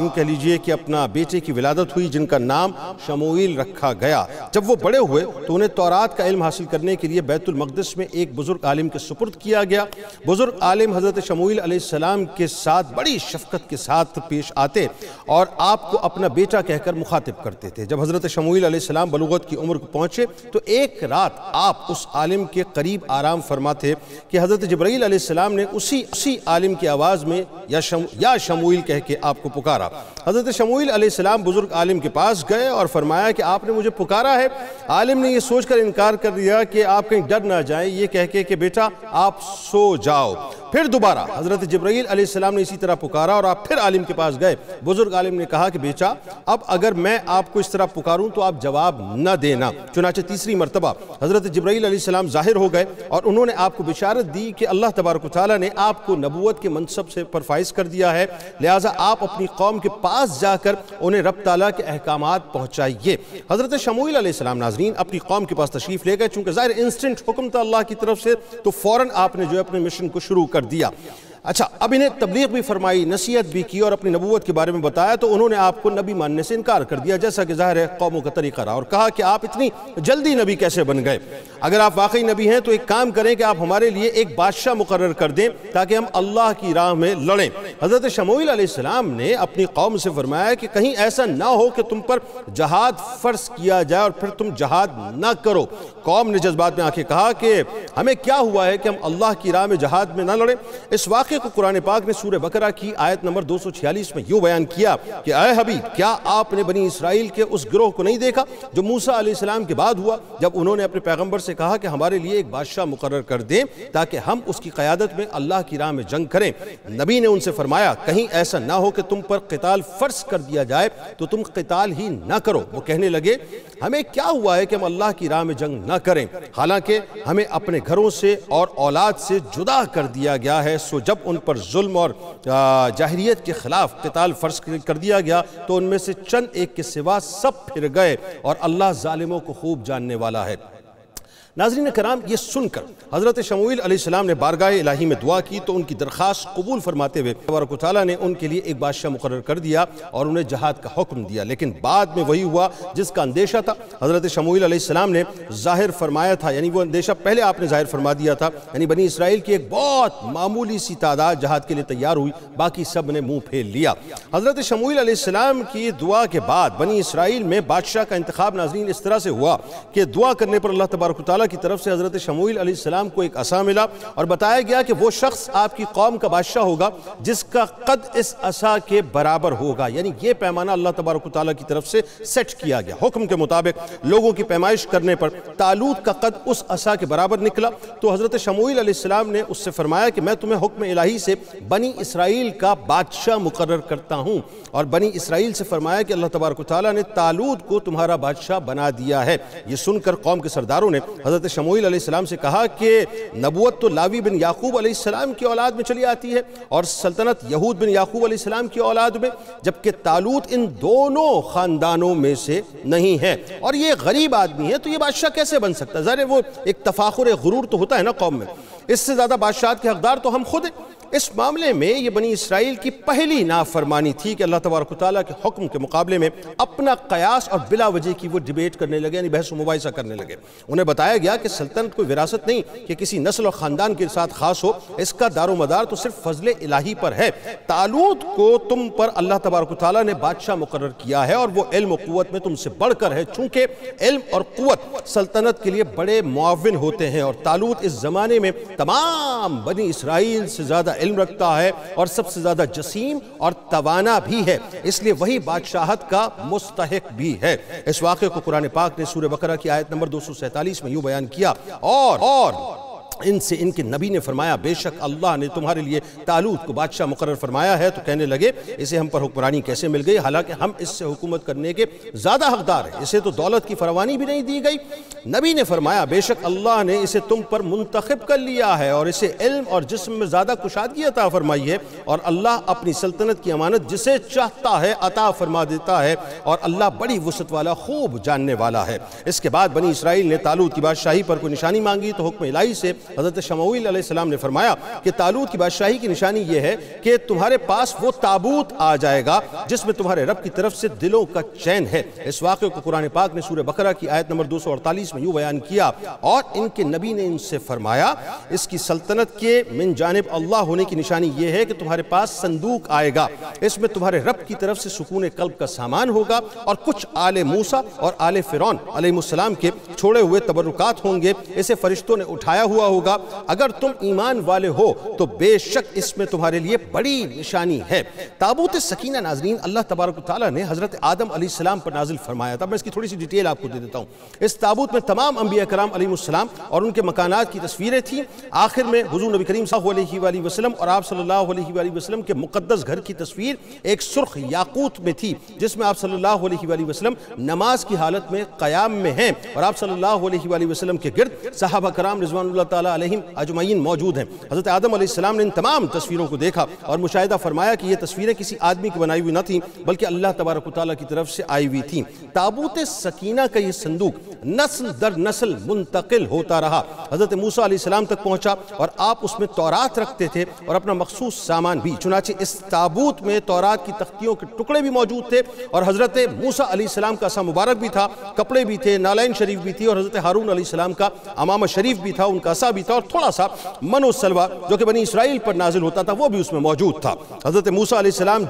यूँ कह लीजिए कि अपना बेटे की विलादत हुई जिनका नाम शमोल रखा गया जब वो बड़े हुए तो उन्हें तोरात का इल्म हासिल करने के लिए बैतुलमक़दस में एक बुज़ुर्ग आलिम के सुपुर्द किया गया बुज़ुर्ग आलिम हज़रत शमूल सलाम के साथ बड़ी शफकत के साथ पेश आते और आपको अपना बेटा कहकर मुखातिब करते थे जब हज़रत शमूल आसमाम बलूगत की उम्र को पहुँचे तो एक रात आप उस आलिम के करीब आराम फरमा थे कि हज़रत जबरील आसमाम ने उसी उसी आलिम की आवाज़ में या शम या शमूल कह के आपको पुकारा हज़रत शमूल आसमाम बुज़ुर्ग आलिम के पास गए और फरमाया कि आपने मुझे पुकारा है आलिम ने यह सोच कर इनकार कर दिया कि आप कहीं डर ना जाएं ये कह के कि बेटा आप सो जाओ फिर दोबारा हज़रत जबरील सलाम ने इसी तरह पुकारा और आप फिर आलिम के पास गए बुज़ुर्ग आलिम ने कहा कि बेटा अब अगर मैं आपको इस तरह पुकारूँ पुकारूं तो आप जवाब न देना चुनाचे तीसरी मरतबा हज़रत जब्राईल ज़ाहिर हो गए और उन्होंने आपको बिशारत दी कि अल्लाह तबारक ताली ने आपको नबूत के मनसब से परफाइज कर दिया है लिहाजा आप अपनी कौम के पास जाकर उन्हें रब ताली के अहकाम पहुँचाइए हज़रत शमूल नाजरीन अपनी कौम के पास तशरीफ़ ले गए चूँकि ज़ाहिर इंस्टेंट हुक्म था अल्लाह की तरफ से तो फ़ौर आपने जो है अपने मिशन को शुरू कर दिया अच्छा अब इन्हें तबलीग भी फरमाई नसीहत भी की और अपनी नबूत के बारे में बताया तो उन्होंने आपको नबी मानने से इनकार कर दिया जैसा कि ज़ाहिर है कौमों का तरीका रहा और कहा कि आप इतनी जल्दी नबी कैसे बन गए अगर आप वाकई नबी हैं तो एक काम करें कि आप हमारे लिए एक बादशाह मुकर कर दें ताकि हम अल्लाह की राह में लड़ें हज़रत शमोल आसमाम ने अपनी कौम से फरमाया कि कहीं ऐसा ना हो कि तुम पर जहाद फ़र्ज किया जाए और फिर तुम जहाद ना करो कौम ने जज्बात में आके कहा कि हमें क्या हुआ है कि हम अल्लाह की राह में जहाद में ना लड़ें इस वाक़ वाक़े को कुरान पाक ने सूर्य बकरा की आयत नंबर 246 में यूँ बयान किया कि अय हबी क्या आपने बनी इसराइल के उस ग्रोह को नहीं देखा जो मूसा आसमाम के बाद हुआ जब उन्होंने अपने पैगम्बर से कहा कि हमारे लिए एक बादशाह मुकर कर दें ताकि हम उसकी क़्यादत में अल्लाह की राह में जंग करें नबी ने उनसे फरमाया कहीं ऐसा ना हो कि तुम पर कताल फ़र्ज कर दिया जाए तो तुम कताल ही ना करो वो कहने लगे हमें क्या हुआ है कि हम अल्लाह की राह में जंग ना करें हालांकि हमें अपने घरों से और औलाद से जुदा कर दिया गया है सो जब जब उन पर जुल्म और जाहरीत के ख़िलाफ़ कताल फ़र्ज कर दिया गया तो उनमें से चंद एक के सिवा सब फिर गए और अल्लाह ालिमों को खूब जानने वाला है नाजरीन कराम ये सुनकर हज़रत शमूल सलाम ने बारगाह इलाही में दुआ की तो उनकी दरख्वास्त कबूल फरमाते हुए तबारक ने उनके लिए एक बादशाह मुकर कर दिया और उन्हें जहाद का हुक्म दिया लेकिन बाद में वही हुआ जिसका अंदेशा था हज़रत शमूल सलाम ने ज़ाहिर फरमाया था यानी वो अंदेशा पहले आपने ज़ाहिर फरमा दिया था यानी बनी इसराइल की एक बहुत मामूली सी तादाद जहाद के लिए तैयार हुई बाकी सब ने मुँह फेर लिया हज़रत शमूल सलाम की दुआ के बाद बनी इसराइल में बादशाह का इंतखब नाजरीन इस तरह से हुआ कि दुआ करने पर अल्लाह तबारक की तरफ से हज़रत शमूल को एक असा मिला और बताया गया कि वो शख्स आपकी कौम का बादशाह होगा जिसका कद इस असा के बराबर होगा यानी ये पैमाना अल्लाह तबारक ताली की तरफ से सेट किया गया हुक्म के मुताबिक लोगों की पैमाइश करने पर तालूद का कद उस असा के बराबर निकला तो हज़रत शमूल ने उससे फरमाया कि मैं तुम्हें हुक्म इलाही से बनी इसराइल का बादशाह मुकर करता हूँ और बनी इसराइल से फरमाया कि अल्लाह तबारक ताली ने तालूद को तुम्हारा बादशाह बना दिया है ये सुनकर कौम के सरदारों ने हज़रत शमूल सलाम से कहा कि नबूत तो लावी बिन याकूब आलाम की औलाद में चली आती है और सल्तनत यहूद बिन याकूब सलाम की औलाद में जबकि तालूत इन दोनों ख़ानदानों में से नहीं है और ये गरीब आदमी है तो ये बादशाह कैसे बन सकता है जरा वो एक तफाखुर गुरूर तो होता है ना कौम में इससे ज़्यादा बादशाह के हकदार तो हम खुद हैं इस मामले में ये बनी इसराइल की पहली नाफरमानी थी कि अल्लाह तबारक ताली के हुक्म के मुकाबले में अपना कयास और बिला वजह की वो डिबेट करने लगे यानी बहस मुबाइसा करने लगे उन्हें बताया गया कि सल्तनत कोई विरासत नहीं कि किसी नस्ल और ख़ानदान के साथ खास हो इसका मदार तो सिर्फ फजल इलाही पर है तालूत को तुम पर अल्लाह तबारक ताली ने बादशाह मुकर किया है और वो इल्म में तुमसे बढ़कर है चूँकि इल्म और क़वत सल्तनत के लिए बड़े मुआवन होते हैं और तालूत इस ज़माने में तमाम बनी इसराइल से ज़्यादा इल्म रखता है और सबसे ज़्यादा जसीम और तवाना भी है इसलिए वही बादशाहत का मुस्तक भी है इस वाक्य को कुरान पाक ने सूर्य बकरा की आयत नंबर दो सौ सैतालीस में यूँ बयान किया और, और इनसे इनके नबी ने फरमाया बेशक अल्लाह ने तुम्हारे लिए तालूत को बादशाह मुकर फरमाया है तो कहने लगे इसे हम पर हुक्मरानी कैसे मिल गई हालांकि हम इससे हुकूमत करने के ज़्यादा हकदार हैं इसे तो दौलत की फरवानी भी नहीं दी गई नबी ने फरमाया बेशक अल्लाह ने इसे तुम पर मुंतखब कर लिया है और इसे इल्म और जिसम में ज़्यादा कुशादगी अता फरमाई है और अल्लाह अपनी सल्तनत की अमानत जिसे चाहता है अता फरमा देता है और अल्लाह बड़ी वसत वाला खूब जानने वाला है इसके बाद बनी इसराइल ने तालूत की बादशाही पर कोई निशानी मांगी तो हुक्म इलाही से हज़रत शमोल सलाम ने फरमाया कि तालूत की बादशाही की निशानी यह है कि तुम्हारे पास वो ताबूत आ जाएगा जिसमें तुम्हारे रब की तरफ से दिलों का चैन है इस वाक्य को कुरान पाक ने सूर्य बकरा की आयत नंबर दो सौ अड़तालीस में यूँ बयान किया और इनके नबी ने इनसे फरमाया इसकी सल्तनत के मिन जानब अल्लाह होने की निशानी यह है कि तुम्हारे पास संदूक आएगा इसमें तुम्हारे रब की तरफ से सुकून कल्ब का सामान होगा और कुछ आले मूसा और आले फिर के छोड़े हुए तबरुकात होंगे इसे फरिश्तों ने उठाया हुआ होगा होगा अगर तुम ईमान वाले हो तो बेशक इसमें तुम्हारे लिए बड़ी निशानी है ताबूत सकीना नाजरीन अल्लाह तबारक ताली ने हज़रत आदम सलाम पर नाजिल फरमाया था मैं इसकी थोड़ी सी डिटेल आपको दे देता हूँ इस ताबूत में तमाम अम्बिया कराम अलीम और उनके मकानात की तस्वीरें थी आखिर में हजू नबी करीम सा वसलम और आप सल्ला वसलम के मुकदस घर की तस्वीर एक सुर्ख याकूत में थी जिसमें आप सल्ला वसलम नमाज की हालत में क्याम में हैं और आप सल्ला वसलम के गिरद साहबा कराम रिजवान अलैहिम अजमैन मौजूद हैं हज़रत आदम आदम ने इन तमाम तस्वीरों को देखा और मुशाह फरमाया कि ये तस्वीरें किसी आदमी की बनाई हुई न थी बल्कि अल्लाह तबारक ताली की तरफ से आई हुई थी ताबूत सकीना का ये संदूक नस्ल दर नस्ल मुंतकिल होता रहा हज़रत मूसा सलाम तक पहुँचा और आप उसमें तोरात रखते थे और अपना मखसूस सामान भी चुनाचे इस ताबूत में तोरात की तख्तियों के टुकड़े भी मौजूद थे और हज़रत मूसा सलाम का सा मुबारक भी था कपड़े भी थे नालायन शरीफ भी थी और हज़रत हारून सलाम का अमाम शरीफ भी था उनका सा भी था और थोड़ा सा मनोसलवा जो कि बनी इसराइल पर नाजिल होता था वो भी उसमें मौजूद था हज़रत मूसा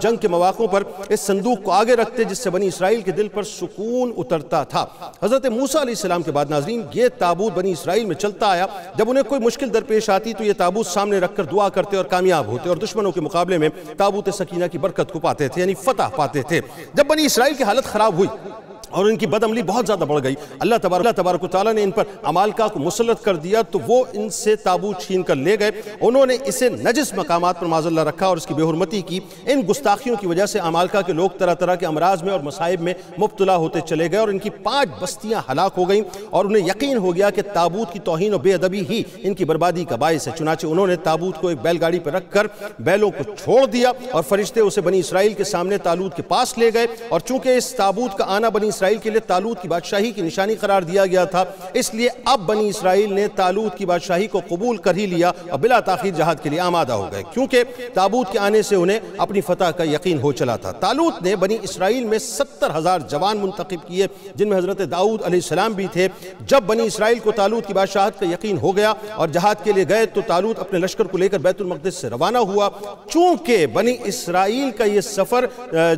जंग के मौाकों पर इस संदूक को आगे रखते जिससे बनी इसराइल के दिल पर सुकून उतरता था हज़रत मूसा के बाद नाजरीन ये ताबूत बनी इसराइल में चलता आया जब उन्हें कोई मुश्किल दरपेश आती तो ये ताबूत सामने रखकर दुआ करते और कामयाब होते और दुश्मनों के मुकाबले में ताबूत सकीना की बरकत को पाते थे यानी फतह पाते थे जब बनी इसराइल की हालत ख़राब हुई और इनकी बदअमली बहुत ज़्यादा बढ़ गई अल्लाह तबार तबारक ताली ने इन पर अमाल का मुसलत कर दिया तो वो इनसे ताबू छीन कर ले गए उन्होंने इसे नजस मकाम पर माजल्ला रखा और इसकी बेहरमती की इन गुस्ताखियों की वजह से अमालका के लोग तरह तरह के अमराज में और मसाइब में मुबतला होते चले गए और इनकी पाँच बस्तियाँ हलाक हो गई और उन्हें यकीन हो गया कि ताबूत की तोहन और बेअदबी ही इनकी बर्बादी का बायस है चुनाचे उन्होंने ताबूत को एक बैलगाड़ी पर रख कर बैलों को छोड़ दिया और फरिश्ते उसे बनी इसराइल के सामने तालूत के पास ले गए और चूँकि इस ताबूत का आना बनी इसराइल के लिए तालूत की बादशाही की निशानी करार दिया गया था इसलिए अब बनी इसराइल ने तालूत की बादशाही को कबूल कर ही लिया और बिला ताखिर जहाद के लिए आमादा हो गए क्योंकि ताबूत के आने से उन्हें अपनी फतह का यकीन हो चला था तालूत ने बनी इसराइल में सत्तर हज़ार जवान मुंतखब किए जिनमें हज़रत दाऊद अलैहिस्सलाम भी थे जब बनी इसराइल को तालूत की बादशाहत का यकीन हो गया और जहाद के लिए गए तो तालूत अपने लश्कर को लेकर बैतुलमकदस से रवाना हुआ चूंकि बनी इसराइल का यह सफ़र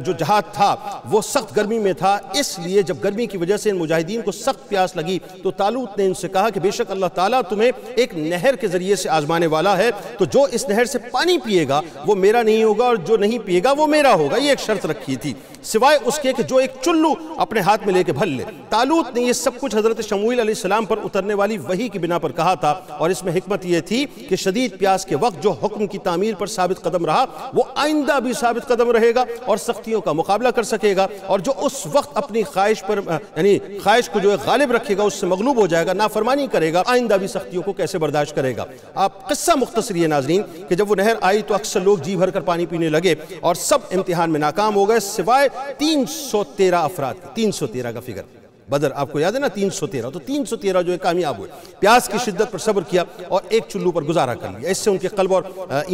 जो जहाद था वो सख्त गर्मी में था इसलिए इसलिए जब गर्मी की वजह से इन मुजाहिदीन को सख्त प्यास लगी तो तालूत ने इनसे कहा कि बेशक अल्लाह ताला तुम्हें एक नहर के ज़रिए से आजमाने वाला है तो जो इस नहर से पानी पिएगा वो मेरा नहीं होगा और जो नहीं पिएगा वो मेरा होगा ये एक शर्त रखी थी सिवाय उसके कि जो एक चुल्लू अपने हाथ में लेके भर ले तालूत ने ये सब कुछ हजरत शमूल सलाम पर उतरने वाली वही की बिना पर कहा था और इसमें हमत यह थी कि शदीद प्यास के वक्त जो हुक्म की तमीर पर साबित कदम रहा वो आइंदा भी साबित कदम रहेगा और सख्तियों का मुकाबला कर सकेगा और जो उस वक्त अपनी ख्वाहिश पर यानी ख्वाहिश को जो है गालिब रखेगा उससे मगलूब हो जाएगा नाफरमानी करेगा आइंदा भी सख्तियों को कैसे बर्दाश्त करेगा आप किस्सा मुख्तर ये नाजरीन कि जब वो नहर आई तो अक्सर लोग जी भर कर पानी पीने लगे और सब इम्तिहान में नाकाम हो गए सिवाय तीन सौ तेरह अफराद तीन सौ तेरह का फिगर बदर आपको याद है ना तीन सौ तेरह तो तीन सौ तेरह जो है कामयाब हुए प्यास की शिद्दत पर सब्र किया और एक चुल्लू पर गुजारा कर लिया इससे उनके कल्ब और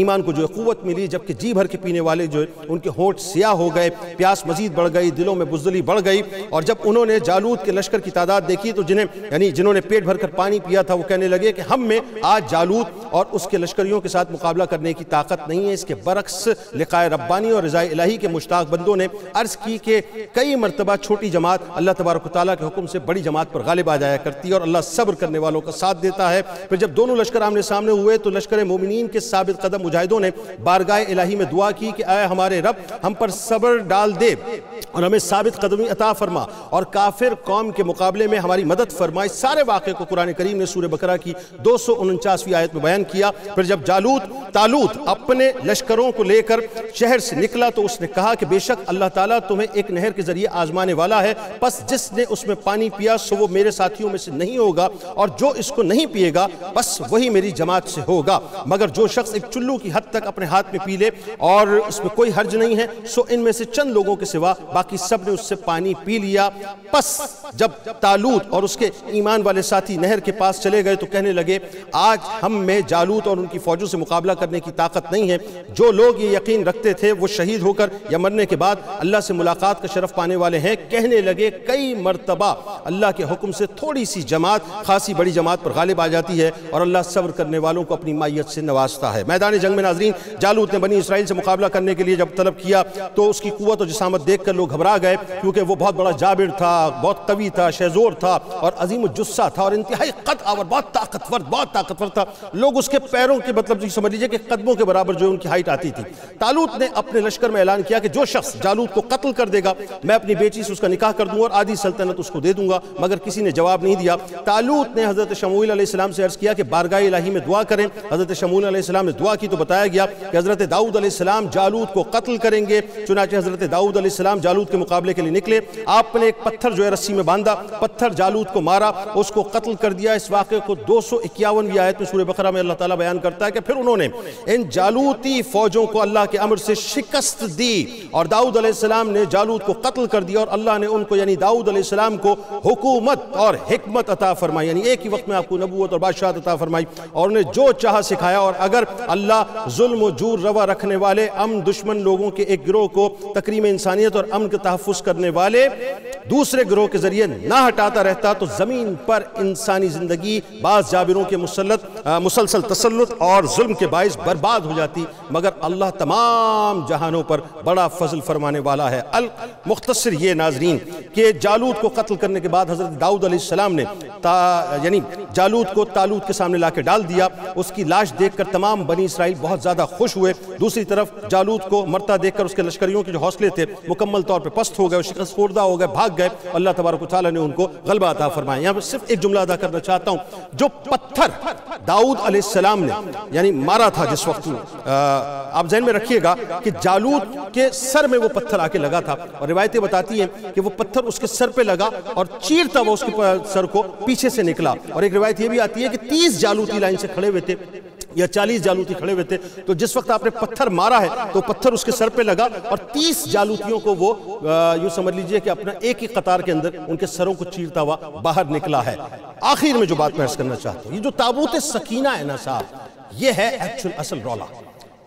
ईमान को जो है क़वत मिली जबकि जी भर के पीने वाले जो है उनके होठ स्याह हो गए प्यास मजीद बढ़ गई दिलों में बुजदली बढ़ गई और जब उन्होंने जालूद के लश्कर की तादाद देखी तो जिन्हें यानी जिन्होंने पेट भरकर पानी पिया था वो कहने लगे कि हम में आज जालूद और उसके लश्करियों के साथ मुकाबला करने की ताकत नहीं है इसके बरक्स लिकाय रब्बानी और रज़ा इलाही के मुश्ताक बंदों ने अर्ज़ की कि कई मरतबा छोटी जमात अल्लाह तबारक ताली के हुक्म से बड़ी जमात पर गालिब आ जाया करती है और अल्लाह सब्र करने वालों का साथ देता है फिर जब दोनों लश्कर आमने सामने हुए तो लश्कर मोमिन के साबित कदम मुजाहिदों ने बारगाह इलाही में दुआ की कि आए हमारे रब हम पर सब्र डाल दे और हमें साबित कदमी अता फरमा और काफिर कौम के मुकाबले में हमारी मदद फरमाए सारे वाक़े को कुरान करीम ने सूर्य बकरा की दो सौ उनचासवीं आयत में बयान किया फिर जब जालूत तालूत अपने लश्करों को लेकर शहर से निकला तो उसने कहा कि बेशक अल्लाह ताला तुम्हें एक नहर के ज़रिए आजमाने वाला है बस जिसने उसमें उसमें पानी पिया सो वो मेरे साथियों में से नहीं होगा और जो इसको नहीं पिएगा बस वही मेरी जमात से होगा मगर जो शख्स एक चुल्लू की हद तक अपने हाथ में पी ले और उसमें कोई हर्ज नहीं है सो इनमें से चंद लोगों के सिवा बाकी सब ने उससे पानी पी लिया बस जब तालूत और उसके ईमान वाले साथी नहर के पास चले गए तो कहने लगे आज हम में जालूत और उनकी फौजों से मुकाबला करने की ताकत नहीं है जो लोग ये यकीन रखते थे वो शहीद होकर या मरने के बाद अल्लाह से मुलाकात का शरफ पाने वाले हैं कहने लगे कई मरतब गुरबा अल्लाह के हुक्म से थोड़ी सी जमात खासी बड़ी जमात पर गालिब आ जाती है और अल्लाह सब्र करने वालों को अपनी माइत से नवाजता है मैदान जंग में नाजरीन जालूत ने बनी इसराइल से मुकाबला करने के लिए जब तलब किया तो उसकी कुत और जिसामत देख कर लोग घबरा गए क्योंकि वह बहुत बड़ा जाबिर था बहुत तवी था शहजोर था और अजीम जुस्सा था और इंतहाई कद आवर बहुत ताकतवर बहुत ताकतवर था लोग उसके पैरों के मतलब जो समझ लीजिए कि कदमों के बराबर जो उनकी हाइट आती थी तालूत ने अपने लश्कर में ऐलान किया कि जो शख्स जालूत को कत्ल कर देगा मैं अपनी बेटी से उसका निकाह कर दूँ और आधी सल्तनत उसको दे दूंगा मगर किसी ने जवाब नहीं दिया तालूत ने हज़रत शमूल आसमाम से अर्ज़ किया कि बारगा इलाही में दुआ करें हज़रत शमूल आसमाम ने दुआ की तो बताया गया कि हज़रत दाऊद आसमाम जालूद को कत्ल करेंगे चुनाचे हज़रत दाऊद आसमाम जालूद के मुकाबले के लिए निकले आपने एक पत्थर जो है रस्सी में बांधा पत्थर जालूद को मारा उसको कत्ल कर दिया इस वाक़े को दो सौ इक्यावन इक्यावनवीं आयत में सूर्य बकरा में अल्लाह तला बयान करता है कि फिर उन्होंने इन जालूती फ़ौजों को अल्लाह के अमर से शिकस्त दी और दाऊद आसमाम ने जालूद को कत्ल कर दिया और अल्लाह ने उनको यानी दाऊद आसमाम वसल्लम को हुकूमत और हमत अता फरमाई यानी एक ही वक्त में आपको नबूत और बादशाह अता फरमाई और उन्हें जो चाह सिखाया और अगर अल्लाह जुल्म जूर रवा रखने वाले अम दुश्मन लोगों के एक गिरोह को तकरीम इंसानियत और अमन के तहफ़ करने वाले दूसरे ग्रोह के जरिए ना हटाता रहता तो ज़मीन पर इंसानी ज़िंदगी बाज़ जाबिरों के मुसलत मुसलसल तसलत और जुल्म के बायस बर्बाद हो जाती मगर अल्लाह तमाम जहानों पर बड़ा फजल फरमाने वाला है अल मुख्तर ये नाजरीन के जालूद को कत्ल करने के बाद हज़रत दाऊद अलैहिस्सलाम ने यानी जालूद को तालूद के सामने ला डाल दिया उसकी लाश देखकर तमाम बनी इसराइल बहुत ज़्यादा खुश हुए दूसरी तरफ जालूद को मरता देखकर उसके लश्करियों के जो हौसले थे मुकम्मल तौर पर पस्त हो गए शिकस्तोरदा हो गए भाग गए अल्लाह तबारक ने उनको गलबा अदा फरमाया यहाँ पर सिर्फ एक जुमला अदा करना चाहता हूँ जो पत्थर दाऊद अलैहिस्सलाम ने यानी मारा था जिस वक्त आप जहन में रखिएगा कि जालूद के सर में वो पत्थर आके लगा था और रिवायतें बताती हैं कि वो पत्थर उसके सर पे लगा और चीरता हुआ उसके सर को पीछे से निकला और एक रिवायत यह भी आती है कि तीस जालूती लाइन से खड़े हुए थे या चालीस जालूती खड़े हुए थे तो जिस वक्त आपने पत्थर मारा है तो पत्थर उसके सर पे लगा और तीस जालूतियों को वो यूं समझ लीजिए कि अपना एक ही कतार के अंदर उनके सरों को चीरता हुआ बाहर निकला है आखिर में जो बात मैं करना चाहता हूँ ये जो ताबूत सकीना है ना साहब ये है एक्चुअल असल रौला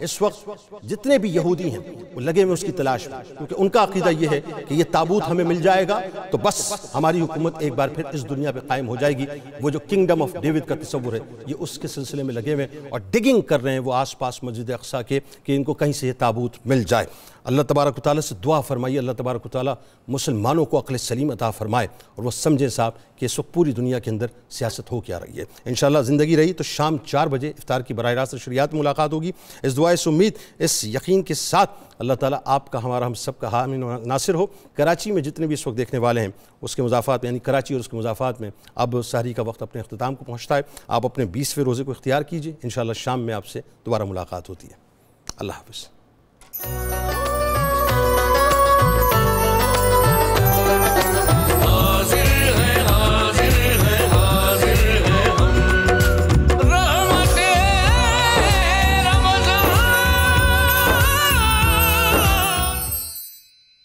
इस वक्त जितने भी यहूदी हैं वो लगे हुए उसकी तलाश में क्योंकि उनका अकीदा यह है कि ये ताबूत हमें मिल जाएगा तो बस हमारी हुकूमत एक बार फिर इस दुनिया पर कायम हो जाएगी वो जो किंगडम ऑफ डेविड का तस्वुर है ये उसके सिलसिले में लगे हुए हैं और डिगिंग कर रहे हैं वो आस पास मस्जिद अक्सा के कि इनको कहीं से ये ताबूत मिल जाए अल्लाह तबारक ताली से दुआ फरमाइए अल्लाह तबारक ताली मुसलमानों को अकल सलीम अता फरमाए और वह समझें साहब कि इस वक्त पूरी दुनिया के अंदर सियासत हो क्या रही है इन ज़िंदगी रही तो शाम चार बजे इफ्तार की बर रास्त शुरुआत में मुलाकात होगी इस दुआ इस उम्मीद इस यकीन के साथ अल्लाह ताला आपका हमारा हम सब का हामी नासिर हो कराची में जितने भी इस वक्त देखने वाले हैं उसके मुजाफात यानी कराची और उसके मुजाफात में अब सहरी का वक्त अपने अख्ताम को पहुँचता है आप अपने बीसवें रोज़े को इख्तियार कीजिए इन शाम में आपसे दोबारा मुलाकात होती है अल्लाह हाफ़